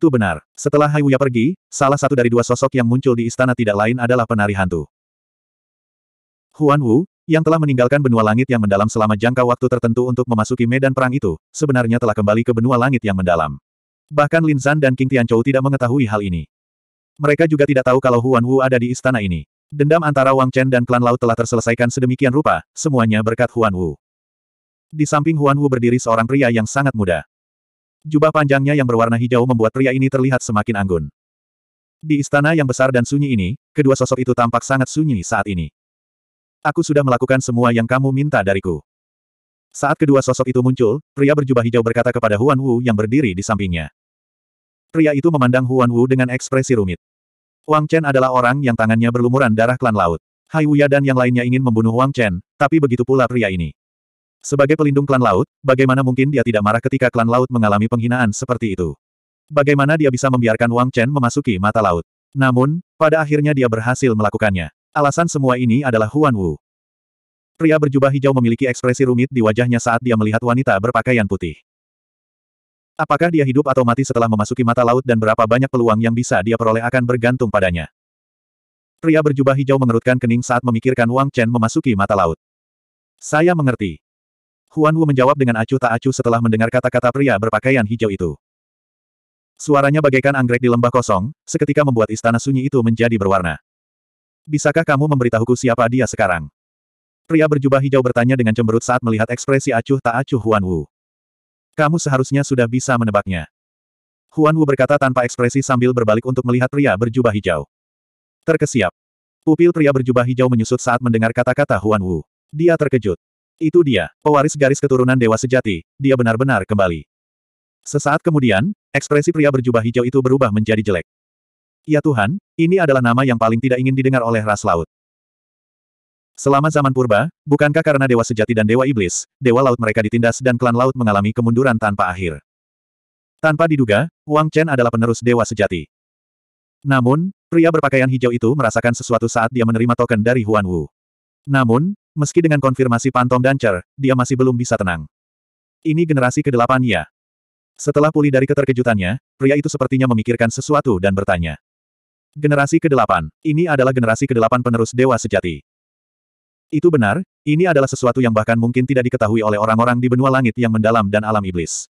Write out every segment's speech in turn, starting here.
Itu benar. Setelah Hai Wuya pergi, salah satu dari dua sosok yang muncul di istana tidak lain adalah penari hantu. Huan Wu, yang telah meninggalkan benua langit yang mendalam selama jangka waktu tertentu untuk memasuki medan perang itu, sebenarnya telah kembali ke benua langit yang mendalam. Bahkan Lin Zan dan King Tianchou tidak mengetahui hal ini. Mereka juga tidak tahu kalau Huan Wu ada di istana ini. Dendam antara Wang Chen dan klan laut telah terselesaikan sedemikian rupa, semuanya berkat Huan Wu. Di samping Huan Wu berdiri seorang pria yang sangat muda. Jubah panjangnya yang berwarna hijau membuat pria ini terlihat semakin anggun. Di istana yang besar dan sunyi ini, kedua sosok itu tampak sangat sunyi saat ini. Aku sudah melakukan semua yang kamu minta dariku. Saat kedua sosok itu muncul, pria berjubah hijau berkata kepada Huan Wu yang berdiri di sampingnya. Pria itu memandang Huan Wu dengan ekspresi rumit. Wang Chen adalah orang yang tangannya berlumuran darah klan laut. Hai Wuya dan yang lainnya ingin membunuh Wang Chen, tapi begitu pula pria ini. Sebagai pelindung klan laut, bagaimana mungkin dia tidak marah ketika klan laut mengalami penghinaan seperti itu? Bagaimana dia bisa membiarkan Wang Chen memasuki mata laut? Namun, pada akhirnya dia berhasil melakukannya. Alasan semua ini adalah Huan Wu. Pria berjubah hijau memiliki ekspresi rumit di wajahnya saat dia melihat wanita berpakaian putih. Apakah dia hidup atau mati setelah memasuki mata laut dan berapa banyak peluang yang bisa dia peroleh akan bergantung padanya. Pria berjubah hijau mengerutkan kening saat memikirkan Wang Chen memasuki mata laut. Saya mengerti. Huan Wu menjawab dengan acuh tak acuh setelah mendengar kata-kata pria berpakaian hijau itu. Suaranya bagaikan anggrek di lembah kosong, seketika membuat istana sunyi itu menjadi berwarna. Bisakah kamu memberitahuku siapa dia sekarang? Pria berjubah hijau bertanya dengan cemberut saat melihat ekspresi acuh tak acuh Huan Wu. Kamu seharusnya sudah bisa menebaknya. Huan Wu berkata tanpa ekspresi sambil berbalik untuk melihat pria berjubah hijau. Terkesiap. Pupil pria berjubah hijau menyusut saat mendengar kata-kata Huan Wu. Dia terkejut. Itu dia, pewaris garis keturunan dewa sejati, dia benar-benar kembali. Sesaat kemudian, ekspresi pria berjubah hijau itu berubah menjadi jelek. Ya Tuhan, ini adalah nama yang paling tidak ingin didengar oleh ras laut. Selama zaman purba, bukankah karena dewa sejati dan dewa iblis, dewa laut mereka ditindas dan klan laut mengalami kemunduran tanpa akhir. Tanpa diduga, Wang Chen adalah penerus dewa sejati. Namun, pria berpakaian hijau itu merasakan sesuatu saat dia menerima token dari Huan Wu. Namun, meski dengan konfirmasi Pantom dancer, dia masih belum bisa tenang. Ini generasi ke-8 ya. Setelah pulih dari keterkejutannya, pria itu sepertinya memikirkan sesuatu dan bertanya. Generasi ke-8, ini adalah generasi ke-8 penerus dewa sejati. Itu benar, ini adalah sesuatu yang bahkan mungkin tidak diketahui oleh orang-orang di benua langit yang mendalam dan alam iblis.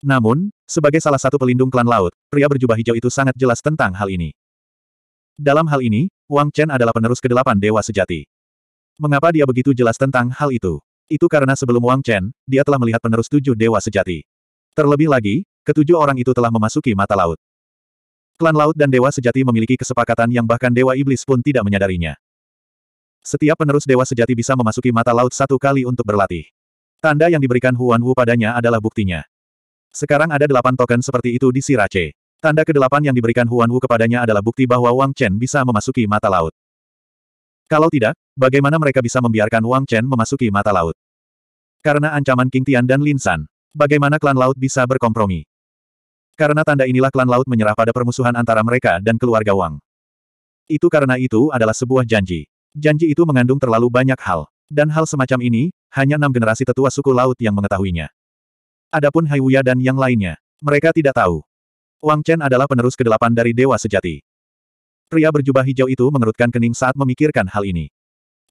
Namun, sebagai salah satu pelindung klan laut, pria berjubah hijau itu sangat jelas tentang hal ini. Dalam hal ini, Wang Chen adalah penerus kedelapan dewa sejati. Mengapa dia begitu jelas tentang hal itu? Itu karena sebelum Wang Chen, dia telah melihat penerus tujuh dewa sejati. Terlebih lagi, ketujuh orang itu telah memasuki mata laut. Klan laut dan dewa sejati memiliki kesepakatan yang bahkan dewa iblis pun tidak menyadarinya. Setiap penerus dewa sejati bisa memasuki mata laut satu kali untuk berlatih. Tanda yang diberikan Huan Wu padanya adalah buktinya. Sekarang ada delapan token seperti itu di Sirace. Tanda kedelapan yang diberikan Huan Wu kepadanya adalah bukti bahwa Wang Chen bisa memasuki mata laut. Kalau tidak, bagaimana mereka bisa membiarkan Wang Chen memasuki mata laut? Karena ancaman King Tian dan Lin San, bagaimana klan laut bisa berkompromi? Karena tanda inilah klan laut menyerah pada permusuhan antara mereka dan keluarga Wang. Itu karena itu adalah sebuah janji. Janji itu mengandung terlalu banyak hal. Dan hal semacam ini, hanya enam generasi tetua suku laut yang mengetahuinya. Adapun Hai Wuya dan yang lainnya, mereka tidak tahu. Wang Chen adalah penerus kedelapan dari Dewa Sejati. Pria berjubah hijau itu mengerutkan kening saat memikirkan hal ini.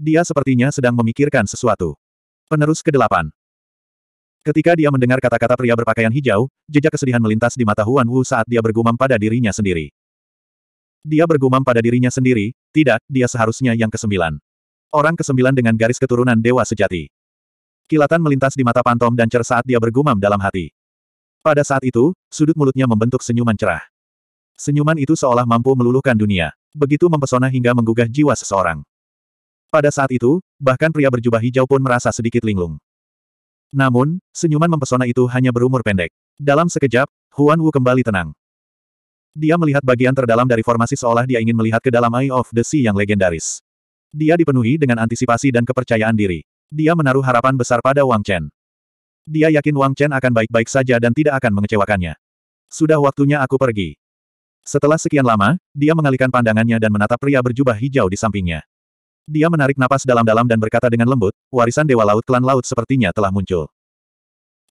Dia sepertinya sedang memikirkan sesuatu. Penerus kedelapan. Ketika dia mendengar kata-kata pria berpakaian hijau, jejak kesedihan melintas di mata Huan Wu saat dia bergumam pada dirinya sendiri. Dia bergumam pada dirinya sendiri, tidak, dia seharusnya yang kesembilan. Orang kesembilan dengan garis keturunan dewa sejati. Kilatan melintas di mata Pantom dan Cer saat dia bergumam dalam hati. Pada saat itu, sudut mulutnya membentuk senyuman cerah. Senyuman itu seolah mampu meluluhkan dunia. Begitu mempesona hingga menggugah jiwa seseorang. Pada saat itu, bahkan pria berjubah hijau pun merasa sedikit linglung. Namun, senyuman mempesona itu hanya berumur pendek. Dalam sekejap, Huan Wu kembali tenang. Dia melihat bagian terdalam dari formasi seolah dia ingin melihat ke dalam Eye of the Sea yang legendaris. Dia dipenuhi dengan antisipasi dan kepercayaan diri. Dia menaruh harapan besar pada Wang Chen. Dia yakin Wang Chen akan baik-baik saja dan tidak akan mengecewakannya. Sudah waktunya aku pergi. Setelah sekian lama, dia mengalihkan pandangannya dan menatap pria berjubah hijau di sampingnya. Dia menarik napas dalam-dalam dan berkata dengan lembut, warisan Dewa Laut Klan Laut sepertinya telah muncul.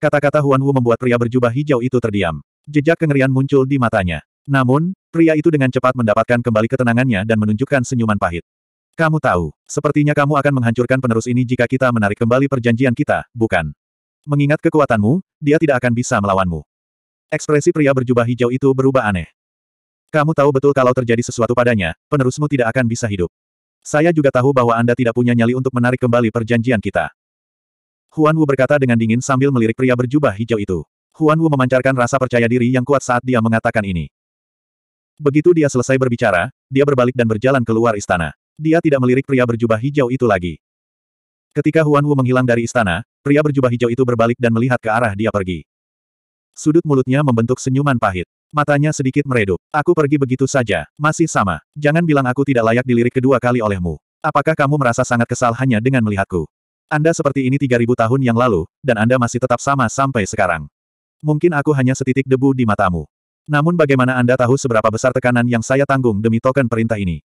Kata-kata Huan Wu membuat pria berjubah hijau itu terdiam. Jejak kengerian muncul di matanya. Namun, pria itu dengan cepat mendapatkan kembali ketenangannya dan menunjukkan senyuman pahit. Kamu tahu, sepertinya kamu akan menghancurkan penerus ini jika kita menarik kembali perjanjian kita, bukan? Mengingat kekuatanmu, dia tidak akan bisa melawanmu. Ekspresi pria berjubah hijau itu berubah aneh. Kamu tahu betul kalau terjadi sesuatu padanya, penerusmu tidak akan bisa hidup. Saya juga tahu bahwa Anda tidak punya nyali untuk menarik kembali perjanjian kita. Huan Wu berkata dengan dingin sambil melirik pria berjubah hijau itu. Huan Wu memancarkan rasa percaya diri yang kuat saat dia mengatakan ini. Begitu dia selesai berbicara, dia berbalik dan berjalan keluar istana. Dia tidak melirik pria berjubah hijau itu lagi. Ketika Huan Wu menghilang dari istana, pria berjubah hijau itu berbalik dan melihat ke arah dia pergi. Sudut mulutnya membentuk senyuman pahit. Matanya sedikit meredup. Aku pergi begitu saja, masih sama. Jangan bilang aku tidak layak dilirik kedua kali olehmu. Apakah kamu merasa sangat kesal hanya dengan melihatku? Anda seperti ini 3000 tahun yang lalu, dan Anda masih tetap sama sampai sekarang. Mungkin aku hanya setitik debu di matamu. Namun bagaimana Anda tahu seberapa besar tekanan yang saya tanggung demi token perintah ini?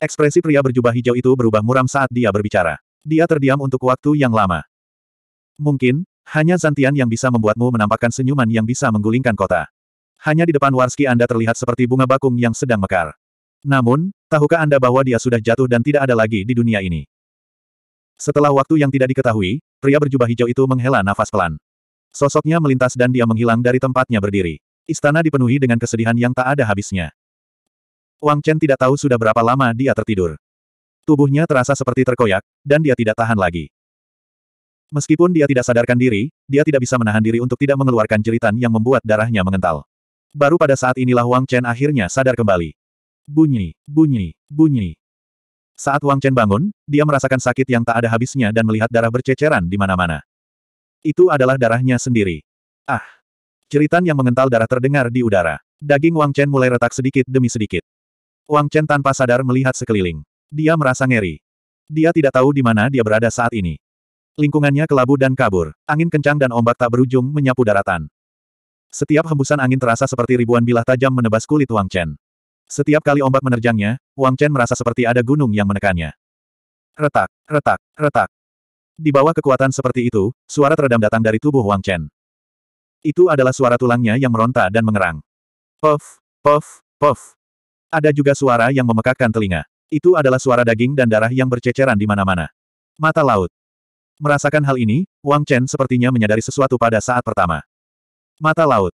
Ekspresi pria berjubah hijau itu berubah muram saat dia berbicara. Dia terdiam untuk waktu yang lama. Mungkin, hanya Zantian yang bisa membuatmu menampakkan senyuman yang bisa menggulingkan kota. Hanya di depan Warski Anda terlihat seperti bunga bakung yang sedang mekar. Namun, tahukah Anda bahwa dia sudah jatuh dan tidak ada lagi di dunia ini? Setelah waktu yang tidak diketahui, pria berjubah hijau itu menghela nafas pelan. Sosoknya melintas dan dia menghilang dari tempatnya berdiri. Istana dipenuhi dengan kesedihan yang tak ada habisnya. Wang Chen tidak tahu sudah berapa lama dia tertidur. Tubuhnya terasa seperti terkoyak, dan dia tidak tahan lagi. Meskipun dia tidak sadarkan diri, dia tidak bisa menahan diri untuk tidak mengeluarkan jeritan yang membuat darahnya mengental. Baru pada saat inilah Wang Chen akhirnya sadar kembali. Bunyi, bunyi, bunyi. Saat Wang Chen bangun, dia merasakan sakit yang tak ada habisnya dan melihat darah berceceran di mana-mana. Itu adalah darahnya sendiri. Ah! Jeritan yang mengental darah terdengar di udara. Daging Wang Chen mulai retak sedikit demi sedikit. Wang Chen tanpa sadar melihat sekeliling. Dia merasa ngeri. Dia tidak tahu di mana dia berada saat ini. Lingkungannya kelabu dan kabur. Angin kencang dan ombak tak berujung menyapu daratan. Setiap hembusan angin terasa seperti ribuan bilah tajam menebas kulit Wang Chen. Setiap kali ombak menerjangnya, Wang Chen merasa seperti ada gunung yang menekannya. Retak, retak, retak. Di bawah kekuatan seperti itu, suara teredam datang dari tubuh Wang Chen. Itu adalah suara tulangnya yang meronta dan mengerang. Puff, puff, puff. Ada juga suara yang memekakkan telinga. Itu adalah suara daging dan darah yang berceceran di mana-mana. Mata laut. Merasakan hal ini, Wang Chen sepertinya menyadari sesuatu pada saat pertama. Mata laut.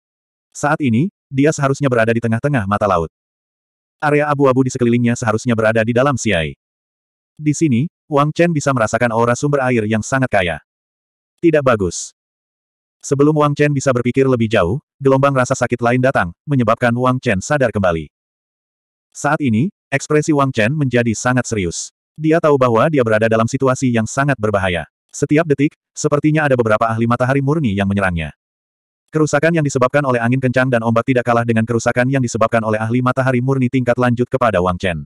Saat ini, dia seharusnya berada di tengah-tengah mata laut. Area abu-abu di sekelilingnya seharusnya berada di dalam siai. Di sini, Wang Chen bisa merasakan aura sumber air yang sangat kaya. Tidak bagus. Sebelum Wang Chen bisa berpikir lebih jauh, gelombang rasa sakit lain datang, menyebabkan Wang Chen sadar kembali. Saat ini, ekspresi Wang Chen menjadi sangat serius. Dia tahu bahwa dia berada dalam situasi yang sangat berbahaya. Setiap detik, sepertinya ada beberapa ahli matahari murni yang menyerangnya. Kerusakan yang disebabkan oleh angin kencang dan ombak tidak kalah dengan kerusakan yang disebabkan oleh ahli matahari murni tingkat lanjut kepada Wang Chen.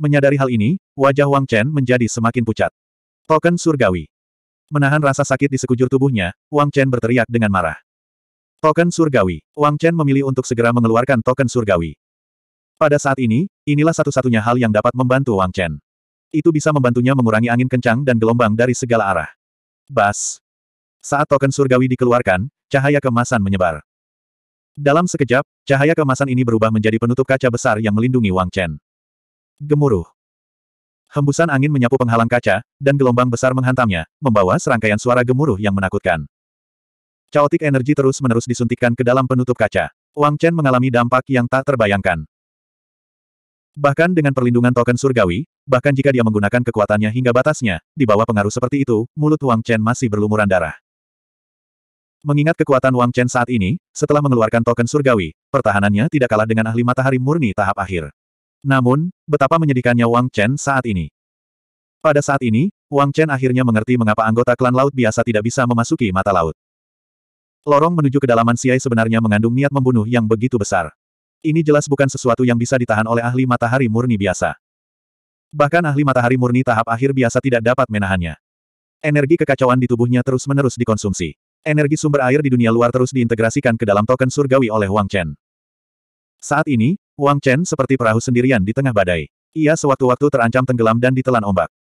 Menyadari hal ini, wajah Wang Chen menjadi semakin pucat. Token surgawi. Menahan rasa sakit di sekujur tubuhnya, Wang Chen berteriak dengan marah. Token surgawi. Wang Chen memilih untuk segera mengeluarkan token surgawi. Pada saat ini, inilah satu-satunya hal yang dapat membantu Wang Chen. Itu bisa membantunya mengurangi angin kencang dan gelombang dari segala arah. Bas. Saat token surgawi dikeluarkan, cahaya kemasan menyebar. Dalam sekejap, cahaya kemasan ini berubah menjadi penutup kaca besar yang melindungi Wang Chen. Gemuruh. Hembusan angin menyapu penghalang kaca, dan gelombang besar menghantamnya, membawa serangkaian suara gemuruh yang menakutkan. Caotik energi terus-menerus disuntikkan ke dalam penutup kaca. Wang Chen mengalami dampak yang tak terbayangkan. Bahkan dengan perlindungan token surgawi, bahkan jika dia menggunakan kekuatannya hingga batasnya, di bawah pengaruh seperti itu, mulut Wang Chen masih berlumuran darah. Mengingat kekuatan Wang Chen saat ini, setelah mengeluarkan token surgawi, pertahanannya tidak kalah dengan ahli matahari murni tahap akhir. Namun, betapa menyedihkannya Wang Chen saat ini. Pada saat ini, Wang Chen akhirnya mengerti mengapa anggota klan laut biasa tidak bisa memasuki mata laut. Lorong menuju kedalaman Siai sebenarnya mengandung niat membunuh yang begitu besar. Ini jelas bukan sesuatu yang bisa ditahan oleh ahli matahari murni biasa. Bahkan ahli matahari murni tahap akhir biasa tidak dapat menahannya. Energi kekacauan di tubuhnya terus-menerus dikonsumsi. Energi sumber air di dunia luar terus diintegrasikan ke dalam token surgawi oleh Wang Chen. Saat ini, Wang Chen seperti perahu sendirian di tengah badai. Ia sewaktu-waktu terancam tenggelam dan ditelan ombak.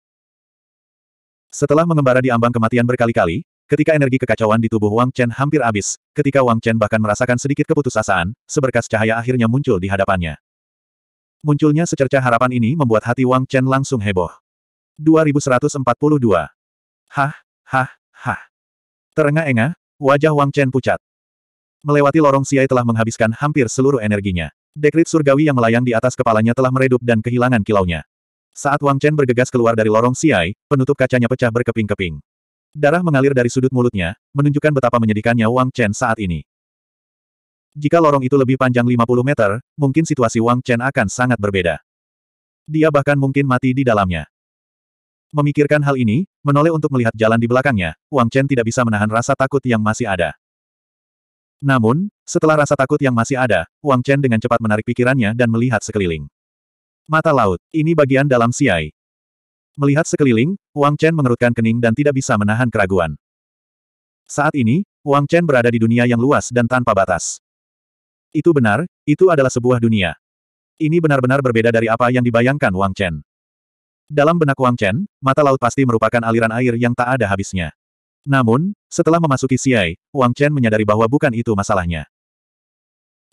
Setelah mengembara di ambang kematian berkali-kali, ketika energi kekacauan di tubuh Wang Chen hampir habis, ketika Wang Chen bahkan merasakan sedikit keputusasaan, seberkas cahaya akhirnya muncul di hadapannya. Munculnya secerca harapan ini membuat hati Wang Chen langsung heboh. 2142. Hah, hah, hah. Terengah-engah, wajah Wang Chen pucat. Melewati lorong Siai telah menghabiskan hampir seluruh energinya. Dekrit surgawi yang melayang di atas kepalanya telah meredup dan kehilangan kilaunya. Saat Wang Chen bergegas keluar dari lorong Siai, penutup kacanya pecah berkeping-keping. Darah mengalir dari sudut mulutnya, menunjukkan betapa menyedihkannya Wang Chen saat ini. Jika lorong itu lebih panjang 50 meter, mungkin situasi Wang Chen akan sangat berbeda. Dia bahkan mungkin mati di dalamnya. Memikirkan hal ini, menoleh untuk melihat jalan di belakangnya, Wang Chen tidak bisa menahan rasa takut yang masih ada. Namun, setelah rasa takut yang masih ada, Wang Chen dengan cepat menarik pikirannya dan melihat sekeliling. Mata laut, ini bagian dalam Siai. Melihat sekeliling, Wang Chen mengerutkan kening dan tidak bisa menahan keraguan. Saat ini, Wang Chen berada di dunia yang luas dan tanpa batas. Itu benar, itu adalah sebuah dunia. Ini benar-benar berbeda dari apa yang dibayangkan Wang Chen. Dalam benak Wang Chen, mata laut pasti merupakan aliran air yang tak ada habisnya. Namun, setelah memasuki Siai, Wang Chen menyadari bahwa bukan itu masalahnya.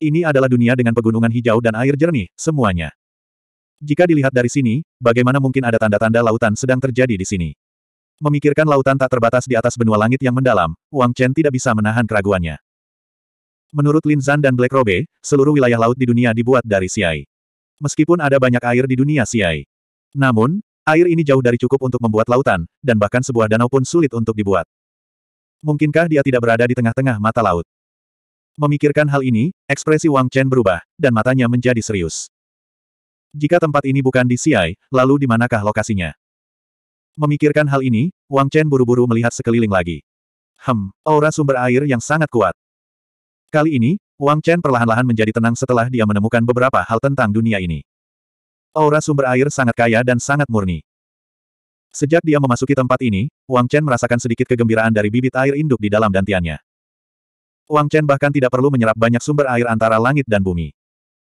Ini adalah dunia dengan pegunungan hijau dan air jernih, semuanya. Jika dilihat dari sini, bagaimana mungkin ada tanda-tanda lautan sedang terjadi di sini? Memikirkan lautan tak terbatas di atas benua langit yang mendalam, Wang Chen tidak bisa menahan keraguannya. Menurut Lin Zhan dan Black Robe, seluruh wilayah laut di dunia dibuat dari Siai. Meskipun ada banyak air di dunia Siai. Namun, air ini jauh dari cukup untuk membuat lautan, dan bahkan sebuah danau pun sulit untuk dibuat. Mungkinkah dia tidak berada di tengah-tengah mata laut? Memikirkan hal ini, ekspresi Wang Chen berubah, dan matanya menjadi serius. Jika tempat ini bukan di Siai, lalu di manakah lokasinya? Memikirkan hal ini, Wang Chen buru-buru melihat sekeliling lagi. Hem, aura sumber air yang sangat kuat. Kali ini, Wang Chen perlahan-lahan menjadi tenang setelah dia menemukan beberapa hal tentang dunia ini. Aura sumber air sangat kaya dan sangat murni. Sejak dia memasuki tempat ini, Wang Chen merasakan sedikit kegembiraan dari bibit air induk di dalam dantiannya. Wang Chen bahkan tidak perlu menyerap banyak sumber air antara langit dan bumi.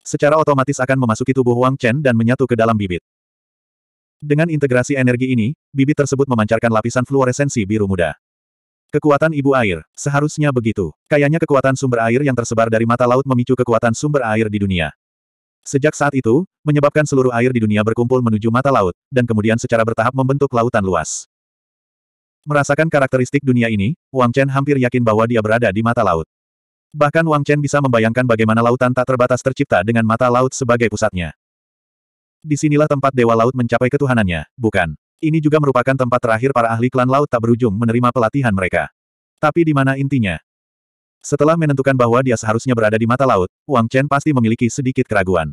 Secara otomatis akan memasuki tubuh Wang Chen dan menyatu ke dalam bibit. Dengan integrasi energi ini, bibit tersebut memancarkan lapisan fluoresensi biru muda. Kekuatan ibu air, seharusnya begitu. Kayaknya kekuatan sumber air yang tersebar dari mata laut memicu kekuatan sumber air di dunia. Sejak saat itu, menyebabkan seluruh air di dunia berkumpul menuju mata laut, dan kemudian secara bertahap membentuk lautan luas. Merasakan karakteristik dunia ini, Wang Chen hampir yakin bahwa dia berada di mata laut. Bahkan Wang Chen bisa membayangkan bagaimana lautan tak terbatas tercipta dengan mata laut sebagai pusatnya. Disinilah tempat Dewa Laut mencapai ketuhanannya, bukan? Ini juga merupakan tempat terakhir para ahli klan laut tak berujung menerima pelatihan mereka. Tapi di mana intinya? Setelah menentukan bahwa dia seharusnya berada di mata laut, Wang Chen pasti memiliki sedikit keraguan.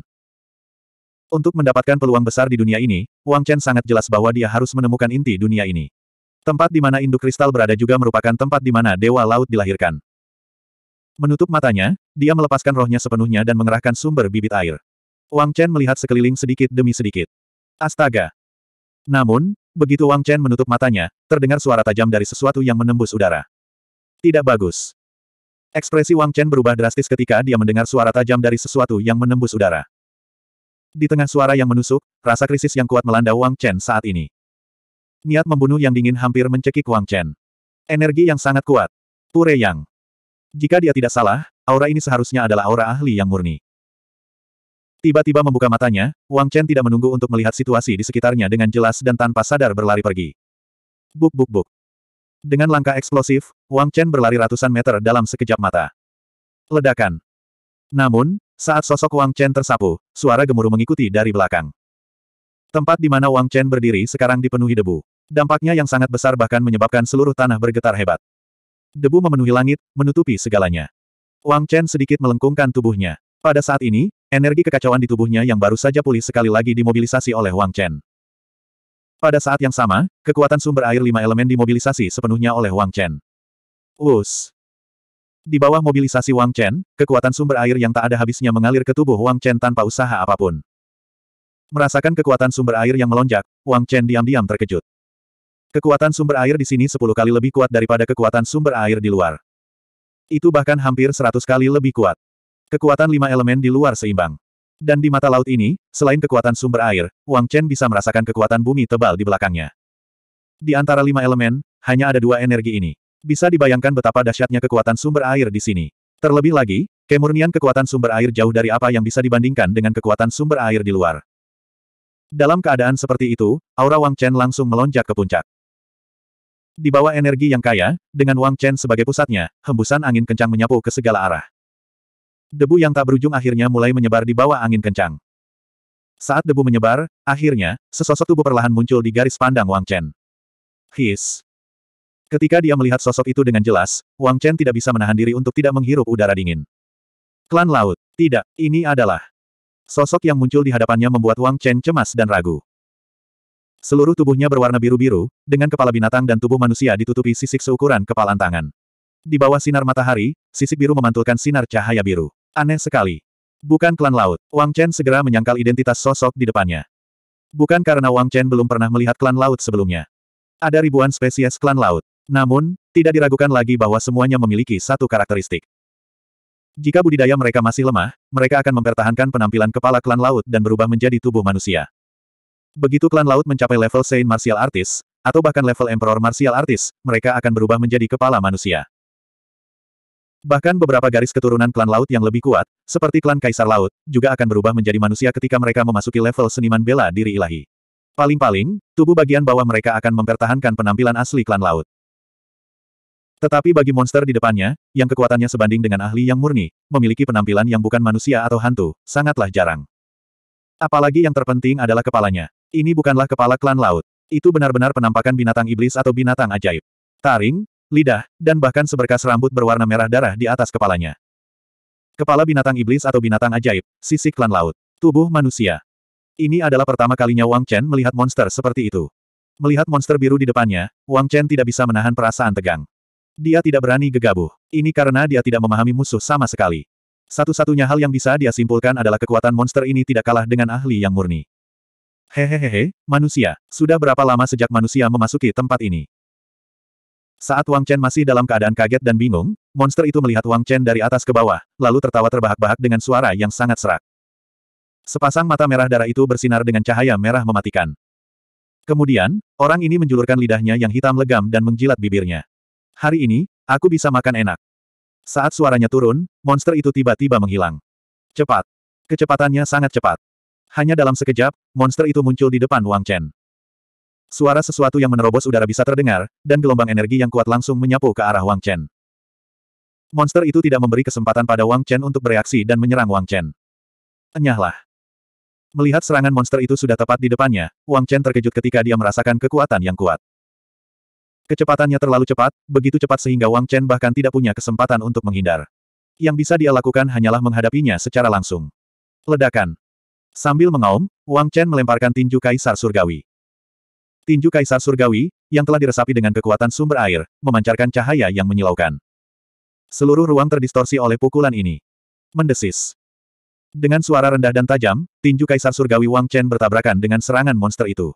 Untuk mendapatkan peluang besar di dunia ini, Wang Chen sangat jelas bahwa dia harus menemukan inti dunia ini. Tempat di mana induk kristal berada juga merupakan tempat di mana Dewa Laut dilahirkan. Menutup matanya, dia melepaskan rohnya sepenuhnya dan mengerahkan sumber bibit air. Wang Chen melihat sekeliling sedikit demi sedikit. Astaga! Namun, begitu Wang Chen menutup matanya, terdengar suara tajam dari sesuatu yang menembus udara. Tidak bagus. Ekspresi Wang Chen berubah drastis ketika dia mendengar suara tajam dari sesuatu yang menembus udara. Di tengah suara yang menusuk, rasa krisis yang kuat melanda Wang Chen saat ini. Niat membunuh yang dingin hampir mencekik Wang Chen. Energi yang sangat kuat. Pure Yang. Jika dia tidak salah, aura ini seharusnya adalah aura ahli yang murni. Tiba-tiba membuka matanya, Wang Chen tidak menunggu untuk melihat situasi di sekitarnya dengan jelas dan tanpa sadar berlari pergi. Buk buk buk. Dengan langkah eksplosif, Wang Chen berlari ratusan meter dalam sekejap mata. Ledakan. Namun, saat sosok Wang Chen tersapu, suara gemuruh mengikuti dari belakang. Tempat di mana Wang Chen berdiri sekarang dipenuhi debu. Dampaknya yang sangat besar bahkan menyebabkan seluruh tanah bergetar hebat. Debu memenuhi langit, menutupi segalanya. Wang Chen sedikit melengkungkan tubuhnya. Pada saat ini, energi kekacauan di tubuhnya yang baru saja pulih sekali lagi dimobilisasi oleh Wang Chen. Pada saat yang sama, kekuatan sumber air lima elemen dimobilisasi sepenuhnya oleh Wang Chen. Wus! Di bawah mobilisasi Wang Chen, kekuatan sumber air yang tak ada habisnya mengalir ke tubuh Wang Chen tanpa usaha apapun. Merasakan kekuatan sumber air yang melonjak, Wang Chen diam-diam terkejut. Kekuatan sumber air di sini sepuluh kali lebih kuat daripada kekuatan sumber air di luar. Itu bahkan hampir seratus kali lebih kuat. Kekuatan lima elemen di luar seimbang. Dan di mata laut ini, selain kekuatan sumber air, Wang Chen bisa merasakan kekuatan bumi tebal di belakangnya. Di antara lima elemen, hanya ada dua energi ini. Bisa dibayangkan betapa dahsyatnya kekuatan sumber air di sini. Terlebih lagi, kemurnian kekuatan sumber air jauh dari apa yang bisa dibandingkan dengan kekuatan sumber air di luar. Dalam keadaan seperti itu, aura Wang Chen langsung melonjak ke puncak. Di bawah energi yang kaya, dengan Wang Chen sebagai pusatnya, hembusan angin kencang menyapu ke segala arah. Debu yang tak berujung akhirnya mulai menyebar di bawah angin kencang. Saat debu menyebar, akhirnya, sesosok tubuh perlahan muncul di garis pandang Wang Chen. His. Ketika dia melihat sosok itu dengan jelas, Wang Chen tidak bisa menahan diri untuk tidak menghirup udara dingin. Klan Laut. Tidak, ini adalah. Sosok yang muncul di hadapannya membuat Wang Chen cemas dan ragu. Seluruh tubuhnya berwarna biru-biru, dengan kepala binatang dan tubuh manusia ditutupi sisik seukuran kepalan tangan. Di bawah sinar matahari, sisik biru memantulkan sinar cahaya biru. Aneh sekali. Bukan klan laut, Wang Chen segera menyangkal identitas sosok di depannya. Bukan karena Wang Chen belum pernah melihat klan laut sebelumnya. Ada ribuan spesies klan laut. Namun, tidak diragukan lagi bahwa semuanya memiliki satu karakteristik. Jika budidaya mereka masih lemah, mereka akan mempertahankan penampilan kepala klan laut dan berubah menjadi tubuh manusia. Begitu klan laut mencapai level Saint Martial Artist, atau bahkan level Emperor Martial Artist, mereka akan berubah menjadi kepala manusia. Bahkan beberapa garis keturunan klan laut yang lebih kuat, seperti klan Kaisar Laut, juga akan berubah menjadi manusia ketika mereka memasuki level seniman bela diri ilahi. Paling-paling, tubuh bagian bawah mereka akan mempertahankan penampilan asli klan laut. Tetapi bagi monster di depannya, yang kekuatannya sebanding dengan ahli yang murni, memiliki penampilan yang bukan manusia atau hantu, sangatlah jarang. Apalagi yang terpenting adalah kepalanya. Ini bukanlah kepala klan laut. Itu benar-benar penampakan binatang iblis atau binatang ajaib. Taring, lidah, dan bahkan seberkas rambut berwarna merah darah di atas kepalanya. Kepala binatang iblis atau binatang ajaib, sisik klan laut. Tubuh manusia. Ini adalah pertama kalinya Wang Chen melihat monster seperti itu. Melihat monster biru di depannya, Wang Chen tidak bisa menahan perasaan tegang. Dia tidak berani gegabah. Ini karena dia tidak memahami musuh sama sekali. Satu-satunya hal yang bisa dia simpulkan adalah kekuatan monster ini tidak kalah dengan ahli yang murni. Hehehehe, manusia, sudah berapa lama sejak manusia memasuki tempat ini? Saat Wang Chen masih dalam keadaan kaget dan bingung, monster itu melihat Wang Chen dari atas ke bawah, lalu tertawa terbahak-bahak dengan suara yang sangat serak. Sepasang mata merah darah itu bersinar dengan cahaya merah mematikan. Kemudian, orang ini menjulurkan lidahnya yang hitam legam dan menjilat bibirnya. Hari ini, aku bisa makan enak. Saat suaranya turun, monster itu tiba-tiba menghilang. Cepat. Kecepatannya sangat cepat. Hanya dalam sekejap, monster itu muncul di depan Wang Chen. Suara sesuatu yang menerobos udara bisa terdengar, dan gelombang energi yang kuat langsung menyapu ke arah Wang Chen. Monster itu tidak memberi kesempatan pada Wang Chen untuk bereaksi dan menyerang Wang Chen. Enyahlah. Melihat serangan monster itu sudah tepat di depannya, Wang Chen terkejut ketika dia merasakan kekuatan yang kuat. Kecepatannya terlalu cepat, begitu cepat sehingga Wang Chen bahkan tidak punya kesempatan untuk menghindar. Yang bisa dia lakukan hanyalah menghadapinya secara langsung. Ledakan. Sambil mengaum, Wang Chen melemparkan tinju Kaisar Surgawi. Tinju Kaisar Surgawi, yang telah diresapi dengan kekuatan sumber air, memancarkan cahaya yang menyilaukan. Seluruh ruang terdistorsi oleh pukulan ini. Mendesis. Dengan suara rendah dan tajam, tinju Kaisar Surgawi Wang Chen bertabrakan dengan serangan monster itu.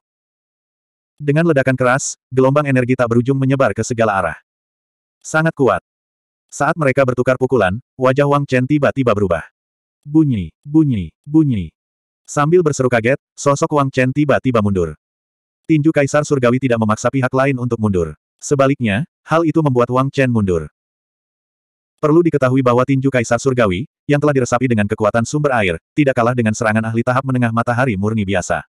Dengan ledakan keras, gelombang energi tak berujung menyebar ke segala arah. Sangat kuat. Saat mereka bertukar pukulan, wajah Wang Chen tiba-tiba berubah. Bunyi, bunyi, bunyi. Sambil berseru kaget, sosok Wang Chen tiba-tiba mundur. Tinju Kaisar Surgawi tidak memaksa pihak lain untuk mundur. Sebaliknya, hal itu membuat Wang Chen mundur. Perlu diketahui bahwa tinju Kaisar Surgawi, yang telah diresapi dengan kekuatan sumber air, tidak kalah dengan serangan ahli tahap menengah matahari murni biasa.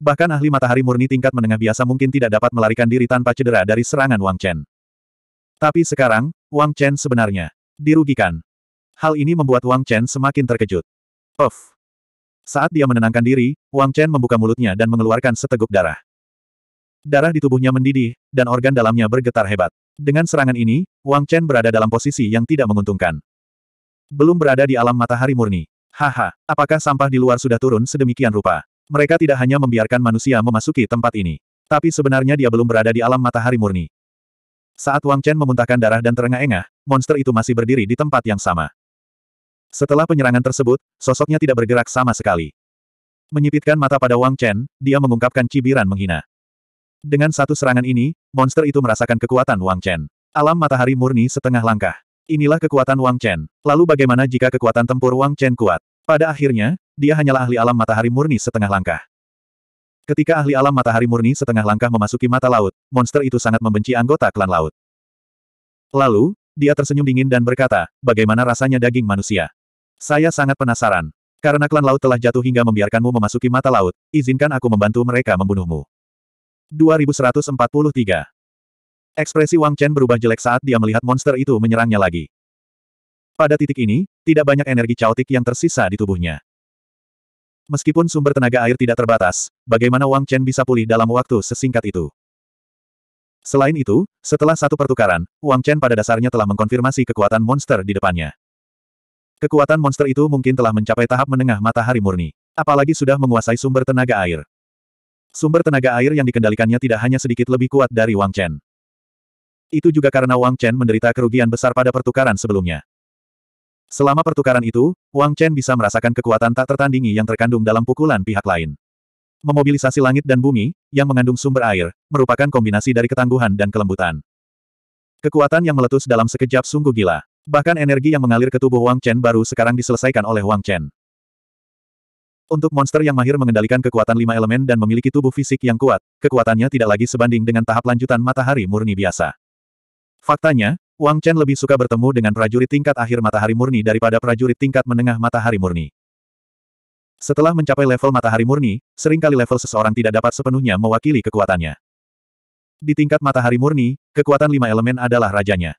Bahkan ahli matahari murni tingkat menengah biasa mungkin tidak dapat melarikan diri tanpa cedera dari serangan Wang Chen. Tapi sekarang, Wang Chen sebenarnya dirugikan. Hal ini membuat Wang Chen semakin terkejut. Of. Saat dia menenangkan diri, Wang Chen membuka mulutnya dan mengeluarkan seteguk darah. Darah di tubuhnya mendidih, dan organ dalamnya bergetar hebat. Dengan serangan ini, Wang Chen berada dalam posisi yang tidak menguntungkan. Belum berada di alam matahari murni. Haha, apakah sampah di luar sudah turun sedemikian rupa? Mereka tidak hanya membiarkan manusia memasuki tempat ini. Tapi sebenarnya dia belum berada di alam matahari murni. Saat Wang Chen memuntahkan darah dan terengah-engah, monster itu masih berdiri di tempat yang sama. Setelah penyerangan tersebut, sosoknya tidak bergerak sama sekali. Menyipitkan mata pada Wang Chen, dia mengungkapkan cibiran menghina. Dengan satu serangan ini, monster itu merasakan kekuatan Wang Chen. Alam matahari murni setengah langkah. Inilah kekuatan Wang Chen. Lalu bagaimana jika kekuatan tempur Wang Chen kuat? Pada akhirnya, dia hanyalah ahli alam matahari murni setengah langkah. Ketika ahli alam matahari murni setengah langkah memasuki mata laut, monster itu sangat membenci anggota klan laut. Lalu, dia tersenyum dingin dan berkata, bagaimana rasanya daging manusia? Saya sangat penasaran. Karena klan laut telah jatuh hingga membiarkanmu memasuki mata laut, izinkan aku membantu mereka membunuhmu. 2143 Ekspresi Wang Chen berubah jelek saat dia melihat monster itu menyerangnya lagi. Pada titik ini, tidak banyak energi caotik yang tersisa di tubuhnya. Meskipun sumber tenaga air tidak terbatas, bagaimana Wang Chen bisa pulih dalam waktu sesingkat itu? Selain itu, setelah satu pertukaran, Wang Chen pada dasarnya telah mengkonfirmasi kekuatan monster di depannya. Kekuatan monster itu mungkin telah mencapai tahap menengah matahari murni. Apalagi sudah menguasai sumber tenaga air. Sumber tenaga air yang dikendalikannya tidak hanya sedikit lebih kuat dari Wang Chen. Itu juga karena Wang Chen menderita kerugian besar pada pertukaran sebelumnya. Selama pertukaran itu, Wang Chen bisa merasakan kekuatan tak tertandingi yang terkandung dalam pukulan pihak lain. Memobilisasi langit dan bumi, yang mengandung sumber air, merupakan kombinasi dari ketangguhan dan kelembutan. Kekuatan yang meletus dalam sekejap sungguh gila. Bahkan energi yang mengalir ke tubuh Wang Chen baru sekarang diselesaikan oleh Wang Chen. Untuk monster yang mahir mengendalikan kekuatan lima elemen dan memiliki tubuh fisik yang kuat, kekuatannya tidak lagi sebanding dengan tahap lanjutan matahari murni biasa. Faktanya, Wang Chen lebih suka bertemu dengan prajurit tingkat akhir matahari murni daripada prajurit tingkat menengah matahari murni. Setelah mencapai level matahari murni, seringkali level seseorang tidak dapat sepenuhnya mewakili kekuatannya. Di tingkat matahari murni, kekuatan lima elemen adalah rajanya.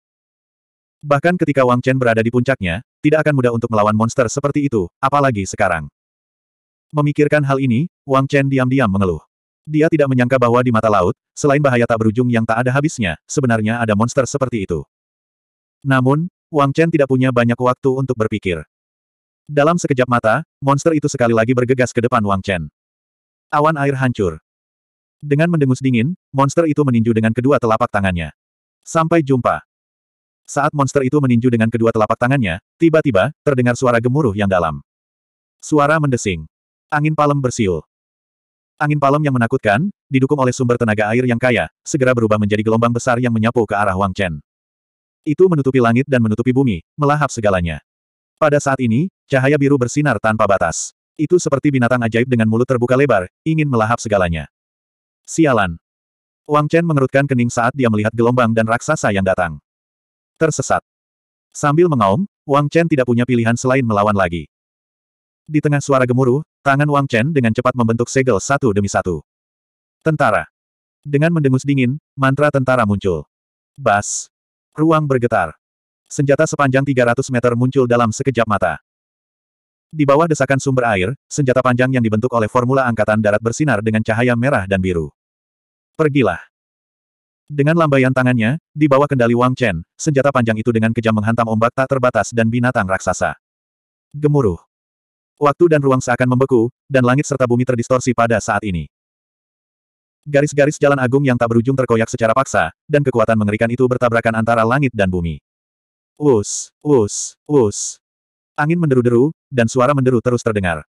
Bahkan ketika Wang Chen berada di puncaknya, tidak akan mudah untuk melawan monster seperti itu, apalagi sekarang. Memikirkan hal ini, Wang Chen diam-diam mengeluh. Dia tidak menyangka bahwa di mata laut, selain bahaya tak berujung yang tak ada habisnya, sebenarnya ada monster seperti itu. Namun, Wang Chen tidak punya banyak waktu untuk berpikir. Dalam sekejap mata, monster itu sekali lagi bergegas ke depan Wang Chen. Awan air hancur. Dengan mendengus dingin, monster itu meninju dengan kedua telapak tangannya. Sampai jumpa. Saat monster itu meninju dengan kedua telapak tangannya, tiba-tiba, terdengar suara gemuruh yang dalam. Suara mendesing. Angin palem bersiul. Angin palem yang menakutkan, didukung oleh sumber tenaga air yang kaya, segera berubah menjadi gelombang besar yang menyapu ke arah Wang Chen. Itu menutupi langit dan menutupi bumi, melahap segalanya. Pada saat ini, cahaya biru bersinar tanpa batas. Itu seperti binatang ajaib dengan mulut terbuka lebar, ingin melahap segalanya. Sialan. Wang Chen mengerutkan kening saat dia melihat gelombang dan raksasa yang datang. Tersesat. Sambil mengaum, Wang Chen tidak punya pilihan selain melawan lagi. Di tengah suara gemuruh, tangan Wang Chen dengan cepat membentuk segel satu demi satu. Tentara. Dengan mendengus dingin, mantra tentara muncul. Bas. Ruang bergetar. Senjata sepanjang 300 meter muncul dalam sekejap mata. Di bawah desakan sumber air, senjata panjang yang dibentuk oleh formula angkatan darat bersinar dengan cahaya merah dan biru. Pergilah. Dengan lambaian tangannya, di bawah kendali Wang Chen, senjata panjang itu dengan kejam menghantam ombak tak terbatas dan binatang raksasa. Gemuruh. Waktu dan ruang seakan membeku, dan langit serta bumi terdistorsi pada saat ini. Garis-garis jalan agung yang tak berujung terkoyak secara paksa, dan kekuatan mengerikan itu bertabrakan antara langit dan bumi. Wus, wus, wus. Angin menderu-deru, dan suara menderu terus terdengar.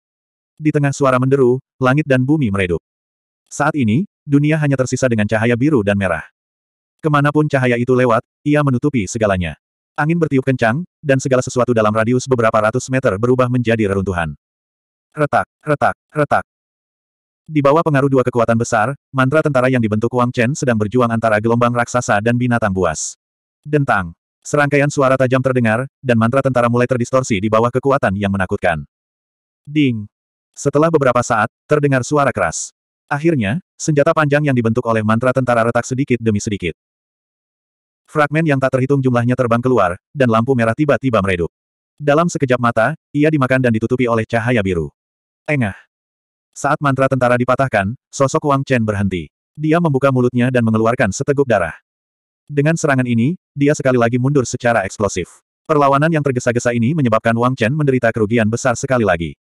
Di tengah suara menderu, langit dan bumi meredup. Saat ini, dunia hanya tersisa dengan cahaya biru dan merah. Kemanapun cahaya itu lewat, ia menutupi segalanya. Angin bertiup kencang, dan segala sesuatu dalam radius beberapa ratus meter berubah menjadi reruntuhan. Retak, retak, retak. Di bawah pengaruh dua kekuatan besar, mantra tentara yang dibentuk Wang Chen sedang berjuang antara gelombang raksasa dan binatang buas. Dentang. Serangkaian suara tajam terdengar, dan mantra tentara mulai terdistorsi di bawah kekuatan yang menakutkan. Ding. Setelah beberapa saat, terdengar suara keras. Akhirnya, senjata panjang yang dibentuk oleh mantra tentara retak sedikit demi sedikit. Fragmen yang tak terhitung jumlahnya terbang keluar, dan lampu merah tiba-tiba meredup. Dalam sekejap mata, ia dimakan dan ditutupi oleh cahaya biru. Engah. Saat mantra tentara dipatahkan, sosok Wang Chen berhenti. Dia membuka mulutnya dan mengeluarkan seteguk darah. Dengan serangan ini, dia sekali lagi mundur secara eksplosif. Perlawanan yang tergesa-gesa ini menyebabkan Wang Chen menderita kerugian besar sekali lagi.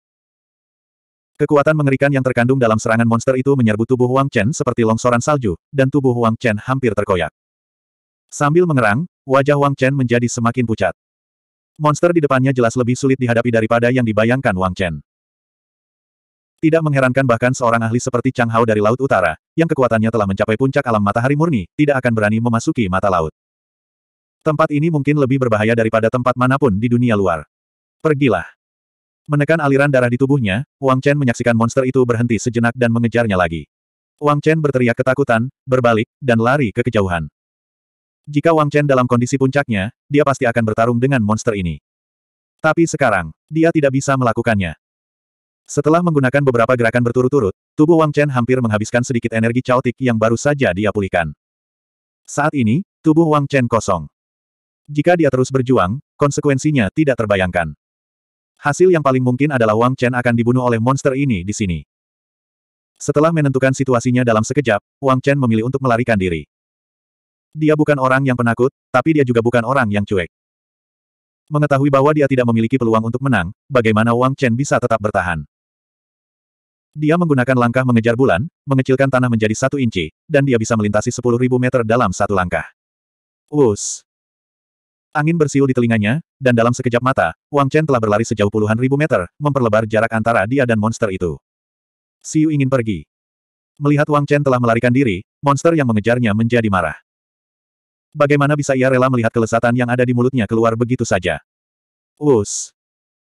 Kekuatan mengerikan yang terkandung dalam serangan monster itu menyerbu tubuh Wang Chen seperti longsoran salju, dan tubuh Wang Chen hampir terkoyak. Sambil mengerang, wajah Wang Chen menjadi semakin pucat. Monster di depannya jelas lebih sulit dihadapi daripada yang dibayangkan Wang Chen. Tidak mengherankan bahkan seorang ahli seperti Chang Hao dari Laut Utara, yang kekuatannya telah mencapai puncak alam matahari murni, tidak akan berani memasuki mata laut. Tempat ini mungkin lebih berbahaya daripada tempat manapun di dunia luar. Pergilah. Menekan aliran darah di tubuhnya, Wang Chen menyaksikan monster itu berhenti sejenak dan mengejarnya lagi. Wang Chen berteriak ketakutan, berbalik, dan lari ke kejauhan. Jika Wang Chen dalam kondisi puncaknya, dia pasti akan bertarung dengan monster ini. Tapi sekarang, dia tidak bisa melakukannya. Setelah menggunakan beberapa gerakan berturut-turut, tubuh Wang Chen hampir menghabiskan sedikit energi caotik yang baru saja dia pulihkan. Saat ini, tubuh Wang Chen kosong. Jika dia terus berjuang, konsekuensinya tidak terbayangkan. Hasil yang paling mungkin adalah Wang Chen akan dibunuh oleh monster ini di sini. Setelah menentukan situasinya dalam sekejap, Wang Chen memilih untuk melarikan diri. Dia bukan orang yang penakut, tapi dia juga bukan orang yang cuek. Mengetahui bahwa dia tidak memiliki peluang untuk menang, bagaimana Wang Chen bisa tetap bertahan? Dia menggunakan langkah mengejar bulan, mengecilkan tanah menjadi satu inci, dan dia bisa melintasi sepuluh ribu meter dalam satu langkah. Wus! Angin bersiul di telinganya, dan dalam sekejap mata, Wang Chen telah berlari sejauh puluhan ribu meter, memperlebar jarak antara dia dan monster itu. Siu ingin pergi. Melihat Wang Chen telah melarikan diri, monster yang mengejarnya menjadi marah. Bagaimana bisa ia rela melihat kelesatan yang ada di mulutnya keluar begitu saja? Wus!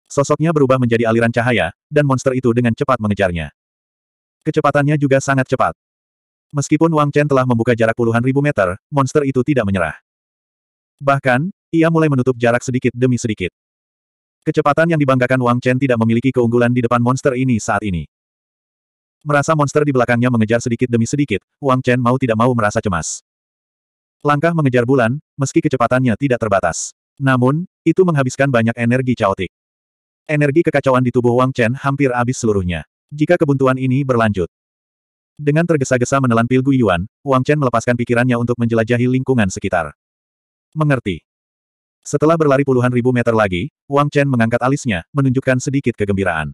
Sosoknya berubah menjadi aliran cahaya, dan monster itu dengan cepat mengejarnya. Kecepatannya juga sangat cepat. Meskipun Wang Chen telah membuka jarak puluhan ribu meter, monster itu tidak menyerah. Bahkan, ia mulai menutup jarak sedikit demi sedikit. Kecepatan yang dibanggakan Wang Chen tidak memiliki keunggulan di depan monster ini saat ini. Merasa monster di belakangnya mengejar sedikit demi sedikit, Wang Chen mau tidak mau merasa cemas. Langkah mengejar bulan, meski kecepatannya tidak terbatas. Namun, itu menghabiskan banyak energi caotik. Energi kekacauan di tubuh Wang Chen hampir habis seluruhnya. Jika kebuntuan ini berlanjut. Dengan tergesa-gesa menelan pil Guiyuan, Wang Chen melepaskan pikirannya untuk menjelajahi lingkungan sekitar. Mengerti. Setelah berlari puluhan ribu meter lagi, Wang Chen mengangkat alisnya, menunjukkan sedikit kegembiraan.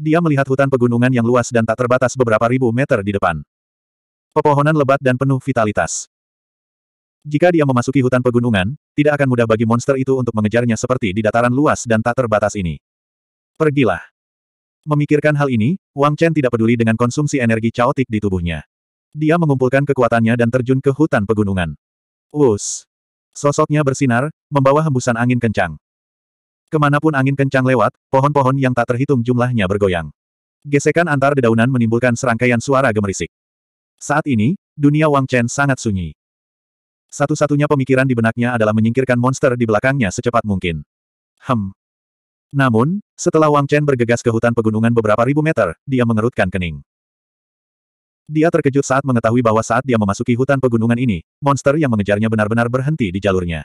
Dia melihat hutan pegunungan yang luas dan tak terbatas beberapa ribu meter di depan. Pepohonan lebat dan penuh vitalitas. Jika dia memasuki hutan pegunungan, tidak akan mudah bagi monster itu untuk mengejarnya seperti di dataran luas dan tak terbatas ini. Pergilah. Memikirkan hal ini, Wang Chen tidak peduli dengan konsumsi energi caotik di tubuhnya. Dia mengumpulkan kekuatannya dan terjun ke hutan pegunungan. Us. Sosoknya bersinar, membawa hembusan angin kencang. Kemanapun angin kencang lewat, pohon-pohon yang tak terhitung jumlahnya bergoyang. Gesekan antar dedaunan menimbulkan serangkaian suara gemerisik. Saat ini, dunia Wang Chen sangat sunyi. Satu-satunya pemikiran di benaknya adalah menyingkirkan monster di belakangnya secepat mungkin. Hem. Namun, setelah Wang Chen bergegas ke hutan pegunungan beberapa ribu meter, dia mengerutkan kening. Dia terkejut saat mengetahui bahwa saat dia memasuki hutan pegunungan ini, monster yang mengejarnya benar-benar berhenti di jalurnya.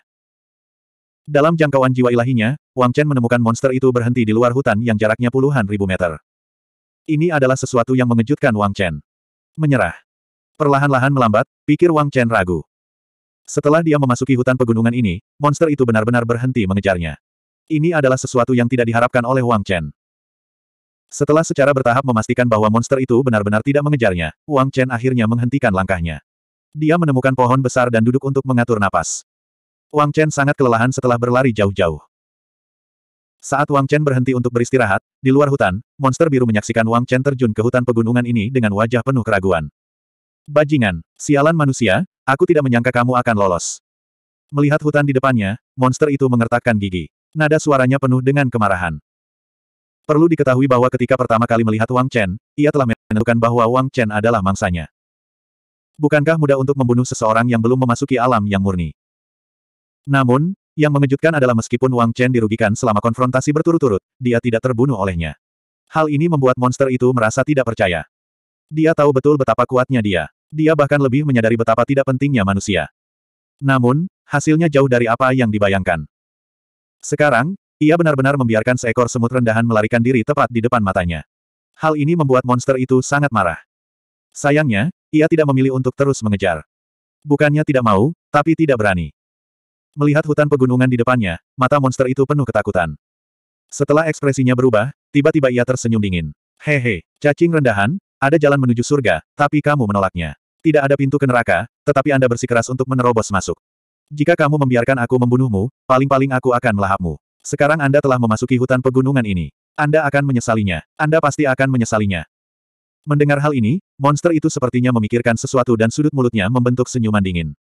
Dalam jangkauan jiwa ilahinya, Wang Chen menemukan monster itu berhenti di luar hutan yang jaraknya puluhan ribu meter. Ini adalah sesuatu yang mengejutkan Wang Chen. Menyerah. Perlahan-lahan melambat, pikir Wang Chen ragu. Setelah dia memasuki hutan pegunungan ini, monster itu benar-benar berhenti mengejarnya. Ini adalah sesuatu yang tidak diharapkan oleh Wang Chen. Setelah secara bertahap memastikan bahwa monster itu benar-benar tidak mengejarnya, Wang Chen akhirnya menghentikan langkahnya. Dia menemukan pohon besar dan duduk untuk mengatur napas. Wang Chen sangat kelelahan setelah berlari jauh-jauh. Saat Wang Chen berhenti untuk beristirahat, di luar hutan, monster biru menyaksikan Wang Chen terjun ke hutan pegunungan ini dengan wajah penuh keraguan. Bajingan, sialan manusia, aku tidak menyangka kamu akan lolos. Melihat hutan di depannya, monster itu mengertakkan gigi. Nada suaranya penuh dengan kemarahan. Perlu diketahui bahwa ketika pertama kali melihat Wang Chen, ia telah menentukan bahwa Wang Chen adalah mangsanya. Bukankah mudah untuk membunuh seseorang yang belum memasuki alam yang murni? Namun, yang mengejutkan adalah meskipun Wang Chen dirugikan selama konfrontasi berturut-turut, dia tidak terbunuh olehnya. Hal ini membuat monster itu merasa tidak percaya. Dia tahu betul betapa kuatnya dia. Dia bahkan lebih menyadari betapa tidak pentingnya manusia. Namun, hasilnya jauh dari apa yang dibayangkan. Sekarang, ia benar-benar membiarkan seekor semut rendahan melarikan diri tepat di depan matanya. Hal ini membuat monster itu sangat marah. Sayangnya, ia tidak memilih untuk terus mengejar. Bukannya tidak mau, tapi tidak berani. Melihat hutan pegunungan di depannya, mata monster itu penuh ketakutan. Setelah ekspresinya berubah, tiba-tiba ia tersenyum dingin. Hehe, cacing rendahan, ada jalan menuju surga, tapi kamu menolaknya. Tidak ada pintu ke neraka, tetapi Anda bersikeras untuk menerobos masuk. Jika kamu membiarkan aku membunuhmu, paling-paling aku akan melahapmu. Sekarang Anda telah memasuki hutan pegunungan ini. Anda akan menyesalinya. Anda pasti akan menyesalinya. Mendengar hal ini, monster itu sepertinya memikirkan sesuatu dan sudut mulutnya membentuk senyuman dingin.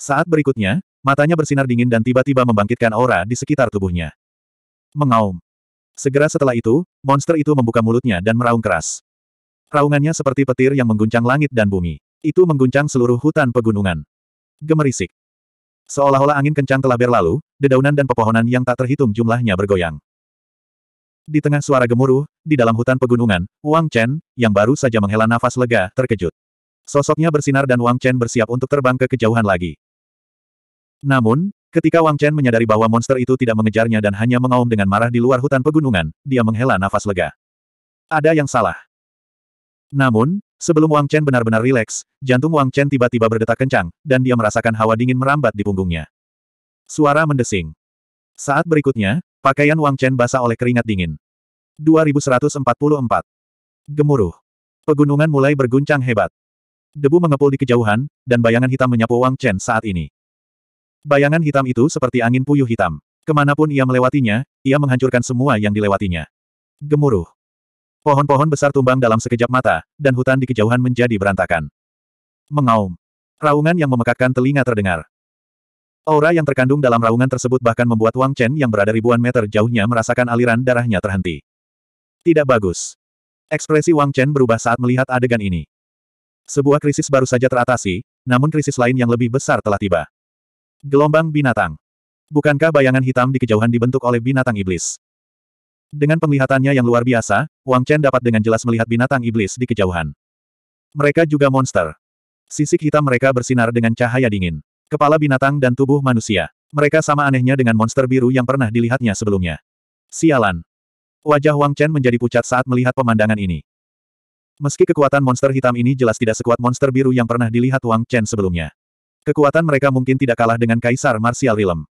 Saat berikutnya, matanya bersinar dingin dan tiba-tiba membangkitkan aura di sekitar tubuhnya. Mengaum. Segera setelah itu, monster itu membuka mulutnya dan meraung keras. Raungannya seperti petir yang mengguncang langit dan bumi. Itu mengguncang seluruh hutan pegunungan. Gemerisik. Seolah-olah angin kencang telah berlalu, dedaunan dan pepohonan yang tak terhitung jumlahnya bergoyang. Di tengah suara gemuruh, di dalam hutan pegunungan, Wang Chen, yang baru saja menghela nafas lega, terkejut. Sosoknya bersinar dan Wang Chen bersiap untuk terbang ke kejauhan lagi. Namun, Ketika Wang Chen menyadari bahwa monster itu tidak mengejarnya dan hanya mengaum dengan marah di luar hutan pegunungan, dia menghela nafas lega. Ada yang salah. Namun, sebelum Wang Chen benar-benar rileks, jantung Wang Chen tiba-tiba berdetak kencang, dan dia merasakan hawa dingin merambat di punggungnya. Suara mendesing. Saat berikutnya, pakaian Wang Chen basah oleh keringat dingin. 2144. Gemuruh. Pegunungan mulai berguncang hebat. Debu mengepul di kejauhan, dan bayangan hitam menyapu Wang Chen saat ini. Bayangan hitam itu seperti angin puyuh hitam. Kemanapun ia melewatinya, ia menghancurkan semua yang dilewatinya. Gemuruh. Pohon-pohon besar tumbang dalam sekejap mata, dan hutan di kejauhan menjadi berantakan. Mengaum. Raungan yang memekakkan telinga terdengar. Aura yang terkandung dalam raungan tersebut bahkan membuat Wang Chen yang berada ribuan meter jauhnya merasakan aliran darahnya terhenti. Tidak bagus. Ekspresi Wang Chen berubah saat melihat adegan ini. Sebuah krisis baru saja teratasi, namun krisis lain yang lebih besar telah tiba. Gelombang binatang. Bukankah bayangan hitam di kejauhan dibentuk oleh binatang iblis? Dengan penglihatannya yang luar biasa, Wang Chen dapat dengan jelas melihat binatang iblis di kejauhan. Mereka juga monster. Sisik hitam mereka bersinar dengan cahaya dingin. Kepala binatang dan tubuh manusia. Mereka sama anehnya dengan monster biru yang pernah dilihatnya sebelumnya. Sialan. Wajah Wang Chen menjadi pucat saat melihat pemandangan ini. Meski kekuatan monster hitam ini jelas tidak sekuat monster biru yang pernah dilihat Wang Chen sebelumnya. Kekuatan mereka mungkin tidak kalah dengan Kaisar Martial Realm.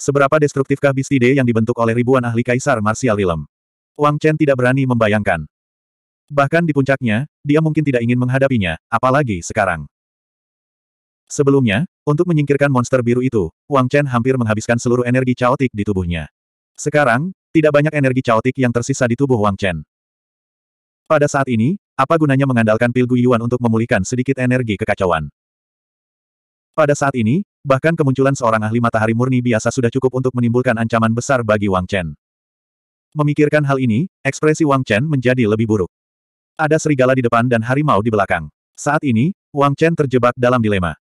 Seberapa destruktifkah Beast yang dibentuk oleh ribuan ahli Kaisar Martial Realm? Wang Chen tidak berani membayangkan. Bahkan di puncaknya, dia mungkin tidak ingin menghadapinya, apalagi sekarang. Sebelumnya, untuk menyingkirkan monster biru itu, Wang Chen hampir menghabiskan seluruh energi caotik di tubuhnya. Sekarang, tidak banyak energi caotik yang tersisa di tubuh Wang Chen. Pada saat ini, apa gunanya mengandalkan pil Guiyuan untuk memulihkan sedikit energi kekacauan? Pada saat ini, Bahkan kemunculan seorang ahli matahari murni biasa sudah cukup untuk menimbulkan ancaman besar bagi Wang Chen. Memikirkan hal ini, ekspresi Wang Chen menjadi lebih buruk. Ada serigala di depan dan harimau di belakang. Saat ini, Wang Chen terjebak dalam dilema.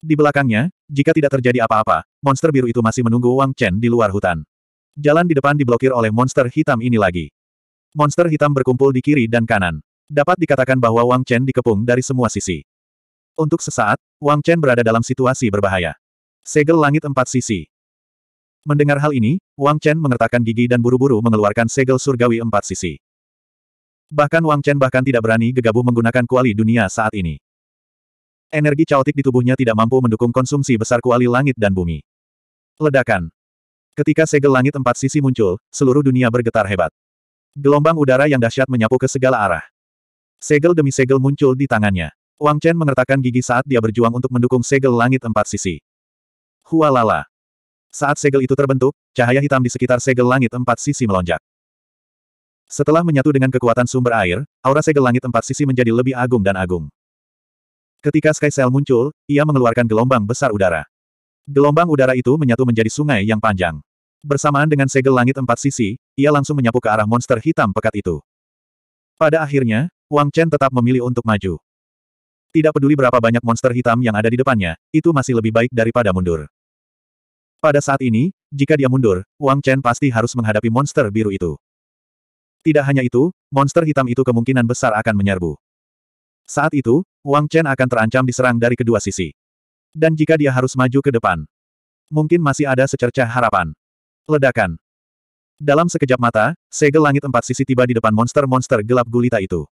Di belakangnya, jika tidak terjadi apa-apa, monster biru itu masih menunggu Wang Chen di luar hutan. Jalan di depan diblokir oleh monster hitam ini lagi. Monster hitam berkumpul di kiri dan kanan. Dapat dikatakan bahwa Wang Chen dikepung dari semua sisi. Untuk sesaat, Wang Chen berada dalam situasi berbahaya. Segel langit empat sisi. Mendengar hal ini, Wang Chen mengertakkan gigi dan buru-buru mengeluarkan segel surgawi empat sisi. Bahkan Wang Chen bahkan tidak berani gegabah menggunakan kuali dunia saat ini. Energi caotik di tubuhnya tidak mampu mendukung konsumsi besar kuali langit dan bumi. Ledakan. Ketika segel langit empat sisi muncul, seluruh dunia bergetar hebat. Gelombang udara yang dahsyat menyapu ke segala arah. Segel demi segel muncul di tangannya. Wang Chen mengertakkan gigi saat dia berjuang untuk mendukung segel langit empat sisi. Hualala. Saat segel itu terbentuk, cahaya hitam di sekitar segel langit empat sisi melonjak. Setelah menyatu dengan kekuatan sumber air, aura segel langit empat sisi menjadi lebih agung dan agung. Ketika Sky Cell muncul, ia mengeluarkan gelombang besar udara. Gelombang udara itu menyatu menjadi sungai yang panjang. Bersamaan dengan segel langit empat sisi, ia langsung menyapu ke arah monster hitam pekat itu. Pada akhirnya, Wang Chen tetap memilih untuk maju. Tidak peduli berapa banyak monster hitam yang ada di depannya, itu masih lebih baik daripada mundur. Pada saat ini, jika dia mundur, Wang Chen pasti harus menghadapi monster biru itu. Tidak hanya itu, monster hitam itu kemungkinan besar akan menyerbu. Saat itu, Wang Chen akan terancam diserang dari kedua sisi. Dan jika dia harus maju ke depan, mungkin masih ada secercah harapan. Ledakan. Dalam sekejap mata, segel langit empat sisi tiba di depan monster-monster gelap gulita itu.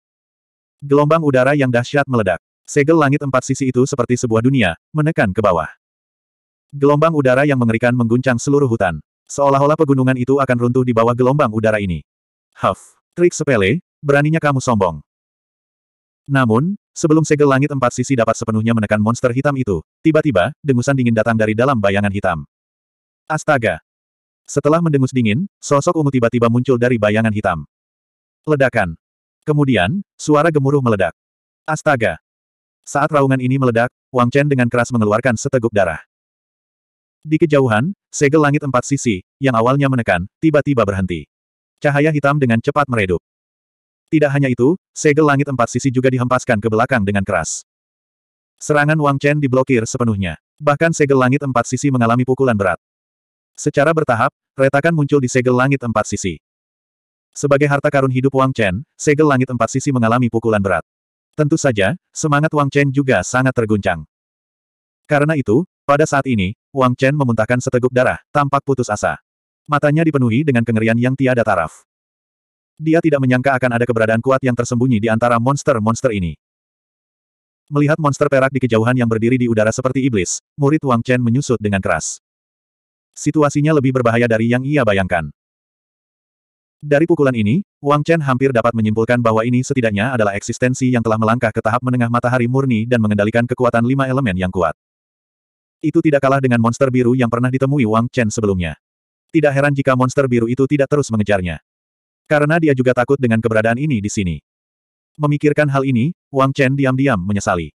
Gelombang udara yang dahsyat meledak. Segel langit empat sisi itu seperti sebuah dunia, menekan ke bawah. Gelombang udara yang mengerikan mengguncang seluruh hutan. Seolah-olah pegunungan itu akan runtuh di bawah gelombang udara ini. Huff, trik sepele, beraninya kamu sombong. Namun, sebelum segel langit empat sisi dapat sepenuhnya menekan monster hitam itu, tiba-tiba, dengusan dingin datang dari dalam bayangan hitam. Astaga! Setelah mendengus dingin, sosok ungu tiba-tiba muncul dari bayangan hitam. Ledakan. Kemudian, suara gemuruh meledak. Astaga! Saat raungan ini meledak, Wang Chen dengan keras mengeluarkan seteguk darah. Di kejauhan, segel langit empat sisi, yang awalnya menekan, tiba-tiba berhenti. Cahaya hitam dengan cepat meredup. Tidak hanya itu, segel langit empat sisi juga dihempaskan ke belakang dengan keras. Serangan Wang Chen diblokir sepenuhnya. Bahkan segel langit empat sisi mengalami pukulan berat. Secara bertahap, retakan muncul di segel langit empat sisi. Sebagai harta karun hidup Wang Chen, segel langit empat sisi mengalami pukulan berat. Tentu saja, semangat Wang Chen juga sangat terguncang. Karena itu, pada saat ini, Wang Chen memuntahkan seteguk darah, tampak putus asa. Matanya dipenuhi dengan kengerian yang tiada taraf. Dia tidak menyangka akan ada keberadaan kuat yang tersembunyi di antara monster-monster ini. Melihat monster perak di kejauhan yang berdiri di udara seperti iblis, murid Wang Chen menyusut dengan keras. Situasinya lebih berbahaya dari yang ia bayangkan. Dari pukulan ini, Wang Chen hampir dapat menyimpulkan bahwa ini setidaknya adalah eksistensi yang telah melangkah ke tahap menengah matahari murni dan mengendalikan kekuatan lima elemen yang kuat. Itu tidak kalah dengan monster biru yang pernah ditemui Wang Chen sebelumnya. Tidak heran jika monster biru itu tidak terus mengejarnya. Karena dia juga takut dengan keberadaan ini di sini. Memikirkan hal ini, Wang Chen diam-diam menyesali.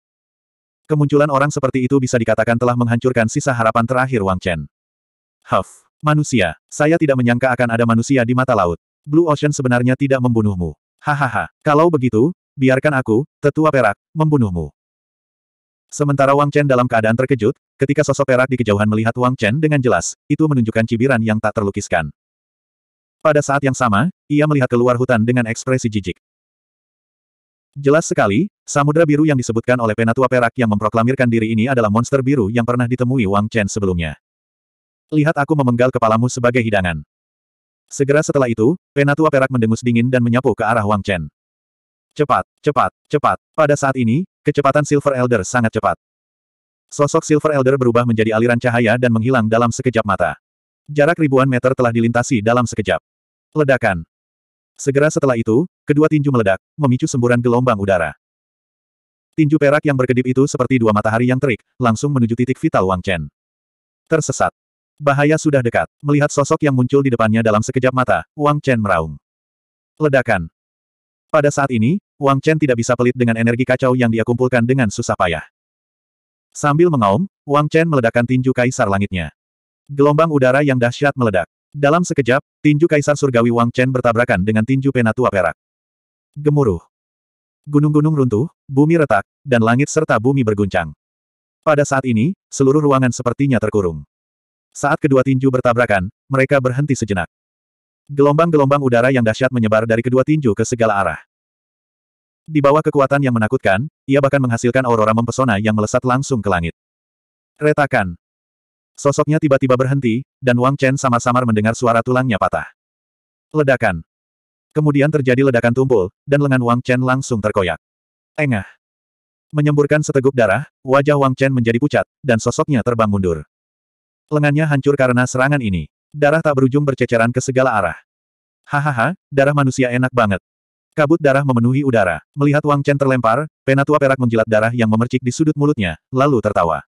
Kemunculan orang seperti itu bisa dikatakan telah menghancurkan sisa harapan terakhir Wang Chen. Huff, manusia, saya tidak menyangka akan ada manusia di mata laut. Blue Ocean sebenarnya tidak membunuhmu. Hahaha, kalau begitu, biarkan aku, tetua perak, membunuhmu. Sementara Wang Chen dalam keadaan terkejut, ketika sosok perak di kejauhan melihat Wang Chen dengan jelas, itu menunjukkan cibiran yang tak terlukiskan. Pada saat yang sama, ia melihat keluar hutan dengan ekspresi jijik. Jelas sekali, samudera biru yang disebutkan oleh penatua perak yang memproklamirkan diri ini adalah monster biru yang pernah ditemui Wang Chen sebelumnya. Lihat aku memenggal kepalamu sebagai hidangan. Segera setelah itu, penatua perak mendengus dingin dan menyapu ke arah Wang Chen. Cepat, cepat, cepat. Pada saat ini, kecepatan Silver Elder sangat cepat. Sosok Silver Elder berubah menjadi aliran cahaya dan menghilang dalam sekejap mata. Jarak ribuan meter telah dilintasi dalam sekejap. Ledakan. Segera setelah itu, kedua tinju meledak, memicu semburan gelombang udara. Tinju perak yang berkedip itu seperti dua matahari yang terik, langsung menuju titik vital Wang Chen. Tersesat. Bahaya sudah dekat. Melihat sosok yang muncul di depannya dalam sekejap mata, Wang Chen meraung. Ledakan. Pada saat ini, Wang Chen tidak bisa pelit dengan energi kacau yang dia kumpulkan dengan susah payah. Sambil mengaum, Wang Chen meledakkan tinju kaisar langitnya. Gelombang udara yang dahsyat meledak. Dalam sekejap, tinju kaisar surgawi Wang Chen bertabrakan dengan tinju penatua perak. Gemuruh. Gunung-gunung runtuh, bumi retak, dan langit serta bumi berguncang. Pada saat ini, seluruh ruangan sepertinya terkurung. Saat kedua tinju bertabrakan, mereka berhenti sejenak. Gelombang-gelombang udara yang dahsyat menyebar dari kedua tinju ke segala arah. Di bawah kekuatan yang menakutkan, ia bahkan menghasilkan aurora mempesona yang melesat langsung ke langit. Retakan. Sosoknya tiba-tiba berhenti, dan Wang Chen samar-samar mendengar suara tulangnya patah. Ledakan. Kemudian terjadi ledakan tumpul, dan lengan Wang Chen langsung terkoyak. Engah. Menyemburkan seteguk darah, wajah Wang Chen menjadi pucat, dan sosoknya terbang mundur. Lengannya hancur karena serangan ini. Darah tak berujung berceceran ke segala arah. Hahaha, darah manusia enak banget. Kabut darah memenuhi udara. Melihat Wang Chen terlempar, penatua perak menjilat darah yang memercik di sudut mulutnya, lalu tertawa.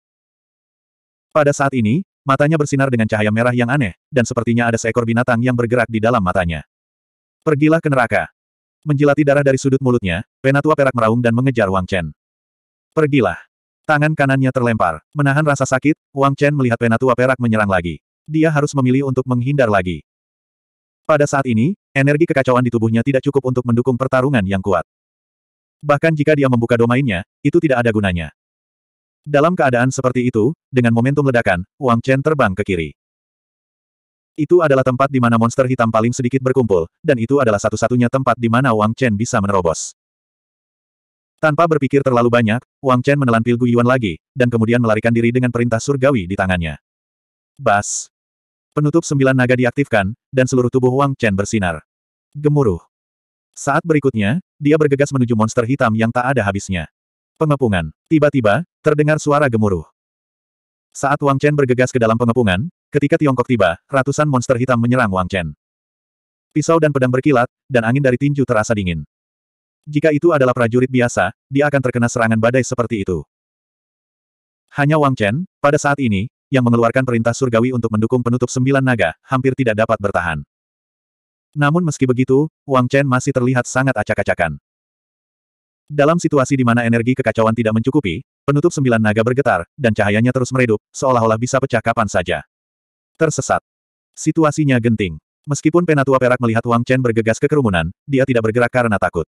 Pada saat ini, matanya bersinar dengan cahaya merah yang aneh, dan sepertinya ada seekor binatang yang bergerak di dalam matanya. Pergilah ke neraka. Menjilati darah dari sudut mulutnya, penatua perak meraung dan mengejar Wang Chen. Pergilah. Tangan kanannya terlempar. Menahan rasa sakit, Wang Chen melihat penatua perak menyerang lagi. Dia harus memilih untuk menghindar lagi. Pada saat ini, energi kekacauan di tubuhnya tidak cukup untuk mendukung pertarungan yang kuat. Bahkan jika dia membuka domainnya, itu tidak ada gunanya. Dalam keadaan seperti itu, dengan momentum ledakan, Wang Chen terbang ke kiri. Itu adalah tempat di mana monster hitam paling sedikit berkumpul, dan itu adalah satu-satunya tempat di mana Wang Chen bisa menerobos. Tanpa berpikir terlalu banyak, Wang Chen menelan pil Guyuan lagi, dan kemudian melarikan diri dengan perintah surgawi di tangannya. Bas. Penutup sembilan naga diaktifkan, dan seluruh tubuh Wang Chen bersinar. Gemuruh. Saat berikutnya, dia bergegas menuju monster hitam yang tak ada habisnya. Pengepungan. Tiba-tiba, terdengar suara gemuruh. Saat Wang Chen bergegas ke dalam pengepungan, ketika Tiongkok tiba, ratusan monster hitam menyerang Wang Chen. Pisau dan pedang berkilat, dan angin dari tinju terasa dingin. Jika itu adalah prajurit biasa, dia akan terkena serangan badai seperti itu. Hanya Wang Chen, pada saat ini, yang mengeluarkan perintah surgawi untuk mendukung penutup sembilan naga, hampir tidak dapat bertahan. Namun meski begitu, Wang Chen masih terlihat sangat acak-acakan. Dalam situasi di mana energi kekacauan tidak mencukupi, penutup sembilan naga bergetar, dan cahayanya terus meredup, seolah-olah bisa pecah kapan saja. Tersesat. Situasinya genting. Meskipun Penatua Perak melihat Wang Chen bergegas ke kerumunan, dia tidak bergerak karena takut.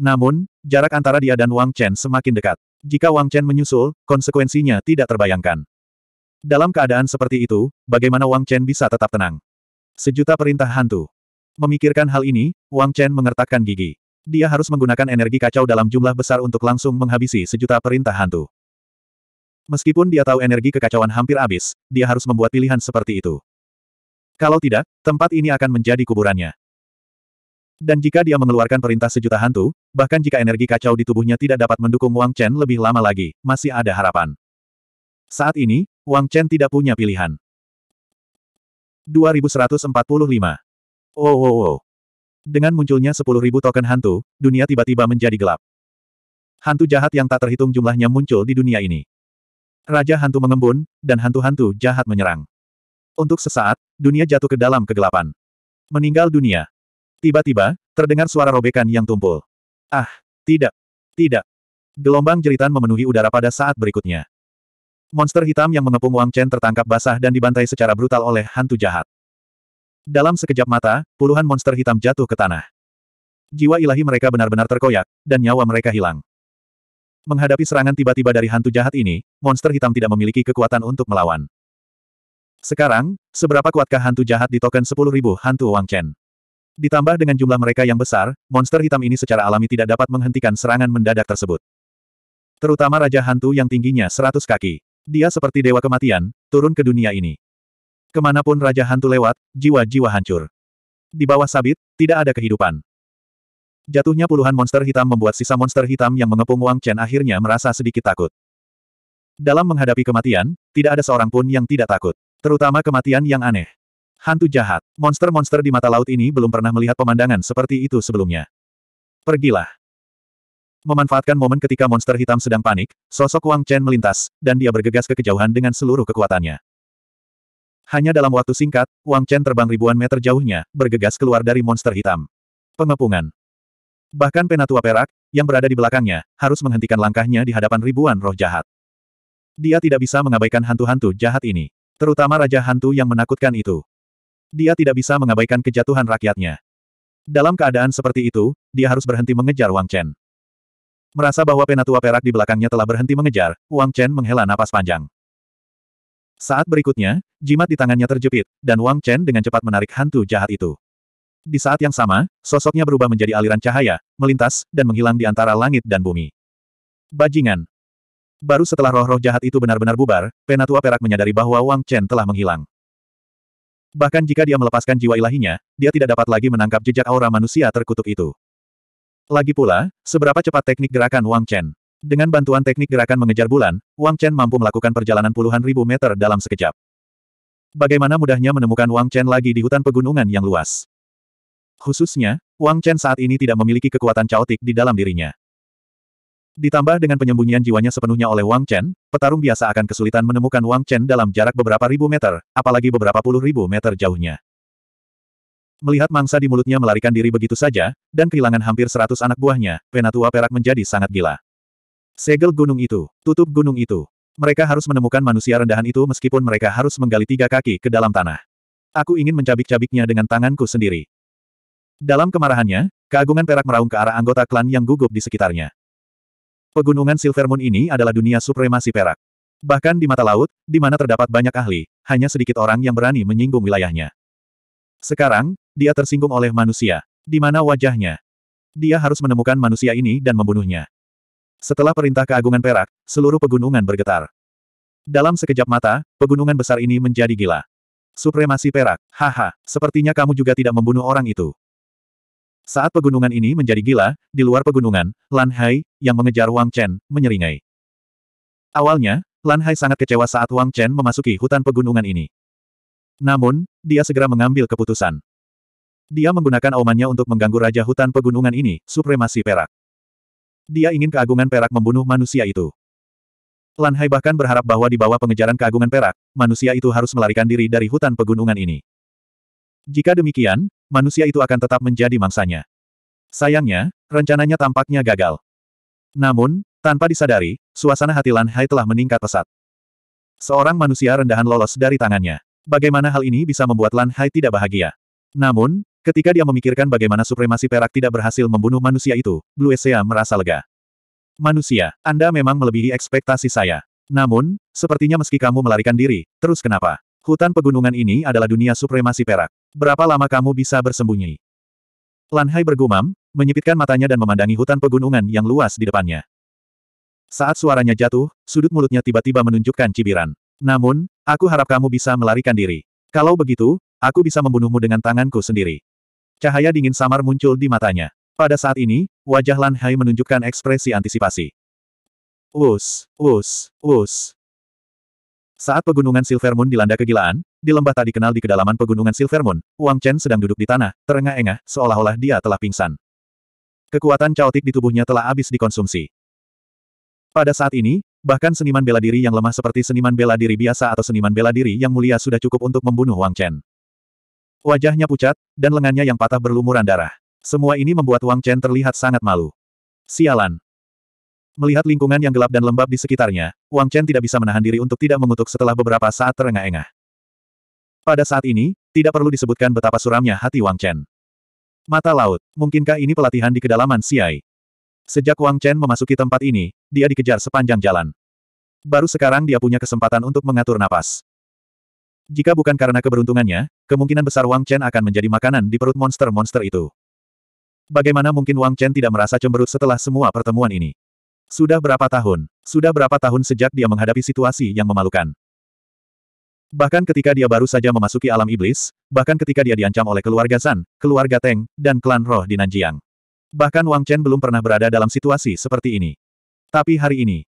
Namun, jarak antara dia dan Wang Chen semakin dekat. Jika Wang Chen menyusul, konsekuensinya tidak terbayangkan. Dalam keadaan seperti itu, bagaimana Wang Chen bisa tetap tenang? Sejuta perintah hantu. Memikirkan hal ini, Wang Chen mengertakkan gigi. Dia harus menggunakan energi kacau dalam jumlah besar untuk langsung menghabisi sejuta perintah hantu. Meskipun dia tahu energi kekacauan hampir habis, dia harus membuat pilihan seperti itu. Kalau tidak, tempat ini akan menjadi kuburannya. Dan jika dia mengeluarkan perintah sejuta hantu, bahkan jika energi kacau di tubuhnya tidak dapat mendukung Wang Chen lebih lama lagi, masih ada harapan. Saat ini, Wang Chen tidak punya pilihan. 2145. Oh oh oh. Dengan munculnya 10.000 token hantu, dunia tiba-tiba menjadi gelap. Hantu jahat yang tak terhitung jumlahnya muncul di dunia ini. Raja hantu mengembun, dan hantu-hantu jahat menyerang. Untuk sesaat, dunia jatuh ke dalam kegelapan. Meninggal dunia. Tiba-tiba, terdengar suara robekan yang tumpul. Ah, tidak, tidak. Gelombang jeritan memenuhi udara pada saat berikutnya. Monster hitam yang mengepung Wang Chen tertangkap basah dan dibantai secara brutal oleh hantu jahat. Dalam sekejap mata, puluhan monster hitam jatuh ke tanah. Jiwa ilahi mereka benar-benar terkoyak, dan nyawa mereka hilang. Menghadapi serangan tiba-tiba dari hantu jahat ini, monster hitam tidak memiliki kekuatan untuk melawan. Sekarang, seberapa kuatkah hantu jahat di token 10.000 hantu Wang Chen? Ditambah dengan jumlah mereka yang besar, monster hitam ini secara alami tidak dapat menghentikan serangan mendadak tersebut. Terutama Raja Hantu yang tingginya 100 kaki. Dia seperti dewa kematian, turun ke dunia ini. Kemanapun Raja Hantu lewat, jiwa-jiwa hancur. Di bawah sabit, tidak ada kehidupan. Jatuhnya puluhan monster hitam membuat sisa monster hitam yang mengepung Wang Chen akhirnya merasa sedikit takut. Dalam menghadapi kematian, tidak ada seorang pun yang tidak takut. Terutama kematian yang aneh. Hantu jahat. Monster-monster di mata laut ini belum pernah melihat pemandangan seperti itu sebelumnya. Pergilah. Memanfaatkan momen ketika monster hitam sedang panik, sosok Wang Chen melintas, dan dia bergegas ke kejauhan dengan seluruh kekuatannya. Hanya dalam waktu singkat, Wang Chen terbang ribuan meter jauhnya, bergegas keluar dari monster hitam. Pengepungan. Bahkan penatua perak, yang berada di belakangnya, harus menghentikan langkahnya di hadapan ribuan roh jahat. Dia tidak bisa mengabaikan hantu-hantu jahat ini. Terutama Raja Hantu yang menakutkan itu. Dia tidak bisa mengabaikan kejatuhan rakyatnya. Dalam keadaan seperti itu, dia harus berhenti mengejar Wang Chen. Merasa bahwa penatua perak di belakangnya telah berhenti mengejar, Wang Chen menghela napas panjang. Saat berikutnya, jimat di tangannya terjepit, dan Wang Chen dengan cepat menarik hantu jahat itu. Di saat yang sama, sosoknya berubah menjadi aliran cahaya, melintas, dan menghilang di antara langit dan bumi. Bajingan. Baru setelah roh-roh jahat itu benar-benar bubar, Penatua Perak menyadari bahwa Wang Chen telah menghilang. Bahkan jika dia melepaskan jiwa ilahinya, dia tidak dapat lagi menangkap jejak aura manusia terkutuk itu. Lagi pula, seberapa cepat teknik gerakan Wang Chen. Dengan bantuan teknik gerakan mengejar bulan, Wang Chen mampu melakukan perjalanan puluhan ribu meter dalam sekejap. Bagaimana mudahnya menemukan Wang Chen lagi di hutan pegunungan yang luas. Khususnya, Wang Chen saat ini tidak memiliki kekuatan caotik di dalam dirinya. Ditambah dengan penyembunyian jiwanya sepenuhnya oleh Wang Chen, petarung biasa akan kesulitan menemukan Wang Chen dalam jarak beberapa ribu meter, apalagi beberapa puluh ribu meter jauhnya. Melihat mangsa di mulutnya melarikan diri begitu saja, dan kehilangan hampir seratus anak buahnya, Penatua Perak menjadi sangat gila. Segel gunung itu, tutup gunung itu. Mereka harus menemukan manusia rendahan itu meskipun mereka harus menggali tiga kaki ke dalam tanah. Aku ingin mencabik-cabiknya dengan tanganku sendiri. Dalam kemarahannya, keagungan perak meraung ke arah anggota klan yang gugup di sekitarnya. Pegunungan Silver Moon ini adalah dunia supremasi perak. Bahkan di mata laut, di mana terdapat banyak ahli, hanya sedikit orang yang berani menyinggung wilayahnya. Sekarang, dia tersinggung oleh manusia. Di mana wajahnya? Dia harus menemukan manusia ini dan membunuhnya. Setelah perintah keagungan perak, seluruh pegunungan bergetar. Dalam sekejap mata, pegunungan besar ini menjadi gila. Supremasi perak, haha, sepertinya kamu juga tidak membunuh orang itu. Saat pegunungan ini menjadi gila, di luar pegunungan, Lan Hai, yang mengejar Wang Chen, menyeringai. Awalnya, Lan Hai sangat kecewa saat Wang Chen memasuki hutan pegunungan ini. Namun, dia segera mengambil keputusan. Dia menggunakan aumannya untuk mengganggu raja hutan pegunungan ini, supremasi perak. Dia ingin keagungan perak membunuh manusia itu. Lan Hai bahkan berharap bahwa di bawah pengejaran keagungan perak, manusia itu harus melarikan diri dari hutan pegunungan ini. Jika demikian, manusia itu akan tetap menjadi mangsanya. Sayangnya, rencananya tampaknya gagal. Namun, tanpa disadari, suasana hati Lan Hai telah meningkat pesat. Seorang manusia rendahan lolos dari tangannya. Bagaimana hal ini bisa membuat Lan Hai tidak bahagia? Namun, ketika dia memikirkan bagaimana supremasi perak tidak berhasil membunuh manusia itu, Blue Sea merasa lega. Manusia, Anda memang melebihi ekspektasi saya. Namun, sepertinya meski kamu melarikan diri, terus kenapa? Hutan pegunungan ini adalah dunia supremasi perak. Berapa lama kamu bisa bersembunyi? Lan Hai bergumam, menyipitkan matanya dan memandangi hutan pegunungan yang luas di depannya. Saat suaranya jatuh, sudut mulutnya tiba-tiba menunjukkan cibiran. Namun, aku harap kamu bisa melarikan diri. Kalau begitu, aku bisa membunuhmu dengan tanganku sendiri. Cahaya dingin samar muncul di matanya. Pada saat ini, wajah Lan Hai menunjukkan ekspresi antisipasi. Us, us, us. Saat pegunungan Silver Moon dilanda kegilaan, di lembah tak dikenal di kedalaman pegunungan Silver Moon, Wang Chen sedang duduk di tanah, terengah-engah, seolah-olah dia telah pingsan. Kekuatan caotik di tubuhnya telah habis dikonsumsi. Pada saat ini, bahkan seniman bela diri yang lemah seperti seniman bela diri biasa atau seniman bela diri yang mulia sudah cukup untuk membunuh Wang Chen. Wajahnya pucat, dan lengannya yang patah berlumuran darah. Semua ini membuat Wang Chen terlihat sangat malu. Sialan. Melihat lingkungan yang gelap dan lembab di sekitarnya, Wang Chen tidak bisa menahan diri untuk tidak mengutuk setelah beberapa saat terengah-engah. Pada saat ini, tidak perlu disebutkan betapa suramnya hati Wang Chen. Mata laut, mungkinkah ini pelatihan di kedalaman siai? Sejak Wang Chen memasuki tempat ini, dia dikejar sepanjang jalan. Baru sekarang dia punya kesempatan untuk mengatur napas. Jika bukan karena keberuntungannya, kemungkinan besar Wang Chen akan menjadi makanan di perut monster-monster itu. Bagaimana mungkin Wang Chen tidak merasa cemberut setelah semua pertemuan ini? Sudah berapa tahun? Sudah berapa tahun sejak dia menghadapi situasi yang memalukan? Bahkan ketika dia baru saja memasuki alam iblis, bahkan ketika dia diancam oleh keluarga San, keluarga Teng, dan klan roh di Nanjiang. Bahkan Wang Chen belum pernah berada dalam situasi seperti ini. Tapi hari ini,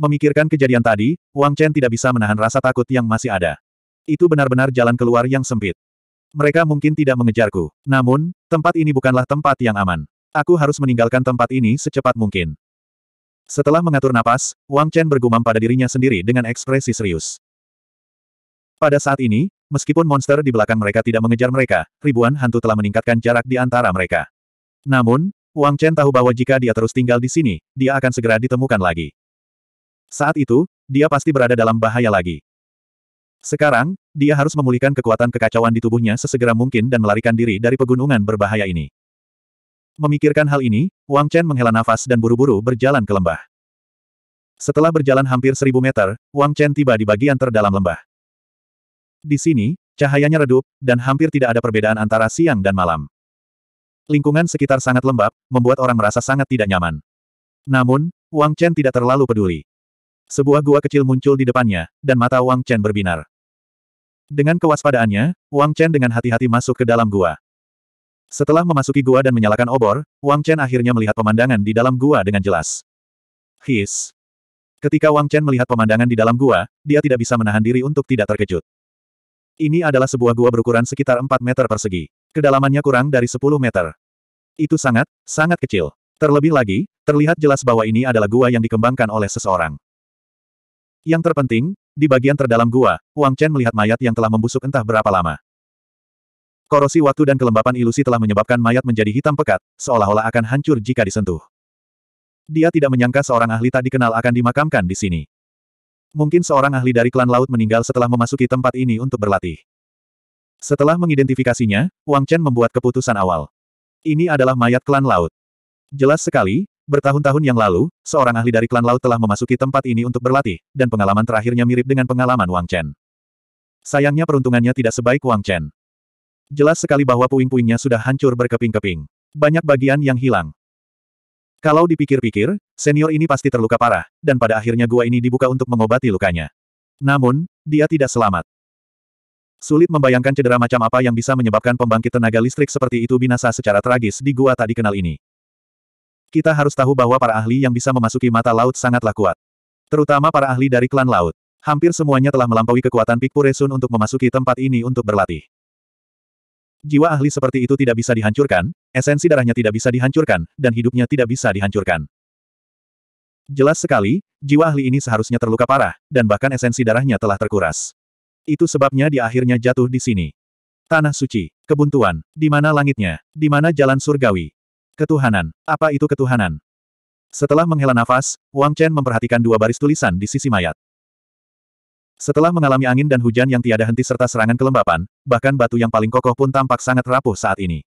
memikirkan kejadian tadi, Wang Chen tidak bisa menahan rasa takut yang masih ada. Itu benar-benar jalan keluar yang sempit. Mereka mungkin tidak mengejarku. Namun, tempat ini bukanlah tempat yang aman. Aku harus meninggalkan tempat ini secepat mungkin. Setelah mengatur napas, Wang Chen bergumam pada dirinya sendiri dengan ekspresi serius. Pada saat ini, meskipun monster di belakang mereka tidak mengejar mereka, ribuan hantu telah meningkatkan jarak di antara mereka. Namun, Wang Chen tahu bahwa jika dia terus tinggal di sini, dia akan segera ditemukan lagi. Saat itu, dia pasti berada dalam bahaya lagi. Sekarang, dia harus memulihkan kekuatan kekacauan di tubuhnya sesegera mungkin dan melarikan diri dari pegunungan berbahaya ini. Memikirkan hal ini, Wang Chen menghela nafas dan buru-buru berjalan ke lembah. Setelah berjalan hampir seribu meter, Wang Chen tiba di bagian terdalam lembah. Di sini, cahayanya redup, dan hampir tidak ada perbedaan antara siang dan malam. Lingkungan sekitar sangat lembab, membuat orang merasa sangat tidak nyaman. Namun, Wang Chen tidak terlalu peduli. Sebuah gua kecil muncul di depannya, dan mata Wang Chen berbinar. Dengan kewaspadaannya, Wang Chen dengan hati-hati masuk ke dalam gua. Setelah memasuki gua dan menyalakan obor, Wang Chen akhirnya melihat pemandangan di dalam gua dengan jelas. His. Ketika Wang Chen melihat pemandangan di dalam gua, dia tidak bisa menahan diri untuk tidak terkejut. Ini adalah sebuah gua berukuran sekitar 4 meter persegi. Kedalamannya kurang dari 10 meter. Itu sangat, sangat kecil. Terlebih lagi, terlihat jelas bahwa ini adalah gua yang dikembangkan oleh seseorang. Yang terpenting, di bagian terdalam gua, Wang Chen melihat mayat yang telah membusuk entah berapa lama. Korosi waktu dan kelembapan ilusi telah menyebabkan mayat menjadi hitam pekat, seolah-olah akan hancur jika disentuh. Dia tidak menyangka seorang ahli tak dikenal akan dimakamkan di sini. Mungkin seorang ahli dari klan laut meninggal setelah memasuki tempat ini untuk berlatih. Setelah mengidentifikasinya, Wang Chen membuat keputusan awal. Ini adalah mayat klan laut. Jelas sekali, bertahun-tahun yang lalu, seorang ahli dari klan laut telah memasuki tempat ini untuk berlatih, dan pengalaman terakhirnya mirip dengan pengalaman Wang Chen. Sayangnya peruntungannya tidak sebaik Wang Chen. Jelas sekali bahwa puing-puingnya sudah hancur berkeping-keping. Banyak bagian yang hilang. Kalau dipikir-pikir, senior ini pasti terluka parah, dan pada akhirnya gua ini dibuka untuk mengobati lukanya. Namun, dia tidak selamat. Sulit membayangkan cedera macam apa yang bisa menyebabkan pembangkit tenaga listrik seperti itu binasa secara tragis di gua tak dikenal ini. Kita harus tahu bahwa para ahli yang bisa memasuki mata laut sangatlah kuat. Terutama para ahli dari klan laut. Hampir semuanya telah melampaui kekuatan Pikpuresun untuk memasuki tempat ini untuk berlatih. Jiwa ahli seperti itu tidak bisa dihancurkan, esensi darahnya tidak bisa dihancurkan, dan hidupnya tidak bisa dihancurkan. Jelas sekali, jiwa ahli ini seharusnya terluka parah, dan bahkan esensi darahnya telah terkuras. Itu sebabnya dia akhirnya jatuh di sini. Tanah suci, kebuntuan, di mana langitnya, di mana jalan surgawi. Ketuhanan, apa itu ketuhanan? Setelah menghela nafas, Wang Chen memperhatikan dua baris tulisan di sisi mayat. Setelah mengalami angin dan hujan yang tiada henti serta serangan kelembapan, bahkan batu yang paling kokoh pun tampak sangat rapuh saat ini.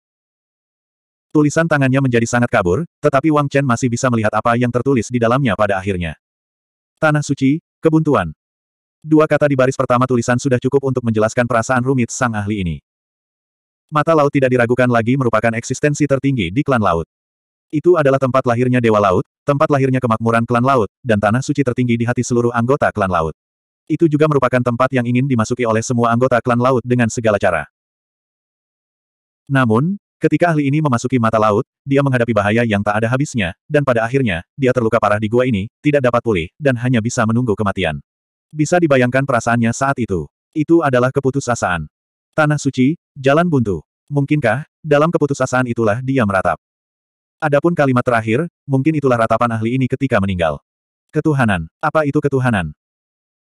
Tulisan tangannya menjadi sangat kabur, tetapi Wang Chen masih bisa melihat apa yang tertulis di dalamnya pada akhirnya. Tanah suci, kebuntuan. Dua kata di baris pertama tulisan sudah cukup untuk menjelaskan perasaan rumit sang ahli ini. Mata laut tidak diragukan lagi merupakan eksistensi tertinggi di klan laut. Itu adalah tempat lahirnya Dewa Laut, tempat lahirnya kemakmuran klan laut, dan tanah suci tertinggi di hati seluruh anggota klan laut. Itu juga merupakan tempat yang ingin dimasuki oleh semua anggota klan laut dengan segala cara. Namun, ketika ahli ini memasuki mata laut, dia menghadapi bahaya yang tak ada habisnya, dan pada akhirnya, dia terluka parah di gua ini, tidak dapat pulih, dan hanya bisa menunggu kematian. Bisa dibayangkan perasaannya saat itu. Itu adalah keputusasaan. Tanah suci, jalan buntu. Mungkinkah, dalam keputusasaan itulah dia meratap. Adapun kalimat terakhir, mungkin itulah ratapan ahli ini ketika meninggal. Ketuhanan. Apa itu ketuhanan?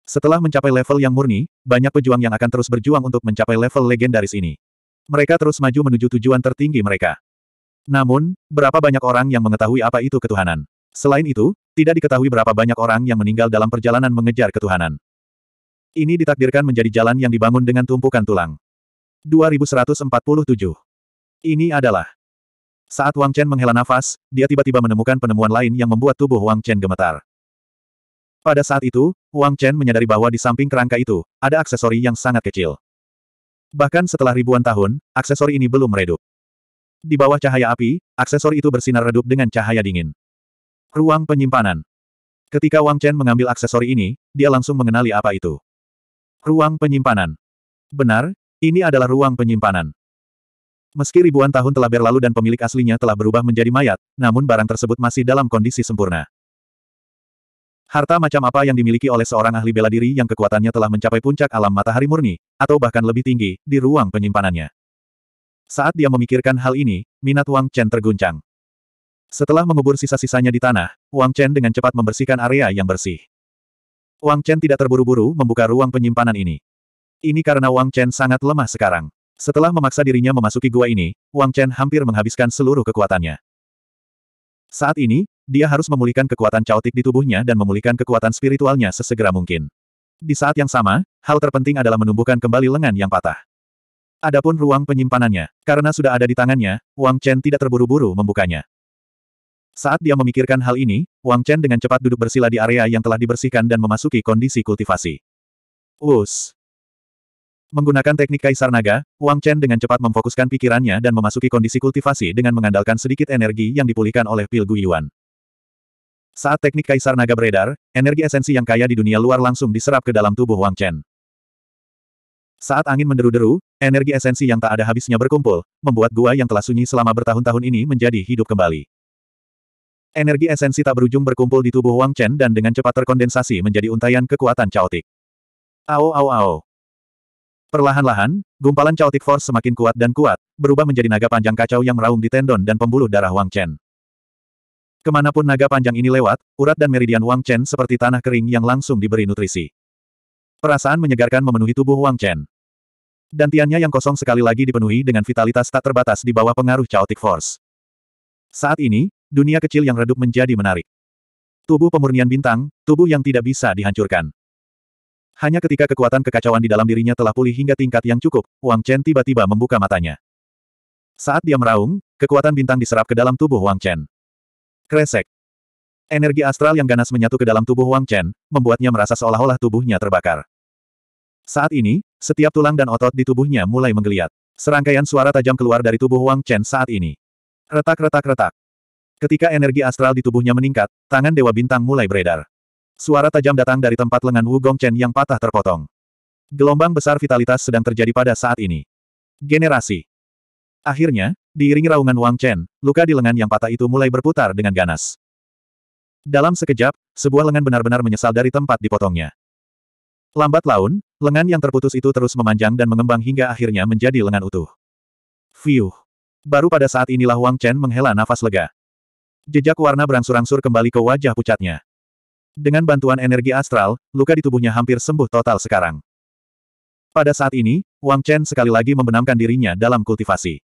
Setelah mencapai level yang murni, banyak pejuang yang akan terus berjuang untuk mencapai level legendaris ini. Mereka terus maju menuju tujuan tertinggi mereka. Namun, berapa banyak orang yang mengetahui apa itu ketuhanan? Selain itu, tidak diketahui berapa banyak orang yang meninggal dalam perjalanan mengejar ketuhanan. Ini ditakdirkan menjadi jalan yang dibangun dengan tumpukan tulang. 2147. Ini adalah saat Wang Chen menghela nafas, dia tiba-tiba menemukan penemuan lain yang membuat tubuh Wang Chen gemetar. Pada saat itu, Wang Chen menyadari bahwa di samping kerangka itu, ada aksesori yang sangat kecil. Bahkan setelah ribuan tahun, aksesori ini belum meredup. Di bawah cahaya api, aksesori itu bersinar redup dengan cahaya dingin. Ruang penyimpanan. Ketika Wang Chen mengambil aksesori ini, dia langsung mengenali apa itu. Ruang penyimpanan. Benar, ini adalah ruang penyimpanan. Meski ribuan tahun telah berlalu dan pemilik aslinya telah berubah menjadi mayat, namun barang tersebut masih dalam kondisi sempurna. Harta macam apa yang dimiliki oleh seorang ahli bela diri yang kekuatannya telah mencapai puncak alam matahari murni, atau bahkan lebih tinggi, di ruang penyimpanannya. Saat dia memikirkan hal ini, minat Wang Chen terguncang. Setelah mengubur sisa-sisanya di tanah, Wang Chen dengan cepat membersihkan area yang bersih. Wang Chen tidak terburu-buru membuka ruang penyimpanan ini. Ini karena Wang Chen sangat lemah sekarang. Setelah memaksa dirinya memasuki gua ini, Wang Chen hampir menghabiskan seluruh kekuatannya. Saat ini, dia harus memulihkan kekuatan caotik di tubuhnya dan memulihkan kekuatan spiritualnya sesegera mungkin. Di saat yang sama, hal terpenting adalah menumbuhkan kembali lengan yang patah. Adapun ruang penyimpanannya, karena sudah ada di tangannya, Wang Chen tidak terburu-buru membukanya. Saat dia memikirkan hal ini, Wang Chen dengan cepat duduk bersila di area yang telah dibersihkan dan memasuki kondisi kultivasi. us Menggunakan teknik kaisar naga, Wang Chen dengan cepat memfokuskan pikirannya dan memasuki kondisi kultivasi dengan mengandalkan sedikit energi yang dipulihkan oleh pil Guiyuan. Saat teknik kaisar naga beredar, energi esensi yang kaya di dunia luar langsung diserap ke dalam tubuh Wang Chen. Saat angin menderu-deru, energi esensi yang tak ada habisnya berkumpul, membuat gua yang telah sunyi selama bertahun-tahun ini menjadi hidup kembali. Energi esensi tak berujung berkumpul di tubuh Wang Chen dan dengan cepat terkondensasi menjadi untaian kekuatan caotik. Ao ao ao. Perlahan-lahan, gumpalan Chaotic Force semakin kuat dan kuat, berubah menjadi naga panjang kacau yang meraung di tendon dan pembuluh darah Wang Chen. Kemanapun naga panjang ini lewat, urat dan meridian Wang Chen seperti tanah kering yang langsung diberi nutrisi. Perasaan menyegarkan memenuhi tubuh Wang Chen. Dantiannya yang kosong sekali lagi dipenuhi dengan vitalitas tak terbatas di bawah pengaruh Chaotic Force. Saat ini, dunia kecil yang redup menjadi menarik. Tubuh pemurnian bintang, tubuh yang tidak bisa dihancurkan. Hanya ketika kekuatan kekacauan di dalam dirinya telah pulih hingga tingkat yang cukup, Wang Chen tiba-tiba membuka matanya. Saat dia meraung, kekuatan bintang diserap ke dalam tubuh Wang Chen. Kresek. Energi astral yang ganas menyatu ke dalam tubuh Wang Chen, membuatnya merasa seolah-olah tubuhnya terbakar. Saat ini, setiap tulang dan otot di tubuhnya mulai menggeliat. Serangkaian suara tajam keluar dari tubuh Wang Chen saat ini. Retak-retak-retak. Ketika energi astral di tubuhnya meningkat, tangan Dewa Bintang mulai beredar. Suara tajam datang dari tempat lengan Wu Chen yang patah terpotong. Gelombang besar vitalitas sedang terjadi pada saat ini. Generasi. Akhirnya, diiringi raungan Wang Chen, luka di lengan yang patah itu mulai berputar dengan ganas. Dalam sekejap, sebuah lengan benar-benar menyesal dari tempat dipotongnya. Lambat laun, lengan yang terputus itu terus memanjang dan mengembang hingga akhirnya menjadi lengan utuh. Fiuh. Baru pada saat inilah Wang Chen menghela nafas lega. Jejak warna berangsur-angsur kembali ke wajah pucatnya. Dengan bantuan energi astral, luka di tubuhnya hampir sembuh total sekarang. Pada saat ini, Wang Chen sekali lagi membenamkan dirinya dalam kultivasi.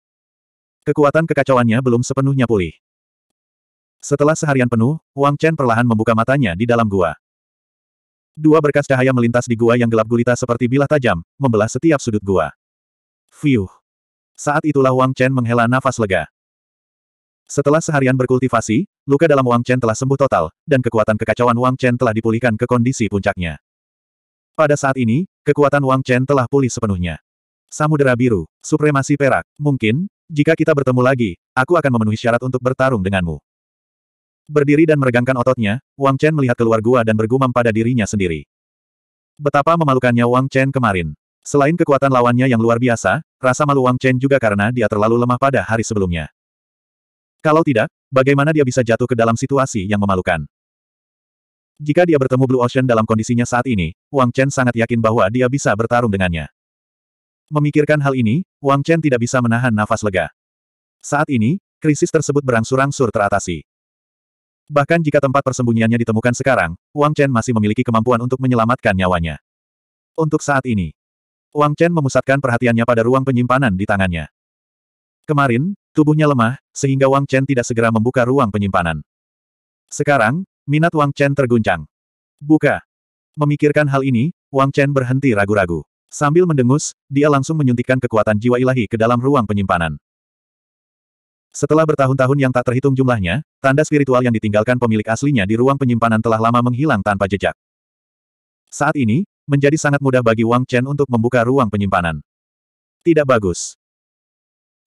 Kekuatan kekacauannya belum sepenuhnya pulih. Setelah seharian penuh, Wang Chen perlahan membuka matanya di dalam gua. Dua berkas cahaya melintas di gua yang gelap gulita seperti bilah tajam, membelah setiap sudut gua. Fiuh! Saat itulah Wang Chen menghela nafas lega. Setelah seharian berkultivasi, luka dalam Wang Chen telah sembuh total, dan kekuatan kekacauan Wang Chen telah dipulihkan ke kondisi puncaknya. Pada saat ini, kekuatan Wang Chen telah pulih sepenuhnya. Samudera Biru, Supremasi Perak, mungkin, jika kita bertemu lagi, aku akan memenuhi syarat untuk bertarung denganmu. Berdiri dan meregangkan ototnya, Wang Chen melihat keluar gua dan bergumam pada dirinya sendiri. Betapa memalukannya Wang Chen kemarin. Selain kekuatan lawannya yang luar biasa, rasa malu Wang Chen juga karena dia terlalu lemah pada hari sebelumnya. Kalau tidak, bagaimana dia bisa jatuh ke dalam situasi yang memalukan? Jika dia bertemu Blue Ocean dalam kondisinya saat ini, Wang Chen sangat yakin bahwa dia bisa bertarung dengannya. Memikirkan hal ini, Wang Chen tidak bisa menahan nafas lega. Saat ini, krisis tersebut berangsur-angsur teratasi. Bahkan jika tempat persembunyiannya ditemukan sekarang, Wang Chen masih memiliki kemampuan untuk menyelamatkan nyawanya. Untuk saat ini, Wang Chen memusatkan perhatiannya pada ruang penyimpanan di tangannya. Kemarin, Tubuhnya lemah, sehingga Wang Chen tidak segera membuka ruang penyimpanan. Sekarang, minat Wang Chen terguncang. Buka. Memikirkan hal ini, Wang Chen berhenti ragu-ragu. Sambil mendengus, dia langsung menyuntikkan kekuatan jiwa ilahi ke dalam ruang penyimpanan. Setelah bertahun-tahun yang tak terhitung jumlahnya, tanda spiritual yang ditinggalkan pemilik aslinya di ruang penyimpanan telah lama menghilang tanpa jejak. Saat ini, menjadi sangat mudah bagi Wang Chen untuk membuka ruang penyimpanan. Tidak bagus.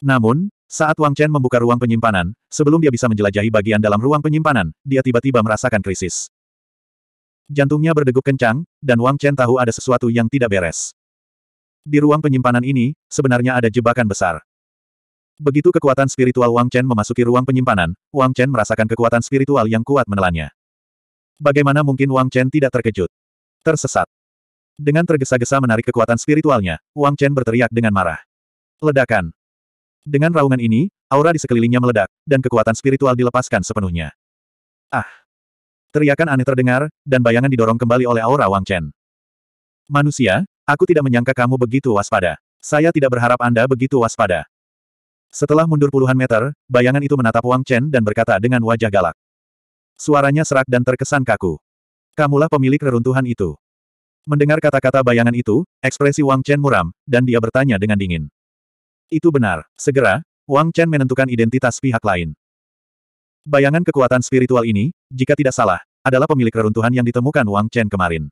Namun, saat Wang Chen membuka ruang penyimpanan, sebelum dia bisa menjelajahi bagian dalam ruang penyimpanan, dia tiba-tiba merasakan krisis. Jantungnya berdegup kencang, dan Wang Chen tahu ada sesuatu yang tidak beres. Di ruang penyimpanan ini, sebenarnya ada jebakan besar. Begitu kekuatan spiritual Wang Chen memasuki ruang penyimpanan, Wang Chen merasakan kekuatan spiritual yang kuat menelannya. Bagaimana mungkin Wang Chen tidak terkejut? Tersesat. Dengan tergesa-gesa menarik kekuatan spiritualnya, Wang Chen berteriak dengan marah. Ledakan. Dengan raungan ini, aura di sekelilingnya meledak, dan kekuatan spiritual dilepaskan sepenuhnya. Ah! Teriakan aneh terdengar, dan bayangan didorong kembali oleh aura Wang Chen. Manusia, aku tidak menyangka kamu begitu waspada. Saya tidak berharap Anda begitu waspada. Setelah mundur puluhan meter, bayangan itu menatap Wang Chen dan berkata dengan wajah galak. Suaranya serak dan terkesan kaku. Kamulah pemilik reruntuhan itu. Mendengar kata-kata bayangan itu, ekspresi Wang Chen muram, dan dia bertanya dengan dingin. Itu benar. Segera, Wang Chen menentukan identitas pihak lain. Bayangan kekuatan spiritual ini, jika tidak salah, adalah pemilik reruntuhan yang ditemukan Wang Chen kemarin.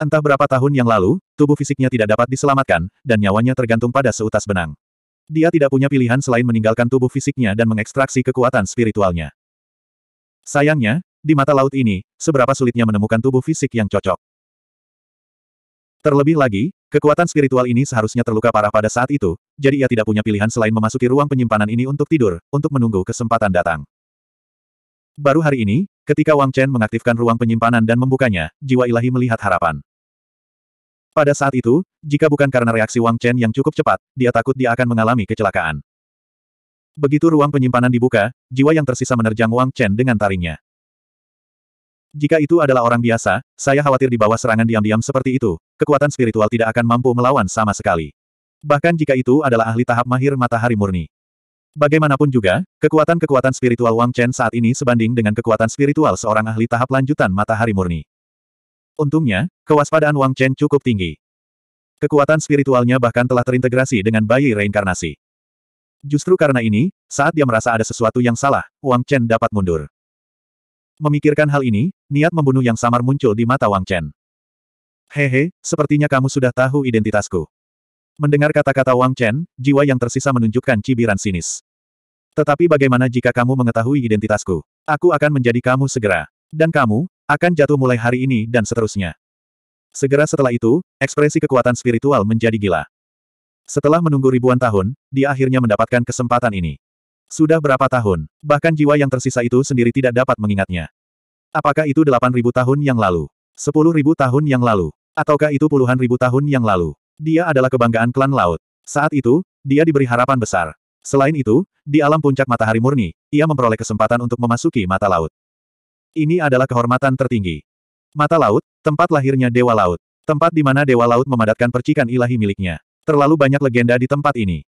Entah berapa tahun yang lalu, tubuh fisiknya tidak dapat diselamatkan, dan nyawanya tergantung pada seutas benang. Dia tidak punya pilihan selain meninggalkan tubuh fisiknya dan mengekstraksi kekuatan spiritualnya. Sayangnya, di mata laut ini, seberapa sulitnya menemukan tubuh fisik yang cocok. Terlebih lagi, Kekuatan spiritual ini seharusnya terluka parah pada saat itu, jadi ia tidak punya pilihan selain memasuki ruang penyimpanan ini untuk tidur, untuk menunggu kesempatan datang. Baru hari ini, ketika Wang Chen mengaktifkan ruang penyimpanan dan membukanya, jiwa ilahi melihat harapan. Pada saat itu, jika bukan karena reaksi Wang Chen yang cukup cepat, dia takut dia akan mengalami kecelakaan. Begitu ruang penyimpanan dibuka, jiwa yang tersisa menerjang Wang Chen dengan taringnya. Jika itu adalah orang biasa, saya khawatir di bawah serangan diam-diam seperti itu, kekuatan spiritual tidak akan mampu melawan sama sekali. Bahkan jika itu adalah ahli tahap mahir matahari murni. Bagaimanapun juga, kekuatan-kekuatan spiritual Wang Chen saat ini sebanding dengan kekuatan spiritual seorang ahli tahap lanjutan matahari murni. Untungnya, kewaspadaan Wang Chen cukup tinggi. Kekuatan spiritualnya bahkan telah terintegrasi dengan bayi reinkarnasi. Justru karena ini, saat dia merasa ada sesuatu yang salah, Wang Chen dapat mundur. Memikirkan hal ini, niat membunuh yang samar muncul di mata Wang Chen. Hehe, sepertinya kamu sudah tahu identitasku. Mendengar kata-kata Wang Chen, jiwa yang tersisa menunjukkan cibiran sinis. Tetapi bagaimana jika kamu mengetahui identitasku? Aku akan menjadi kamu segera. Dan kamu, akan jatuh mulai hari ini dan seterusnya. Segera setelah itu, ekspresi kekuatan spiritual menjadi gila. Setelah menunggu ribuan tahun, dia akhirnya mendapatkan kesempatan ini. Sudah berapa tahun, bahkan jiwa yang tersisa itu sendiri tidak dapat mengingatnya. Apakah itu delapan ribu tahun yang lalu? sepuluh ribu tahun yang lalu? Ataukah itu puluhan ribu tahun yang lalu? Dia adalah kebanggaan klan laut. Saat itu, dia diberi harapan besar. Selain itu, di alam puncak matahari murni, ia memperoleh kesempatan untuk memasuki mata laut. Ini adalah kehormatan tertinggi. Mata laut, tempat lahirnya Dewa Laut. Tempat di mana Dewa Laut memadatkan percikan ilahi miliknya. Terlalu banyak legenda di tempat ini.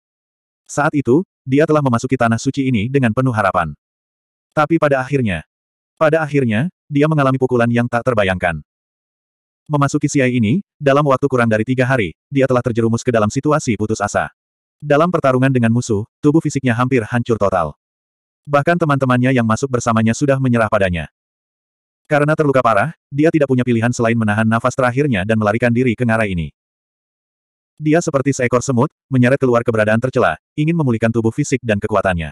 Saat itu, dia telah memasuki tanah suci ini dengan penuh harapan. Tapi pada akhirnya, pada akhirnya, dia mengalami pukulan yang tak terbayangkan. Memasuki Siai ini, dalam waktu kurang dari tiga hari, dia telah terjerumus ke dalam situasi putus asa. Dalam pertarungan dengan musuh, tubuh fisiknya hampir hancur total. Bahkan teman-temannya yang masuk bersamanya sudah menyerah padanya. Karena terluka parah, dia tidak punya pilihan selain menahan nafas terakhirnya dan melarikan diri ke ngarai ini. Dia seperti seekor semut, menyeret keluar keberadaan tercela, ingin memulihkan tubuh fisik dan kekuatannya.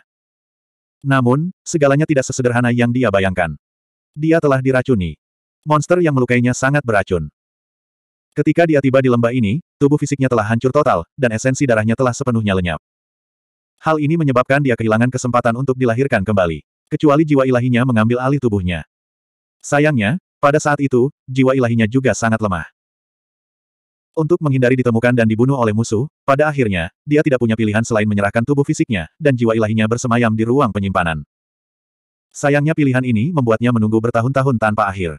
Namun, segalanya tidak sesederhana yang dia bayangkan. Dia telah diracuni. Monster yang melukainya sangat beracun. Ketika dia tiba di lembah ini, tubuh fisiknya telah hancur total, dan esensi darahnya telah sepenuhnya lenyap. Hal ini menyebabkan dia kehilangan kesempatan untuk dilahirkan kembali, kecuali jiwa ilahinya mengambil alih tubuhnya. Sayangnya, pada saat itu, jiwa ilahinya juga sangat lemah. Untuk menghindari ditemukan dan dibunuh oleh musuh, pada akhirnya, dia tidak punya pilihan selain menyerahkan tubuh fisiknya, dan jiwa ilahinya bersemayam di ruang penyimpanan. Sayangnya pilihan ini membuatnya menunggu bertahun-tahun tanpa akhir.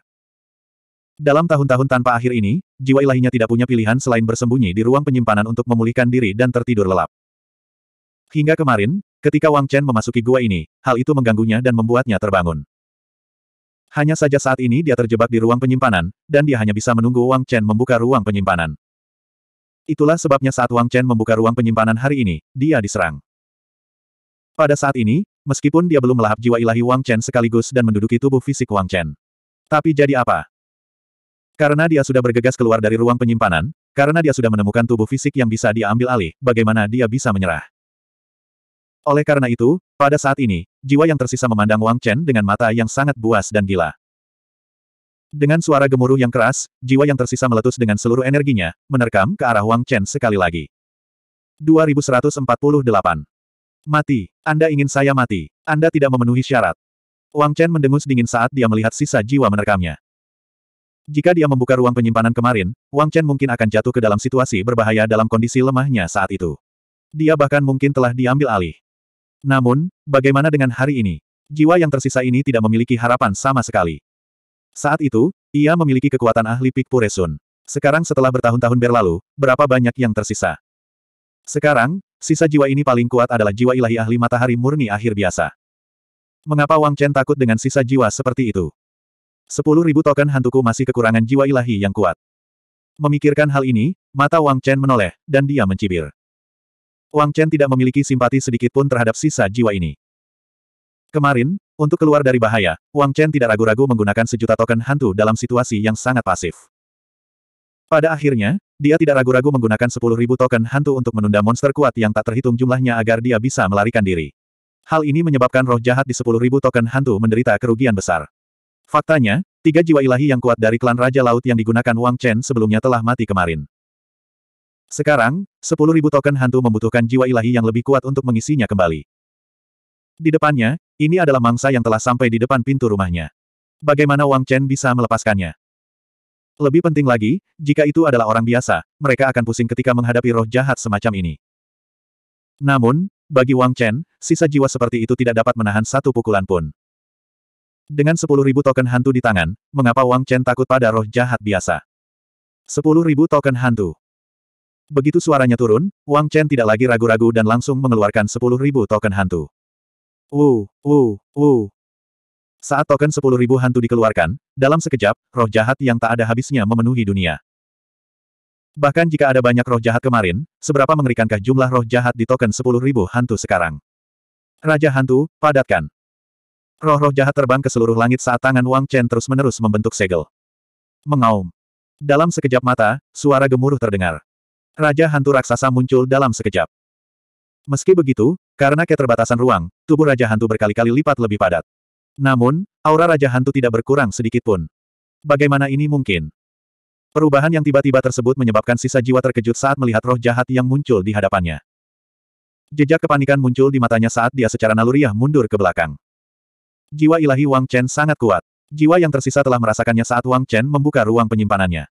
Dalam tahun-tahun tanpa akhir ini, jiwa ilahinya tidak punya pilihan selain bersembunyi di ruang penyimpanan untuk memulihkan diri dan tertidur lelap. Hingga kemarin, ketika Wang Chen memasuki gua ini, hal itu mengganggunya dan membuatnya terbangun. Hanya saja saat ini dia terjebak di ruang penyimpanan, dan dia hanya bisa menunggu Wang Chen membuka ruang penyimpanan. Itulah sebabnya saat Wang Chen membuka ruang penyimpanan hari ini, dia diserang. Pada saat ini, meskipun dia belum melahap jiwa ilahi Wang Chen sekaligus dan menduduki tubuh fisik Wang Chen. Tapi jadi apa? Karena dia sudah bergegas keluar dari ruang penyimpanan, karena dia sudah menemukan tubuh fisik yang bisa dia ambil alih, bagaimana dia bisa menyerah? Oleh karena itu, pada saat ini, jiwa yang tersisa memandang Wang Chen dengan mata yang sangat buas dan gila. Dengan suara gemuruh yang keras, jiwa yang tersisa meletus dengan seluruh energinya, menerkam ke arah Wang Chen sekali lagi. 2148. Mati. Anda ingin saya mati. Anda tidak memenuhi syarat. Wang Chen mendengus dingin saat dia melihat sisa jiwa menerkamnya. Jika dia membuka ruang penyimpanan kemarin, Wang Chen mungkin akan jatuh ke dalam situasi berbahaya dalam kondisi lemahnya saat itu. Dia bahkan mungkin telah diambil alih. Namun, bagaimana dengan hari ini? Jiwa yang tersisa ini tidak memiliki harapan sama sekali. Saat itu, ia memiliki kekuatan ahli pikpuresun. Sekarang setelah bertahun-tahun berlalu, berapa banyak yang tersisa? Sekarang, sisa jiwa ini paling kuat adalah jiwa ilahi ahli matahari murni akhir biasa. Mengapa Wang Chen takut dengan sisa jiwa seperti itu? Sepuluh ribu token hantuku masih kekurangan jiwa ilahi yang kuat. Memikirkan hal ini, mata Wang Chen menoleh, dan dia mencibir. Wang Chen tidak memiliki simpati sedikit pun terhadap sisa jiwa ini. Kemarin, untuk keluar dari bahaya, Wang Chen tidak ragu-ragu menggunakan sejuta token hantu dalam situasi yang sangat pasif. Pada akhirnya, dia tidak ragu-ragu menggunakan sepuluh ribu token hantu untuk menunda monster kuat yang tak terhitung jumlahnya agar dia bisa melarikan diri. Hal ini menyebabkan roh jahat di sepuluh ribu token hantu menderita kerugian besar. Faktanya, tiga jiwa ilahi yang kuat dari klan Raja Laut yang digunakan Wang Chen sebelumnya telah mati kemarin. Sekarang, sepuluh ribu token hantu membutuhkan jiwa ilahi yang lebih kuat untuk mengisinya kembali. Di depannya, ini adalah mangsa yang telah sampai di depan pintu rumahnya. Bagaimana Wang Chen bisa melepaskannya? Lebih penting lagi, jika itu adalah orang biasa, mereka akan pusing ketika menghadapi roh jahat semacam ini. Namun, bagi Wang Chen, sisa jiwa seperti itu tidak dapat menahan satu pukulan pun. Dengan sepuluh ribu token hantu di tangan, mengapa Wang Chen takut pada roh jahat biasa? Sepuluh ribu token hantu. Begitu suaranya turun, Wang Chen tidak lagi ragu-ragu dan langsung mengeluarkan sepuluh ribu token hantu. Wow, wow, wow. Saat token 10.000 hantu dikeluarkan, dalam sekejap, roh jahat yang tak ada habisnya memenuhi dunia. Bahkan jika ada banyak roh jahat kemarin, seberapa mengerikankah jumlah roh jahat di token 10.000 hantu sekarang? Raja hantu, padatkan. Roh-roh jahat terbang ke seluruh langit saat tangan Wang Chen terus-menerus membentuk segel. Mengaum. Dalam sekejap mata, suara gemuruh terdengar. Raja hantu raksasa muncul dalam sekejap. Meski begitu, karena keterbatasan ruang, tubuh Raja Hantu berkali-kali lipat lebih padat. Namun, aura Raja Hantu tidak berkurang sedikit pun. Bagaimana ini mungkin? Perubahan yang tiba-tiba tersebut menyebabkan sisa jiwa terkejut saat melihat roh jahat yang muncul di hadapannya. Jejak kepanikan muncul di matanya saat dia secara naluriah mundur ke belakang. Jiwa ilahi Wang Chen sangat kuat. Jiwa yang tersisa telah merasakannya saat Wang Chen membuka ruang penyimpanannya.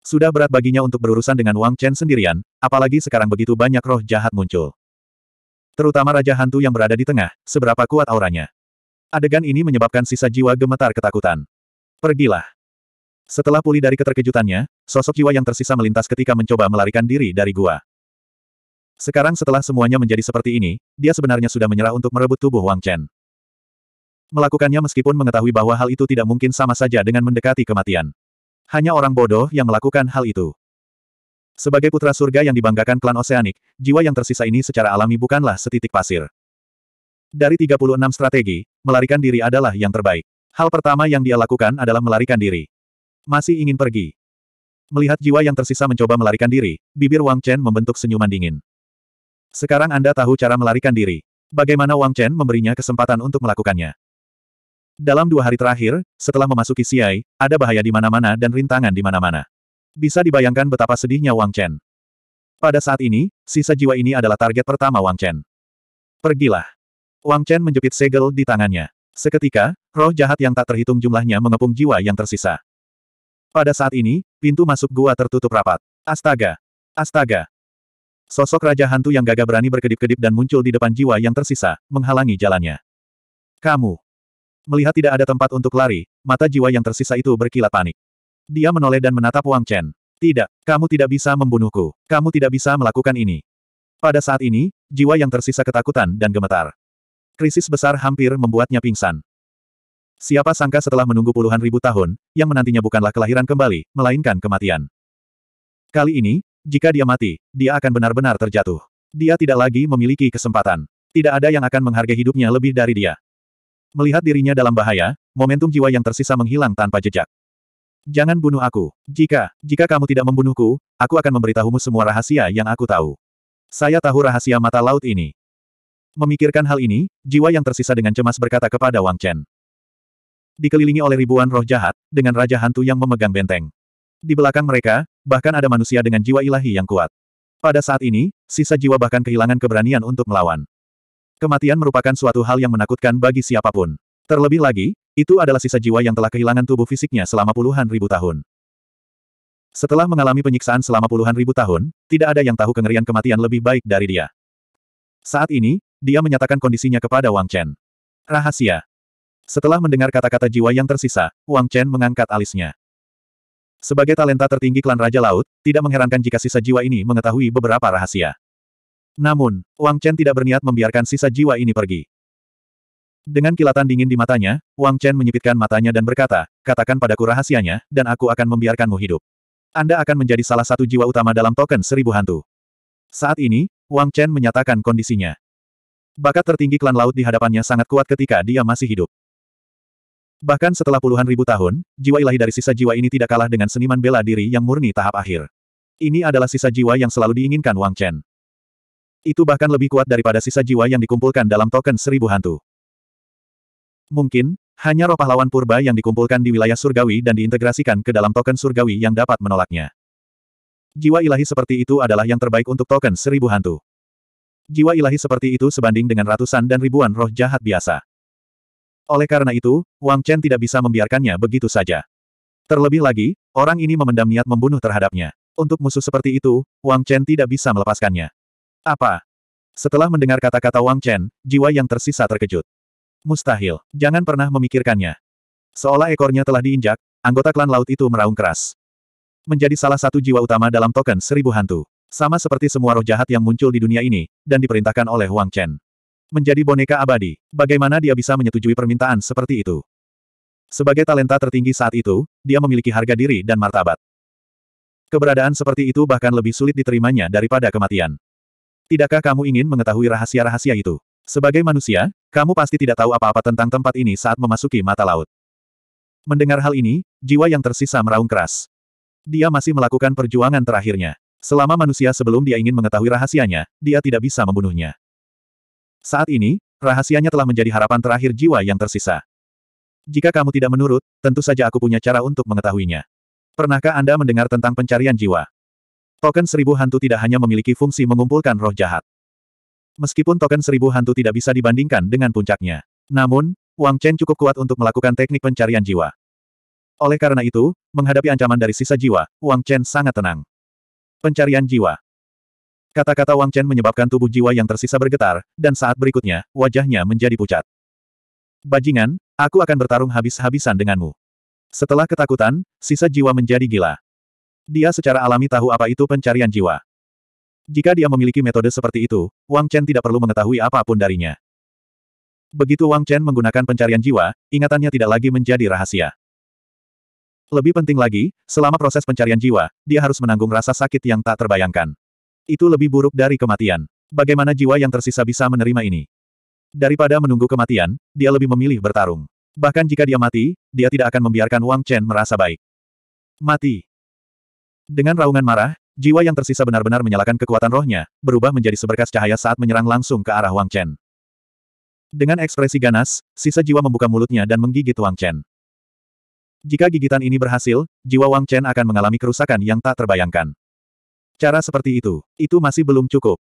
Sudah berat baginya untuk berurusan dengan Wang Chen sendirian, apalagi sekarang begitu banyak roh jahat muncul. Terutama Raja Hantu yang berada di tengah, seberapa kuat auranya. Adegan ini menyebabkan sisa jiwa gemetar ketakutan. Pergilah. Setelah pulih dari keterkejutannya, sosok jiwa yang tersisa melintas ketika mencoba melarikan diri dari gua. Sekarang setelah semuanya menjadi seperti ini, dia sebenarnya sudah menyerah untuk merebut tubuh Wang Chen. Melakukannya meskipun mengetahui bahwa hal itu tidak mungkin sama saja dengan mendekati kematian. Hanya orang bodoh yang melakukan hal itu. Sebagai putra surga yang dibanggakan klan oseanik, jiwa yang tersisa ini secara alami bukanlah setitik pasir. Dari 36 strategi, melarikan diri adalah yang terbaik. Hal pertama yang dia lakukan adalah melarikan diri. Masih ingin pergi. Melihat jiwa yang tersisa mencoba melarikan diri, bibir Wang Chen membentuk senyuman dingin. Sekarang Anda tahu cara melarikan diri. Bagaimana Wang Chen memberinya kesempatan untuk melakukannya. Dalam dua hari terakhir, setelah memasuki Siai, ada bahaya di mana-mana dan rintangan di mana-mana. Bisa dibayangkan betapa sedihnya Wang Chen. Pada saat ini, sisa jiwa ini adalah target pertama Wang Chen. Pergilah. Wang Chen menjepit segel di tangannya. Seketika, roh jahat yang tak terhitung jumlahnya mengepung jiwa yang tersisa. Pada saat ini, pintu masuk gua tertutup rapat. Astaga! Astaga! Sosok Raja Hantu yang gagah berani berkedip-kedip dan muncul di depan jiwa yang tersisa, menghalangi jalannya. Kamu! Melihat tidak ada tempat untuk lari, mata jiwa yang tersisa itu berkilat panik. Dia menoleh dan menatap Wang Chen. Tidak, kamu tidak bisa membunuhku. Kamu tidak bisa melakukan ini. Pada saat ini, jiwa yang tersisa ketakutan dan gemetar. Krisis besar hampir membuatnya pingsan. Siapa sangka setelah menunggu puluhan ribu tahun, yang menantinya bukanlah kelahiran kembali, melainkan kematian. Kali ini, jika dia mati, dia akan benar-benar terjatuh. Dia tidak lagi memiliki kesempatan. Tidak ada yang akan menghargai hidupnya lebih dari dia. Melihat dirinya dalam bahaya, momentum jiwa yang tersisa menghilang tanpa jejak. Jangan bunuh aku. Jika, jika kamu tidak membunuhku, aku akan memberitahumu semua rahasia yang aku tahu. Saya tahu rahasia mata laut ini. Memikirkan hal ini, jiwa yang tersisa dengan cemas berkata kepada Wang Chen. Dikelilingi oleh ribuan roh jahat, dengan raja hantu yang memegang benteng. Di belakang mereka, bahkan ada manusia dengan jiwa ilahi yang kuat. Pada saat ini, sisa jiwa bahkan kehilangan keberanian untuk melawan. Kematian merupakan suatu hal yang menakutkan bagi siapapun. Terlebih lagi, itu adalah sisa jiwa yang telah kehilangan tubuh fisiknya selama puluhan ribu tahun. Setelah mengalami penyiksaan selama puluhan ribu tahun, tidak ada yang tahu kengerian kematian lebih baik dari dia. Saat ini, dia menyatakan kondisinya kepada Wang Chen. Rahasia. Setelah mendengar kata-kata jiwa yang tersisa, Wang Chen mengangkat alisnya. Sebagai talenta tertinggi klan Raja Laut, tidak mengherankan jika sisa jiwa ini mengetahui beberapa rahasia. Namun, Wang Chen tidak berniat membiarkan sisa jiwa ini pergi. Dengan kilatan dingin di matanya, Wang Chen menyipitkan matanya dan berkata, katakan padaku rahasianya, dan aku akan membiarkanmu hidup. Anda akan menjadi salah satu jiwa utama dalam token seribu hantu. Saat ini, Wang Chen menyatakan kondisinya. Bakat tertinggi klan laut di hadapannya sangat kuat ketika dia masih hidup. Bahkan setelah puluhan ribu tahun, jiwa ilahi dari sisa jiwa ini tidak kalah dengan seniman bela diri yang murni tahap akhir. Ini adalah sisa jiwa yang selalu diinginkan Wang Chen. Itu bahkan lebih kuat daripada sisa jiwa yang dikumpulkan dalam token seribu hantu. Mungkin, hanya roh pahlawan purba yang dikumpulkan di wilayah surgawi dan diintegrasikan ke dalam token surgawi yang dapat menolaknya. Jiwa ilahi seperti itu adalah yang terbaik untuk token seribu hantu. Jiwa ilahi seperti itu sebanding dengan ratusan dan ribuan roh jahat biasa. Oleh karena itu, Wang Chen tidak bisa membiarkannya begitu saja. Terlebih lagi, orang ini memendam niat membunuh terhadapnya. Untuk musuh seperti itu, Wang Chen tidak bisa melepaskannya. Apa? Setelah mendengar kata-kata Wang Chen, jiwa yang tersisa terkejut. Mustahil, jangan pernah memikirkannya. Seolah ekornya telah diinjak, anggota klan laut itu meraung keras. Menjadi salah satu jiwa utama dalam token seribu hantu. Sama seperti semua roh jahat yang muncul di dunia ini, dan diperintahkan oleh Wang Chen. Menjadi boneka abadi, bagaimana dia bisa menyetujui permintaan seperti itu? Sebagai talenta tertinggi saat itu, dia memiliki harga diri dan martabat. Keberadaan seperti itu bahkan lebih sulit diterimanya daripada kematian. Tidakkah kamu ingin mengetahui rahasia-rahasia itu? Sebagai manusia, kamu pasti tidak tahu apa-apa tentang tempat ini saat memasuki mata laut. Mendengar hal ini, jiwa yang tersisa meraung keras. Dia masih melakukan perjuangan terakhirnya. Selama manusia sebelum dia ingin mengetahui rahasianya, dia tidak bisa membunuhnya. Saat ini, rahasianya telah menjadi harapan terakhir jiwa yang tersisa. Jika kamu tidak menurut, tentu saja aku punya cara untuk mengetahuinya. Pernahkah Anda mendengar tentang pencarian jiwa? Token seribu hantu tidak hanya memiliki fungsi mengumpulkan roh jahat. Meskipun token seribu hantu tidak bisa dibandingkan dengan puncaknya. Namun, Wang Chen cukup kuat untuk melakukan teknik pencarian jiwa. Oleh karena itu, menghadapi ancaman dari sisa jiwa, Wang Chen sangat tenang. Pencarian jiwa. Kata-kata Wang Chen menyebabkan tubuh jiwa yang tersisa bergetar, dan saat berikutnya, wajahnya menjadi pucat. Bajingan, aku akan bertarung habis-habisan denganmu. Setelah ketakutan, sisa jiwa menjadi gila. Dia secara alami tahu apa itu pencarian jiwa. Jika dia memiliki metode seperti itu, Wang Chen tidak perlu mengetahui apapun darinya. Begitu Wang Chen menggunakan pencarian jiwa, ingatannya tidak lagi menjadi rahasia. Lebih penting lagi, selama proses pencarian jiwa, dia harus menanggung rasa sakit yang tak terbayangkan. Itu lebih buruk dari kematian. Bagaimana jiwa yang tersisa bisa menerima ini? Daripada menunggu kematian, dia lebih memilih bertarung. Bahkan jika dia mati, dia tidak akan membiarkan Wang Chen merasa baik. Mati. Dengan raungan marah, jiwa yang tersisa benar-benar menyalakan kekuatan rohnya, berubah menjadi seberkas cahaya saat menyerang langsung ke arah Wang Chen. Dengan ekspresi ganas, sisa jiwa membuka mulutnya dan menggigit Wang Chen. Jika gigitan ini berhasil, jiwa Wang Chen akan mengalami kerusakan yang tak terbayangkan. Cara seperti itu, itu masih belum cukup.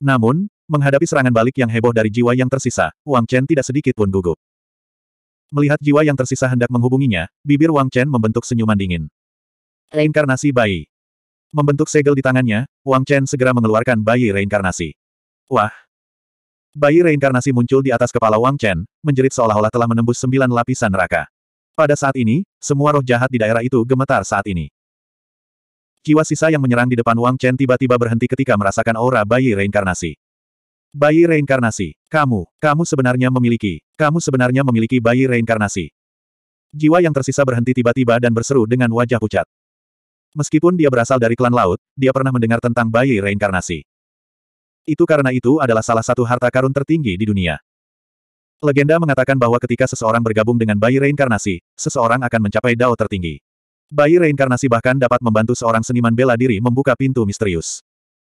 Namun, menghadapi serangan balik yang heboh dari jiwa yang tersisa, Wang Chen tidak sedikit pun gugup. Melihat jiwa yang tersisa hendak menghubunginya, bibir Wang Chen membentuk senyuman dingin. Reinkarnasi bayi. Membentuk segel di tangannya, Wang Chen segera mengeluarkan bayi reinkarnasi. Wah! Bayi reinkarnasi muncul di atas kepala Wang Chen, menjerit seolah-olah telah menembus sembilan lapisan neraka. Pada saat ini, semua roh jahat di daerah itu gemetar saat ini. Jiwa sisa yang menyerang di depan Wang Chen tiba-tiba berhenti ketika merasakan aura bayi reinkarnasi. Bayi reinkarnasi. Kamu, kamu sebenarnya memiliki, kamu sebenarnya memiliki bayi reinkarnasi. Jiwa yang tersisa berhenti tiba-tiba dan berseru dengan wajah pucat. Meskipun dia berasal dari klan laut, dia pernah mendengar tentang bayi reinkarnasi. Itu karena itu adalah salah satu harta karun tertinggi di dunia. Legenda mengatakan bahwa ketika seseorang bergabung dengan bayi reinkarnasi, seseorang akan mencapai dao tertinggi. Bayi reinkarnasi bahkan dapat membantu seorang seniman bela diri membuka pintu misterius.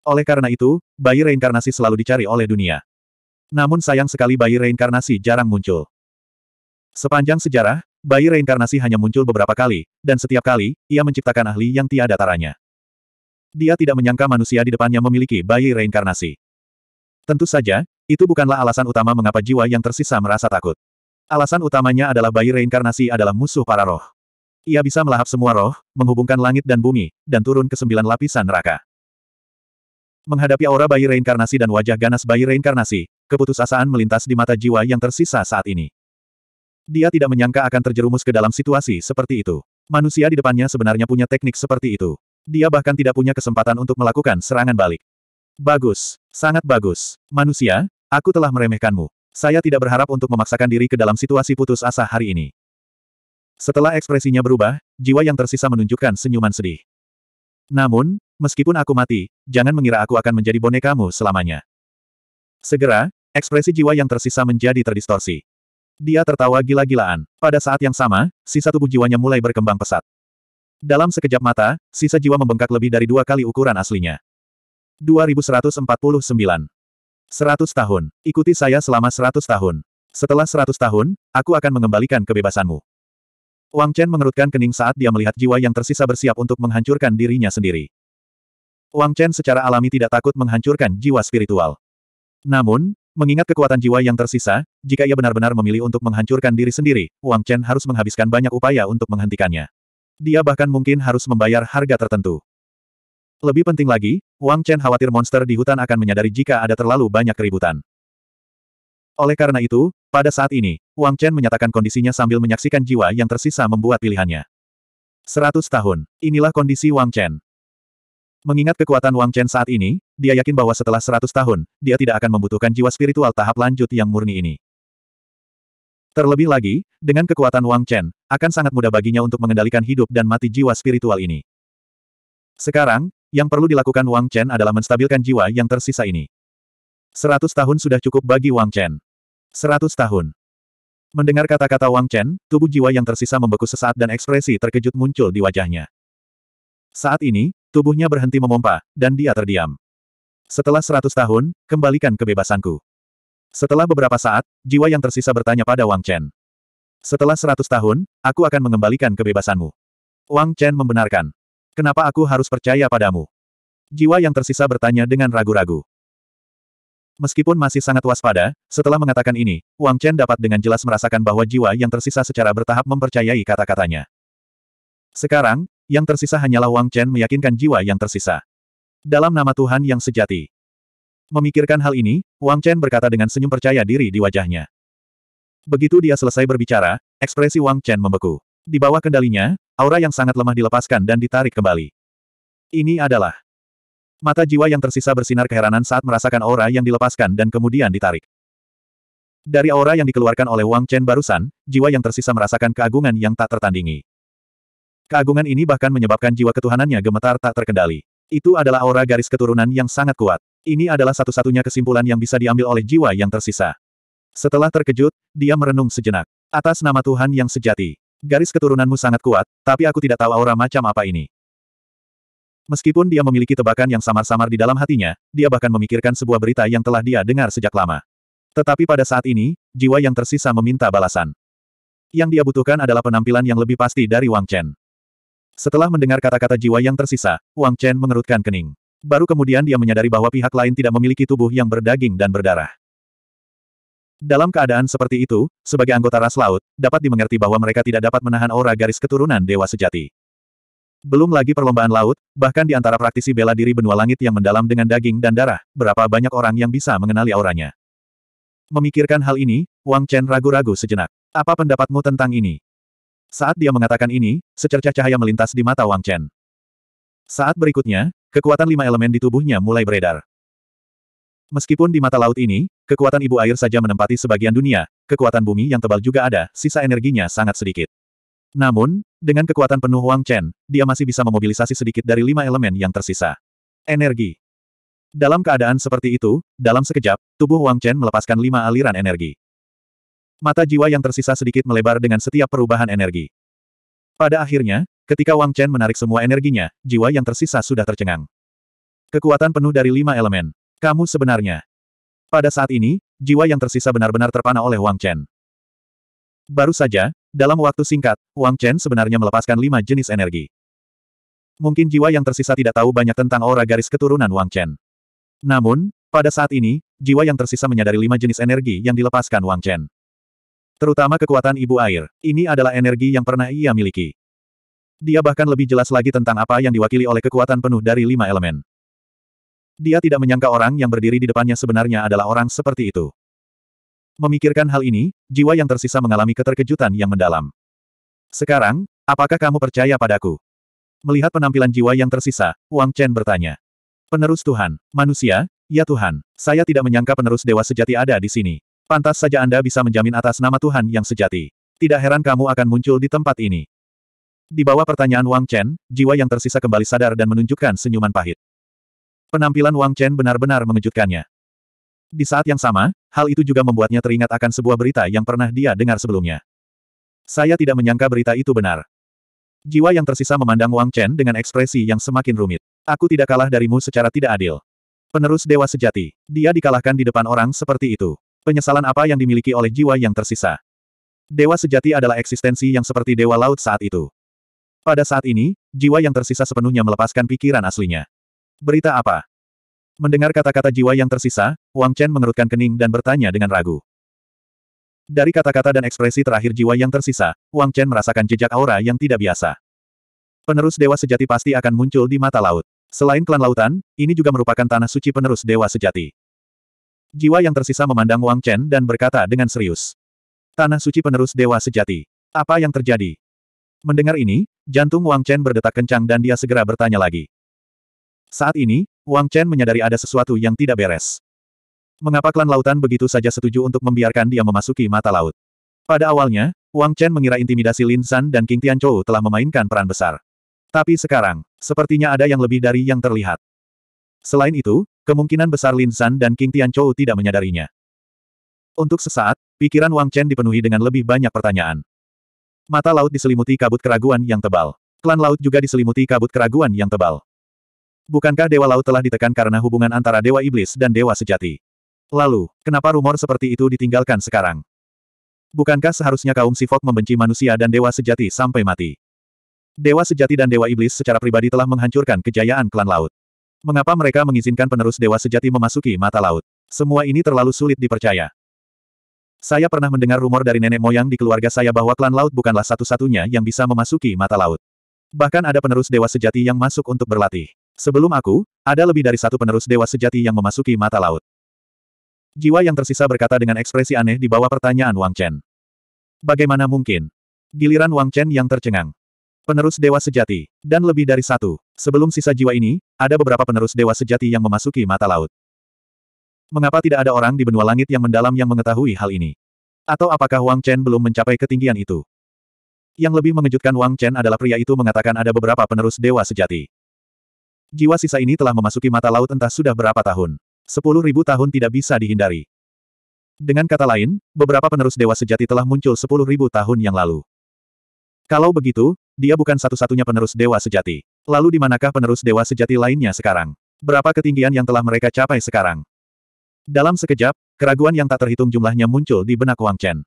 Oleh karena itu, bayi reinkarnasi selalu dicari oleh dunia. Namun sayang sekali bayi reinkarnasi jarang muncul. Sepanjang sejarah, bayi reinkarnasi hanya muncul beberapa kali, dan setiap kali, ia menciptakan ahli yang tiada taranya. Dia tidak menyangka manusia di depannya memiliki bayi reinkarnasi. Tentu saja, itu bukanlah alasan utama mengapa jiwa yang tersisa merasa takut. Alasan utamanya adalah bayi reinkarnasi adalah musuh para roh. Ia bisa melahap semua roh, menghubungkan langit dan bumi, dan turun ke sembilan lapisan neraka. Menghadapi aura bayi reinkarnasi dan wajah ganas bayi reinkarnasi, keputusasaan melintas di mata jiwa yang tersisa saat ini. Dia tidak menyangka akan terjerumus ke dalam situasi seperti itu. Manusia di depannya sebenarnya punya teknik seperti itu. Dia bahkan tidak punya kesempatan untuk melakukan serangan balik. Bagus, sangat bagus. Manusia, aku telah meremehkanmu. Saya tidak berharap untuk memaksakan diri ke dalam situasi putus asa hari ini. Setelah ekspresinya berubah, jiwa yang tersisa menunjukkan senyuman sedih. Namun, meskipun aku mati, jangan mengira aku akan menjadi bonekamu selamanya. Segera, ekspresi jiwa yang tersisa menjadi terdistorsi. Dia tertawa gila-gilaan. Pada saat yang sama, sisa tubuh jiwanya mulai berkembang pesat. Dalam sekejap mata, sisa jiwa membengkak lebih dari dua kali ukuran aslinya. 2149. 100 tahun. Ikuti saya selama 100 tahun. Setelah 100 tahun, aku akan mengembalikan kebebasanmu. Wang Chen mengerutkan kening saat dia melihat jiwa yang tersisa bersiap untuk menghancurkan dirinya sendiri. Wang Chen secara alami tidak takut menghancurkan jiwa spiritual. Namun, Mengingat kekuatan jiwa yang tersisa, jika ia benar-benar memilih untuk menghancurkan diri sendiri, Wang Chen harus menghabiskan banyak upaya untuk menghentikannya. Dia bahkan mungkin harus membayar harga tertentu. Lebih penting lagi, Wang Chen khawatir monster di hutan akan menyadari jika ada terlalu banyak keributan. Oleh karena itu, pada saat ini, Wang Chen menyatakan kondisinya sambil menyaksikan jiwa yang tersisa membuat pilihannya. 100 tahun. Inilah kondisi Wang Chen. Mengingat kekuatan Wang Chen saat ini, dia yakin bahwa setelah 100 tahun, dia tidak akan membutuhkan jiwa spiritual tahap lanjut yang murni ini. Terlebih lagi, dengan kekuatan Wang Chen, akan sangat mudah baginya untuk mengendalikan hidup dan mati jiwa spiritual ini. Sekarang, yang perlu dilakukan Wang Chen adalah menstabilkan jiwa yang tersisa ini. 100 tahun sudah cukup bagi Wang Chen. 100 tahun. Mendengar kata-kata Wang Chen, tubuh jiwa yang tersisa membeku sesaat dan ekspresi terkejut muncul di wajahnya. Saat ini, Tubuhnya berhenti memompa, dan dia terdiam. Setelah seratus tahun, kembalikan kebebasanku. Setelah beberapa saat, jiwa yang tersisa bertanya pada Wang Chen. Setelah seratus tahun, aku akan mengembalikan kebebasanmu. Wang Chen membenarkan. Kenapa aku harus percaya padamu? Jiwa yang tersisa bertanya dengan ragu-ragu. Meskipun masih sangat waspada, setelah mengatakan ini, Wang Chen dapat dengan jelas merasakan bahwa jiwa yang tersisa secara bertahap mempercayai kata-katanya. Sekarang, yang tersisa hanyalah Wang Chen meyakinkan jiwa yang tersisa. Dalam nama Tuhan yang sejati. Memikirkan hal ini, Wang Chen berkata dengan senyum percaya diri di wajahnya. Begitu dia selesai berbicara, ekspresi Wang Chen membeku. Di bawah kendalinya, aura yang sangat lemah dilepaskan dan ditarik kembali. Ini adalah mata jiwa yang tersisa bersinar keheranan saat merasakan aura yang dilepaskan dan kemudian ditarik. Dari aura yang dikeluarkan oleh Wang Chen barusan, jiwa yang tersisa merasakan keagungan yang tak tertandingi. Keagungan ini bahkan menyebabkan jiwa ketuhanannya gemetar tak terkendali. Itu adalah aura garis keturunan yang sangat kuat. Ini adalah satu-satunya kesimpulan yang bisa diambil oleh jiwa yang tersisa. Setelah terkejut, dia merenung sejenak. Atas nama Tuhan yang sejati. Garis keturunanmu sangat kuat, tapi aku tidak tahu aura macam apa ini. Meskipun dia memiliki tebakan yang samar-samar di dalam hatinya, dia bahkan memikirkan sebuah berita yang telah dia dengar sejak lama. Tetapi pada saat ini, jiwa yang tersisa meminta balasan. Yang dia butuhkan adalah penampilan yang lebih pasti dari Wang Chen. Setelah mendengar kata-kata jiwa yang tersisa, Wang Chen mengerutkan kening. Baru kemudian dia menyadari bahwa pihak lain tidak memiliki tubuh yang berdaging dan berdarah. Dalam keadaan seperti itu, sebagai anggota ras laut, dapat dimengerti bahwa mereka tidak dapat menahan aura garis keturunan dewa sejati. Belum lagi perlombaan laut, bahkan di antara praktisi bela diri benua langit yang mendalam dengan daging dan darah, berapa banyak orang yang bisa mengenali auranya. Memikirkan hal ini, Wang Chen ragu-ragu sejenak. Apa pendapatmu tentang ini? Saat dia mengatakan ini, secercah cahaya melintas di mata Wang Chen. Saat berikutnya, kekuatan lima elemen di tubuhnya mulai beredar. Meskipun di mata laut ini, kekuatan ibu air saja menempati sebagian dunia, kekuatan bumi yang tebal juga ada, sisa energinya sangat sedikit. Namun, dengan kekuatan penuh Wang Chen, dia masih bisa memobilisasi sedikit dari lima elemen yang tersisa. Energi. Dalam keadaan seperti itu, dalam sekejap, tubuh Wang Chen melepaskan lima aliran energi. Mata jiwa yang tersisa sedikit melebar dengan setiap perubahan energi. Pada akhirnya, ketika Wang Chen menarik semua energinya, jiwa yang tersisa sudah tercengang. Kekuatan penuh dari lima elemen. Kamu sebenarnya. Pada saat ini, jiwa yang tersisa benar-benar terpana oleh Wang Chen. Baru saja, dalam waktu singkat, Wang Chen sebenarnya melepaskan lima jenis energi. Mungkin jiwa yang tersisa tidak tahu banyak tentang aura garis keturunan Wang Chen. Namun, pada saat ini, jiwa yang tersisa menyadari lima jenis energi yang dilepaskan Wang Chen. Terutama kekuatan ibu air. Ini adalah energi yang pernah ia miliki. Dia bahkan lebih jelas lagi tentang apa yang diwakili oleh kekuatan penuh dari lima elemen. Dia tidak menyangka orang yang berdiri di depannya sebenarnya adalah orang seperti itu. Memikirkan hal ini, jiwa yang tersisa mengalami keterkejutan yang mendalam. Sekarang, apakah kamu percaya padaku? Melihat penampilan jiwa yang tersisa, Wang Chen bertanya. Penerus Tuhan, manusia, ya Tuhan, saya tidak menyangka penerus dewa sejati ada di sini. Pantas saja Anda bisa menjamin atas nama Tuhan yang sejati. Tidak heran kamu akan muncul di tempat ini. Di bawah pertanyaan Wang Chen, jiwa yang tersisa kembali sadar dan menunjukkan senyuman pahit. Penampilan Wang Chen benar-benar mengejutkannya. Di saat yang sama, hal itu juga membuatnya teringat akan sebuah berita yang pernah dia dengar sebelumnya. Saya tidak menyangka berita itu benar. Jiwa yang tersisa memandang Wang Chen dengan ekspresi yang semakin rumit. Aku tidak kalah darimu secara tidak adil. Penerus dewa sejati, dia dikalahkan di depan orang seperti itu. Penyesalan apa yang dimiliki oleh jiwa yang tersisa? Dewa sejati adalah eksistensi yang seperti dewa laut saat itu. Pada saat ini, jiwa yang tersisa sepenuhnya melepaskan pikiran aslinya. Berita apa? Mendengar kata-kata jiwa yang tersisa, Wang Chen mengerutkan kening dan bertanya dengan ragu. Dari kata-kata dan ekspresi terakhir jiwa yang tersisa, Wang Chen merasakan jejak aura yang tidak biasa. Penerus dewa sejati pasti akan muncul di mata laut. Selain klan lautan, ini juga merupakan tanah suci penerus dewa sejati. Jiwa yang tersisa memandang Wang Chen dan berkata dengan serius. Tanah suci penerus dewa sejati. Apa yang terjadi? Mendengar ini, jantung Wang Chen berdetak kencang dan dia segera bertanya lagi. Saat ini, Wang Chen menyadari ada sesuatu yang tidak beres. Mengapa klan lautan begitu saja setuju untuk membiarkan dia memasuki mata laut? Pada awalnya, Wang Chen mengira intimidasi Lin San dan King Tianchou telah memainkan peran besar. Tapi sekarang, sepertinya ada yang lebih dari yang terlihat. Selain itu, Kemungkinan besar Lin San dan King Tianchou tidak menyadarinya. Untuk sesaat, pikiran Wang Chen dipenuhi dengan lebih banyak pertanyaan. Mata laut diselimuti kabut keraguan yang tebal. Klan laut juga diselimuti kabut keraguan yang tebal. Bukankah Dewa Laut telah ditekan karena hubungan antara Dewa Iblis dan Dewa Sejati? Lalu, kenapa rumor seperti itu ditinggalkan sekarang? Bukankah seharusnya kaum Sifok membenci manusia dan Dewa Sejati sampai mati? Dewa Sejati dan Dewa Iblis secara pribadi telah menghancurkan kejayaan klan laut. Mengapa mereka mengizinkan penerus dewa sejati memasuki mata laut? Semua ini terlalu sulit dipercaya. Saya pernah mendengar rumor dari nenek moyang di keluarga saya bahwa klan laut bukanlah satu-satunya yang bisa memasuki mata laut. Bahkan ada penerus dewa sejati yang masuk untuk berlatih. Sebelum aku, ada lebih dari satu penerus dewa sejati yang memasuki mata laut. Jiwa yang tersisa berkata dengan ekspresi aneh di bawah pertanyaan Wang Chen. Bagaimana mungkin? Giliran Wang Chen yang tercengang. Penerus dewa sejati, dan lebih dari satu. Sebelum sisa jiwa ini, ada beberapa penerus dewa sejati yang memasuki mata laut. Mengapa tidak ada orang di benua langit yang mendalam yang mengetahui hal ini? Atau apakah Wang Chen belum mencapai ketinggian itu? Yang lebih mengejutkan Wang Chen adalah pria itu mengatakan ada beberapa penerus dewa sejati. Jiwa sisa ini telah memasuki mata laut entah sudah berapa tahun. Sepuluh ribu tahun tidak bisa dihindari. Dengan kata lain, beberapa penerus dewa sejati telah muncul sepuluh ribu tahun yang lalu. Kalau begitu, dia bukan satu-satunya penerus dewa sejati. Lalu di manakah penerus dewa sejati lainnya sekarang? Berapa ketinggian yang telah mereka capai sekarang? Dalam sekejap, keraguan yang tak terhitung jumlahnya muncul di benak Wang Chen.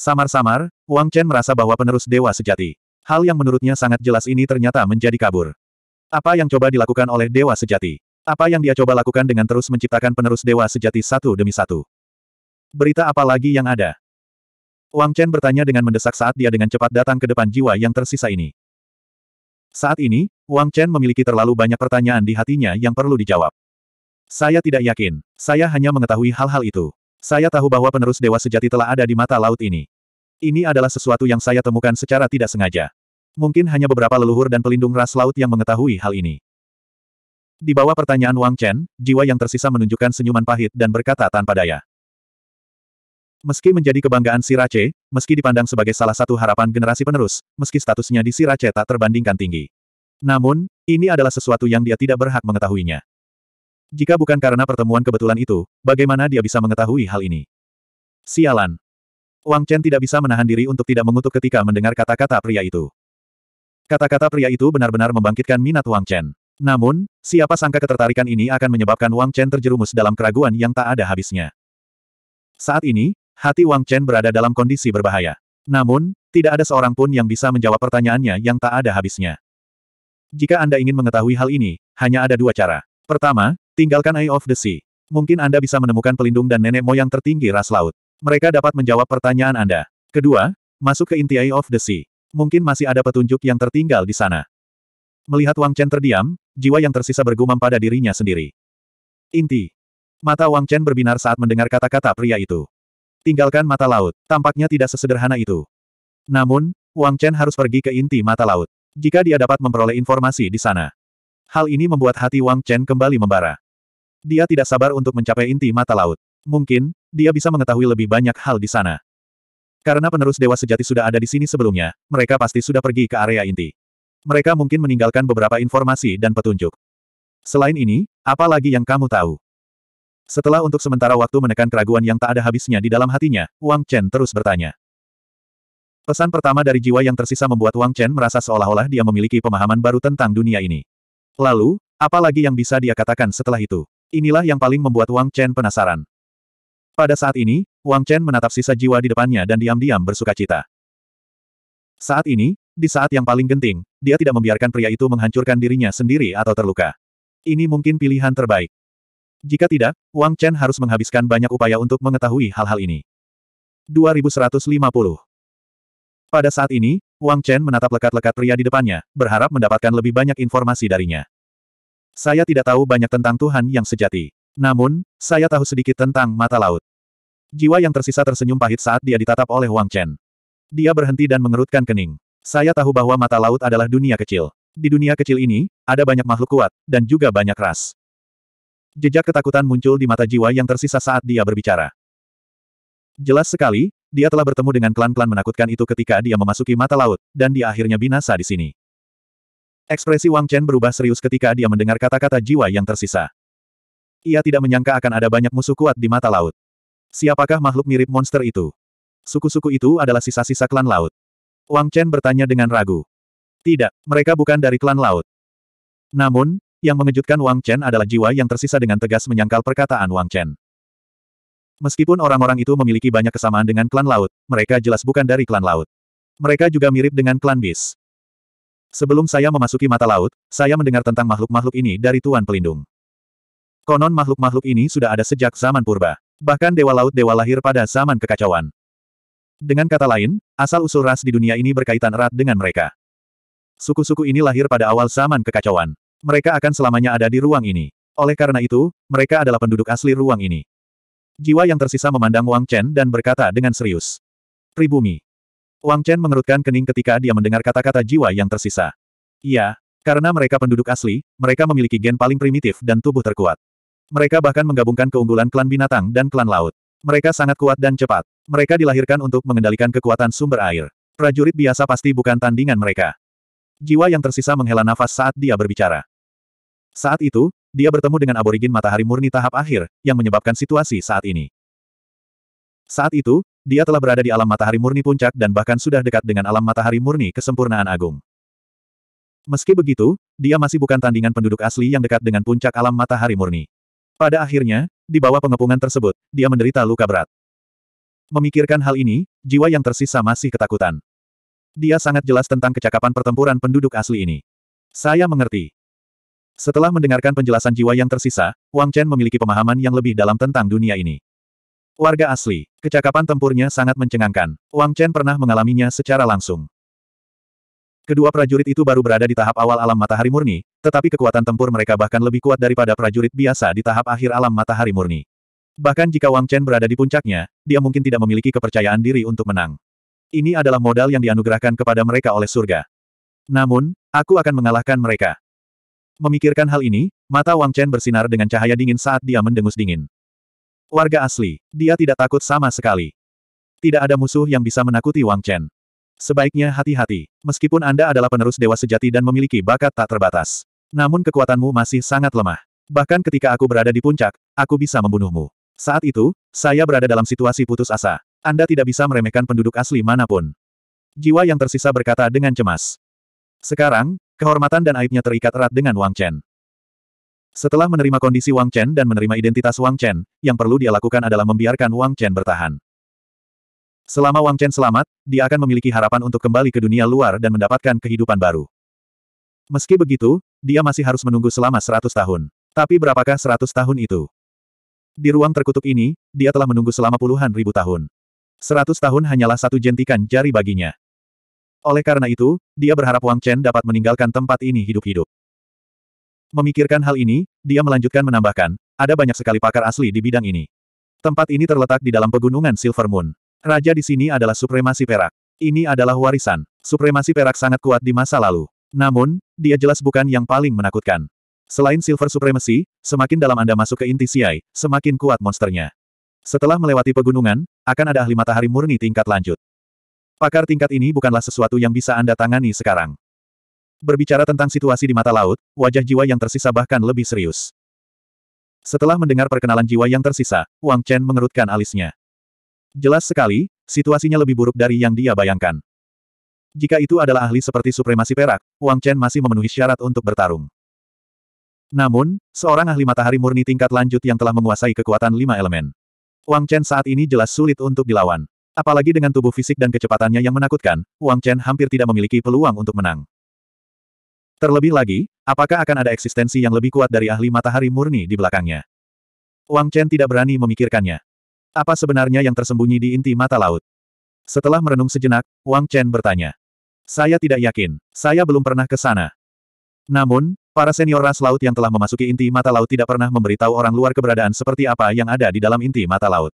Samar-samar, Wang Chen merasa bahwa penerus dewa sejati. Hal yang menurutnya sangat jelas ini ternyata menjadi kabur. Apa yang coba dilakukan oleh dewa sejati? Apa yang dia coba lakukan dengan terus menciptakan penerus dewa sejati satu demi satu? Berita apa lagi yang ada? Wang Chen bertanya dengan mendesak saat dia dengan cepat datang ke depan jiwa yang tersisa ini. Saat ini, Wang Chen memiliki terlalu banyak pertanyaan di hatinya yang perlu dijawab. Saya tidak yakin. Saya hanya mengetahui hal-hal itu. Saya tahu bahwa penerus dewa sejati telah ada di mata laut ini. Ini adalah sesuatu yang saya temukan secara tidak sengaja. Mungkin hanya beberapa leluhur dan pelindung ras laut yang mengetahui hal ini. Di bawah pertanyaan Wang Chen, jiwa yang tersisa menunjukkan senyuman pahit dan berkata tanpa daya. Meski menjadi kebanggaan Sirace, meski dipandang sebagai salah satu harapan generasi penerus, meski statusnya di Sirace tak terbandingkan tinggi. Namun, ini adalah sesuatu yang dia tidak berhak mengetahuinya. Jika bukan karena pertemuan kebetulan itu, bagaimana dia bisa mengetahui hal ini? Sialan. Wang Chen tidak bisa menahan diri untuk tidak mengutuk ketika mendengar kata-kata pria itu. Kata-kata pria itu benar-benar membangkitkan minat Wang Chen. Namun, siapa sangka ketertarikan ini akan menyebabkan Wang Chen terjerumus dalam keraguan yang tak ada habisnya. Saat ini, Hati Wang Chen berada dalam kondisi berbahaya. Namun, tidak ada seorang pun yang bisa menjawab pertanyaannya yang tak ada habisnya. Jika Anda ingin mengetahui hal ini, hanya ada dua cara. Pertama, tinggalkan Eye of the Sea. Mungkin Anda bisa menemukan pelindung dan nenek moyang tertinggi ras laut. Mereka dapat menjawab pertanyaan Anda. Kedua, masuk ke inti Eye of the Sea. Mungkin masih ada petunjuk yang tertinggal di sana. Melihat Wang Chen terdiam, jiwa yang tersisa bergumam pada dirinya sendiri. Inti. Mata Wang Chen berbinar saat mendengar kata-kata pria itu. Tinggalkan mata laut. Tampaknya tidak sesederhana itu. Namun, Wang Chen harus pergi ke inti mata laut. Jika dia dapat memperoleh informasi di sana. Hal ini membuat hati Wang Chen kembali membara. Dia tidak sabar untuk mencapai inti mata laut. Mungkin, dia bisa mengetahui lebih banyak hal di sana. Karena penerus dewa sejati sudah ada di sini sebelumnya, mereka pasti sudah pergi ke area inti. Mereka mungkin meninggalkan beberapa informasi dan petunjuk. Selain ini, apa lagi yang kamu tahu? Setelah untuk sementara waktu menekan keraguan yang tak ada habisnya di dalam hatinya, Wang Chen terus bertanya. Pesan pertama dari jiwa yang tersisa membuat Wang Chen merasa seolah-olah dia memiliki pemahaman baru tentang dunia ini. Lalu, apa lagi yang bisa dia katakan setelah itu? Inilah yang paling membuat Wang Chen penasaran. Pada saat ini, Wang Chen menatap sisa jiwa di depannya dan diam-diam bersuka cita. Saat ini, di saat yang paling genting, dia tidak membiarkan pria itu menghancurkan dirinya sendiri atau terluka. Ini mungkin pilihan terbaik. Jika tidak, Wang Chen harus menghabiskan banyak upaya untuk mengetahui hal-hal ini. 2150 Pada saat ini, Wang Chen menatap lekat-lekat pria di depannya, berharap mendapatkan lebih banyak informasi darinya. Saya tidak tahu banyak tentang Tuhan yang sejati. Namun, saya tahu sedikit tentang mata laut. Jiwa yang tersisa tersenyum pahit saat dia ditatap oleh Wang Chen. Dia berhenti dan mengerutkan kening. Saya tahu bahwa mata laut adalah dunia kecil. Di dunia kecil ini, ada banyak makhluk kuat, dan juga banyak ras. Jejak ketakutan muncul di mata jiwa yang tersisa saat dia berbicara. Jelas sekali, dia telah bertemu dengan klan-klan menakutkan itu ketika dia memasuki mata laut, dan dia akhirnya binasa di sini. Ekspresi Wang Chen berubah serius ketika dia mendengar kata-kata jiwa yang tersisa. Ia tidak menyangka akan ada banyak musuh kuat di mata laut. Siapakah makhluk mirip monster itu? Suku-suku itu adalah sisa-sisa klan laut. Wang Chen bertanya dengan ragu. Tidak, mereka bukan dari klan laut. Namun, yang mengejutkan Wang Chen adalah jiwa yang tersisa dengan tegas menyangkal perkataan Wang Chen. Meskipun orang-orang itu memiliki banyak kesamaan dengan klan laut, mereka jelas bukan dari klan laut. Mereka juga mirip dengan klan bis. Sebelum saya memasuki mata laut, saya mendengar tentang makhluk-makhluk ini dari Tuan Pelindung. Konon makhluk-makhluk ini sudah ada sejak zaman purba. Bahkan dewa laut-dewa lahir pada zaman kekacauan. Dengan kata lain, asal-usul ras di dunia ini berkaitan erat dengan mereka. Suku-suku ini lahir pada awal zaman kekacauan. Mereka akan selamanya ada di ruang ini. Oleh karena itu, mereka adalah penduduk asli ruang ini. Jiwa yang tersisa memandang Wang Chen dan berkata dengan serius. Pribumi. Wang Chen mengerutkan kening ketika dia mendengar kata-kata jiwa yang tersisa. Iya, karena mereka penduduk asli, mereka memiliki gen paling primitif dan tubuh terkuat. Mereka bahkan menggabungkan keunggulan klan binatang dan klan laut. Mereka sangat kuat dan cepat. Mereka dilahirkan untuk mengendalikan kekuatan sumber air. Prajurit biasa pasti bukan tandingan mereka. Jiwa yang tersisa menghela nafas saat dia berbicara. Saat itu, dia bertemu dengan aborigin matahari murni tahap akhir, yang menyebabkan situasi saat ini. Saat itu, dia telah berada di alam matahari murni puncak dan bahkan sudah dekat dengan alam matahari murni kesempurnaan agung. Meski begitu, dia masih bukan tandingan penduduk asli yang dekat dengan puncak alam matahari murni. Pada akhirnya, di bawah pengepungan tersebut, dia menderita luka berat. Memikirkan hal ini, jiwa yang tersisa masih ketakutan. Dia sangat jelas tentang kecakapan pertempuran penduduk asli ini. Saya mengerti. Setelah mendengarkan penjelasan jiwa yang tersisa, Wang Chen memiliki pemahaman yang lebih dalam tentang dunia ini. Warga asli, kecakapan tempurnya sangat mencengangkan. Wang Chen pernah mengalaminya secara langsung. Kedua prajurit itu baru berada di tahap awal alam matahari murni, tetapi kekuatan tempur mereka bahkan lebih kuat daripada prajurit biasa di tahap akhir alam matahari murni. Bahkan jika Wang Chen berada di puncaknya, dia mungkin tidak memiliki kepercayaan diri untuk menang. Ini adalah modal yang dianugerahkan kepada mereka oleh surga. Namun, aku akan mengalahkan mereka. Memikirkan hal ini, mata Wang Chen bersinar dengan cahaya dingin saat dia mendengus dingin. Warga asli, dia tidak takut sama sekali. Tidak ada musuh yang bisa menakuti Wang Chen. Sebaiknya hati-hati, meskipun Anda adalah penerus dewa sejati dan memiliki bakat tak terbatas. Namun kekuatanmu masih sangat lemah. Bahkan ketika aku berada di puncak, aku bisa membunuhmu. Saat itu, saya berada dalam situasi putus asa. Anda tidak bisa meremehkan penduduk asli manapun. Jiwa yang tersisa berkata dengan cemas. Sekarang, kehormatan dan aibnya terikat erat dengan Wang Chen. Setelah menerima kondisi Wang Chen dan menerima identitas Wang Chen, yang perlu dia lakukan adalah membiarkan Wang Chen bertahan. Selama Wang Chen selamat, dia akan memiliki harapan untuk kembali ke dunia luar dan mendapatkan kehidupan baru. Meski begitu, dia masih harus menunggu selama 100 tahun. Tapi berapakah 100 tahun itu? Di ruang terkutuk ini, dia telah menunggu selama puluhan ribu tahun. Seratus tahun hanyalah satu jentikan jari baginya. Oleh karena itu, dia berharap Wang Chen dapat meninggalkan tempat ini hidup-hidup. Memikirkan hal ini, dia melanjutkan menambahkan, ada banyak sekali pakar asli di bidang ini. Tempat ini terletak di dalam pegunungan Silver Moon. Raja di sini adalah supremasi perak. Ini adalah warisan. Supremasi perak sangat kuat di masa lalu. Namun, dia jelas bukan yang paling menakutkan. Selain Silver Supremacy, semakin dalam Anda masuk ke inti Siai, semakin kuat monsternya. Setelah melewati pegunungan, akan ada ahli matahari murni tingkat lanjut. Pakar tingkat ini bukanlah sesuatu yang bisa Anda tangani sekarang. Berbicara tentang situasi di mata laut, wajah jiwa yang tersisa bahkan lebih serius. Setelah mendengar perkenalan jiwa yang tersisa, Wang Chen mengerutkan alisnya. Jelas sekali, situasinya lebih buruk dari yang dia bayangkan. Jika itu adalah ahli seperti supremasi perak, Wang Chen masih memenuhi syarat untuk bertarung. Namun, seorang ahli matahari murni tingkat lanjut yang telah menguasai kekuatan lima elemen. Wang Chen saat ini jelas sulit untuk dilawan. Apalagi dengan tubuh fisik dan kecepatannya yang menakutkan, Wang Chen hampir tidak memiliki peluang untuk menang. Terlebih lagi, apakah akan ada eksistensi yang lebih kuat dari ahli matahari murni di belakangnya? Wang Chen tidak berani memikirkannya. Apa sebenarnya yang tersembunyi di inti mata laut? Setelah merenung sejenak, Wang Chen bertanya. Saya tidak yakin. Saya belum pernah ke sana. Namun, para senior ras laut yang telah memasuki inti mata laut tidak pernah memberitahu orang luar keberadaan seperti apa yang ada di dalam inti mata laut.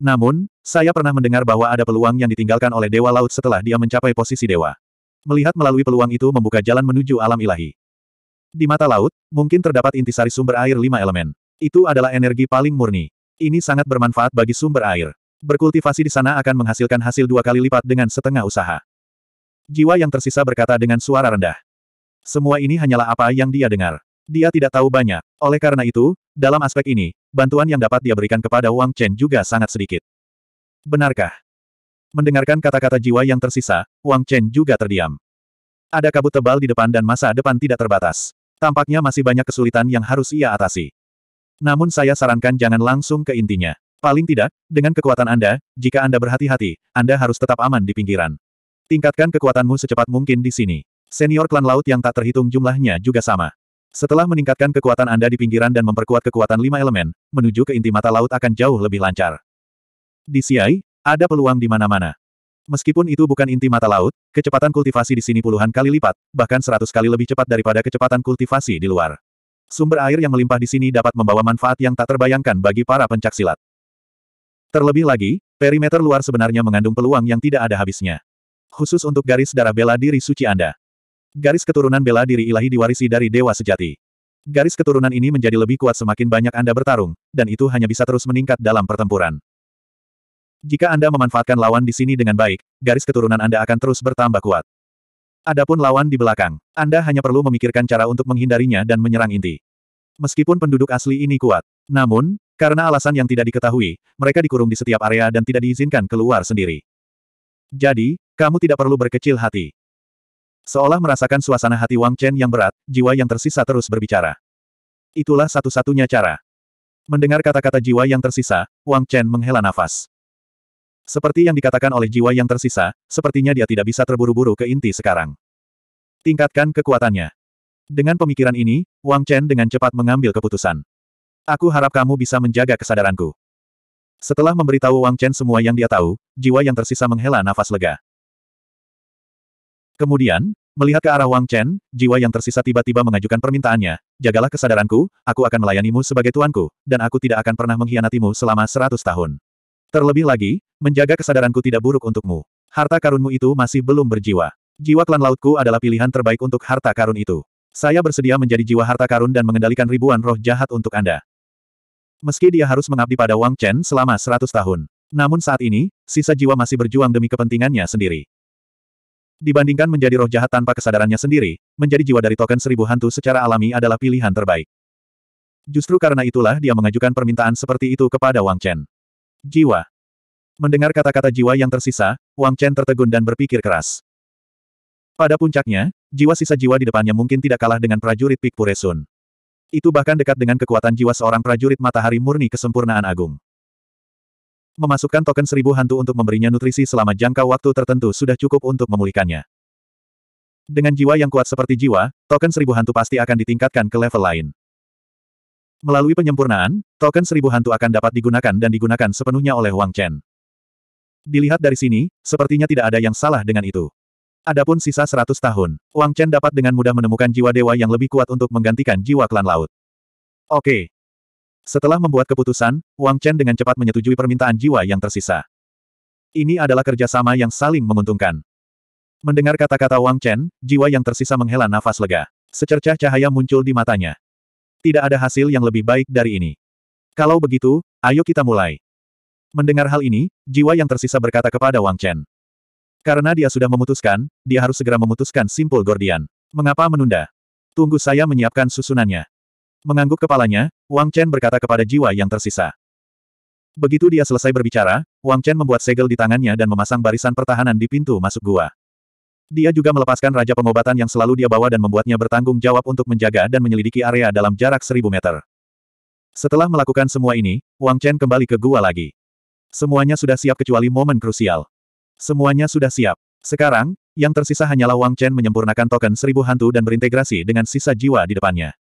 Namun, saya pernah mendengar bahwa ada peluang yang ditinggalkan oleh Dewa Laut setelah dia mencapai posisi Dewa. Melihat melalui peluang itu membuka jalan menuju alam ilahi. Di mata laut, mungkin terdapat intisari sumber air lima elemen. Itu adalah energi paling murni. Ini sangat bermanfaat bagi sumber air. Berkultivasi di sana akan menghasilkan hasil dua kali lipat dengan setengah usaha. Jiwa yang tersisa berkata dengan suara rendah. Semua ini hanyalah apa yang dia dengar. Dia tidak tahu banyak. Oleh karena itu, dalam aspek ini, bantuan yang dapat dia berikan kepada Wang Chen juga sangat sedikit. Benarkah? Mendengarkan kata-kata jiwa yang tersisa, Wang Chen juga terdiam. Ada kabut tebal di depan dan masa depan tidak terbatas. Tampaknya masih banyak kesulitan yang harus ia atasi. Namun saya sarankan jangan langsung ke intinya. Paling tidak, dengan kekuatan Anda, jika Anda berhati-hati, Anda harus tetap aman di pinggiran. Tingkatkan kekuatanmu secepat mungkin di sini. Senior klan laut yang tak terhitung jumlahnya juga sama. Setelah meningkatkan kekuatan Anda di pinggiran dan memperkuat kekuatan lima elemen, menuju ke inti mata laut akan jauh lebih lancar. Di Siai, ada peluang di mana-mana. Meskipun itu bukan inti mata laut, kecepatan kultivasi di sini puluhan kali lipat, bahkan seratus kali lebih cepat daripada kecepatan kultivasi di luar. Sumber air yang melimpah di sini dapat membawa manfaat yang tak terbayangkan bagi para pencaksilat. Terlebih lagi, perimeter luar sebenarnya mengandung peluang yang tidak ada habisnya. Khusus untuk garis darah bela diri suci Anda. Garis keturunan bela diri ilahi diwarisi dari dewa sejati. Garis keturunan ini menjadi lebih kuat semakin banyak Anda bertarung, dan itu hanya bisa terus meningkat dalam pertempuran. Jika Anda memanfaatkan lawan di sini dengan baik, garis keturunan Anda akan terus bertambah kuat. Adapun lawan di belakang, Anda hanya perlu memikirkan cara untuk menghindarinya dan menyerang inti. Meskipun penduduk asli ini kuat, namun, karena alasan yang tidak diketahui, mereka dikurung di setiap area dan tidak diizinkan keluar sendiri. Jadi, kamu tidak perlu berkecil hati. Seolah merasakan suasana hati Wang Chen yang berat, jiwa yang tersisa terus berbicara. Itulah satu-satunya cara. Mendengar kata-kata jiwa yang tersisa, Wang Chen menghela nafas. Seperti yang dikatakan oleh jiwa yang tersisa, sepertinya dia tidak bisa terburu-buru ke inti sekarang. Tingkatkan kekuatannya. Dengan pemikiran ini, Wang Chen dengan cepat mengambil keputusan. Aku harap kamu bisa menjaga kesadaranku. Setelah memberitahu Wang Chen semua yang dia tahu, jiwa yang tersisa menghela nafas lega. Kemudian, melihat ke arah Wang Chen, jiwa yang tersisa tiba-tiba mengajukan permintaannya, jagalah kesadaranku, aku akan melayanimu sebagai tuanku, dan aku tidak akan pernah mengkhianatimu selama seratus tahun. Terlebih lagi, menjaga kesadaranku tidak buruk untukmu. Harta karunmu itu masih belum berjiwa. Jiwa klan lautku adalah pilihan terbaik untuk harta karun itu. Saya bersedia menjadi jiwa harta karun dan mengendalikan ribuan roh jahat untuk Anda. Meski dia harus mengabdi pada Wang Chen selama 100 tahun. Namun saat ini, sisa jiwa masih berjuang demi kepentingannya sendiri. Dibandingkan menjadi roh jahat tanpa kesadarannya sendiri, menjadi jiwa dari token seribu hantu secara alami adalah pilihan terbaik. Justru karena itulah dia mengajukan permintaan seperti itu kepada Wang Chen. Jiwa. Mendengar kata-kata jiwa yang tersisa, Wang Chen tertegun dan berpikir keras. Pada puncaknya, jiwa sisa jiwa di depannya mungkin tidak kalah dengan prajurit Pik Puresun. Itu bahkan dekat dengan kekuatan jiwa seorang prajurit matahari murni kesempurnaan agung. Memasukkan token seribu hantu untuk memberinya nutrisi selama jangka waktu tertentu sudah cukup untuk memulihkannya. Dengan jiwa yang kuat seperti jiwa, token seribu hantu pasti akan ditingkatkan ke level lain. Melalui penyempurnaan, token seribu hantu akan dapat digunakan dan digunakan sepenuhnya oleh Wang Chen. Dilihat dari sini, sepertinya tidak ada yang salah dengan itu. Adapun sisa seratus tahun, Wang Chen dapat dengan mudah menemukan jiwa dewa yang lebih kuat untuk menggantikan jiwa klan laut. Oke. Setelah membuat keputusan, Wang Chen dengan cepat menyetujui permintaan jiwa yang tersisa. Ini adalah kerjasama yang saling menguntungkan. Mendengar kata-kata Wang Chen, jiwa yang tersisa menghela nafas lega. Secercah cahaya muncul di matanya. Tidak ada hasil yang lebih baik dari ini. Kalau begitu, ayo kita mulai. Mendengar hal ini, jiwa yang tersisa berkata kepada Wang Chen. Karena dia sudah memutuskan, dia harus segera memutuskan simpul Gordian. Mengapa menunda? Tunggu saya menyiapkan susunannya. Mengangguk kepalanya, Wang Chen berkata kepada jiwa yang tersisa. Begitu dia selesai berbicara, Wang Chen membuat segel di tangannya dan memasang barisan pertahanan di pintu masuk gua. Dia juga melepaskan Raja Pengobatan yang selalu dia bawa dan membuatnya bertanggung jawab untuk menjaga dan menyelidiki area dalam jarak seribu meter. Setelah melakukan semua ini, Wang Chen kembali ke gua lagi. Semuanya sudah siap kecuali momen krusial. Semuanya sudah siap. Sekarang, yang tersisa hanyalah Wang Chen menyempurnakan token seribu hantu dan berintegrasi dengan sisa jiwa di depannya.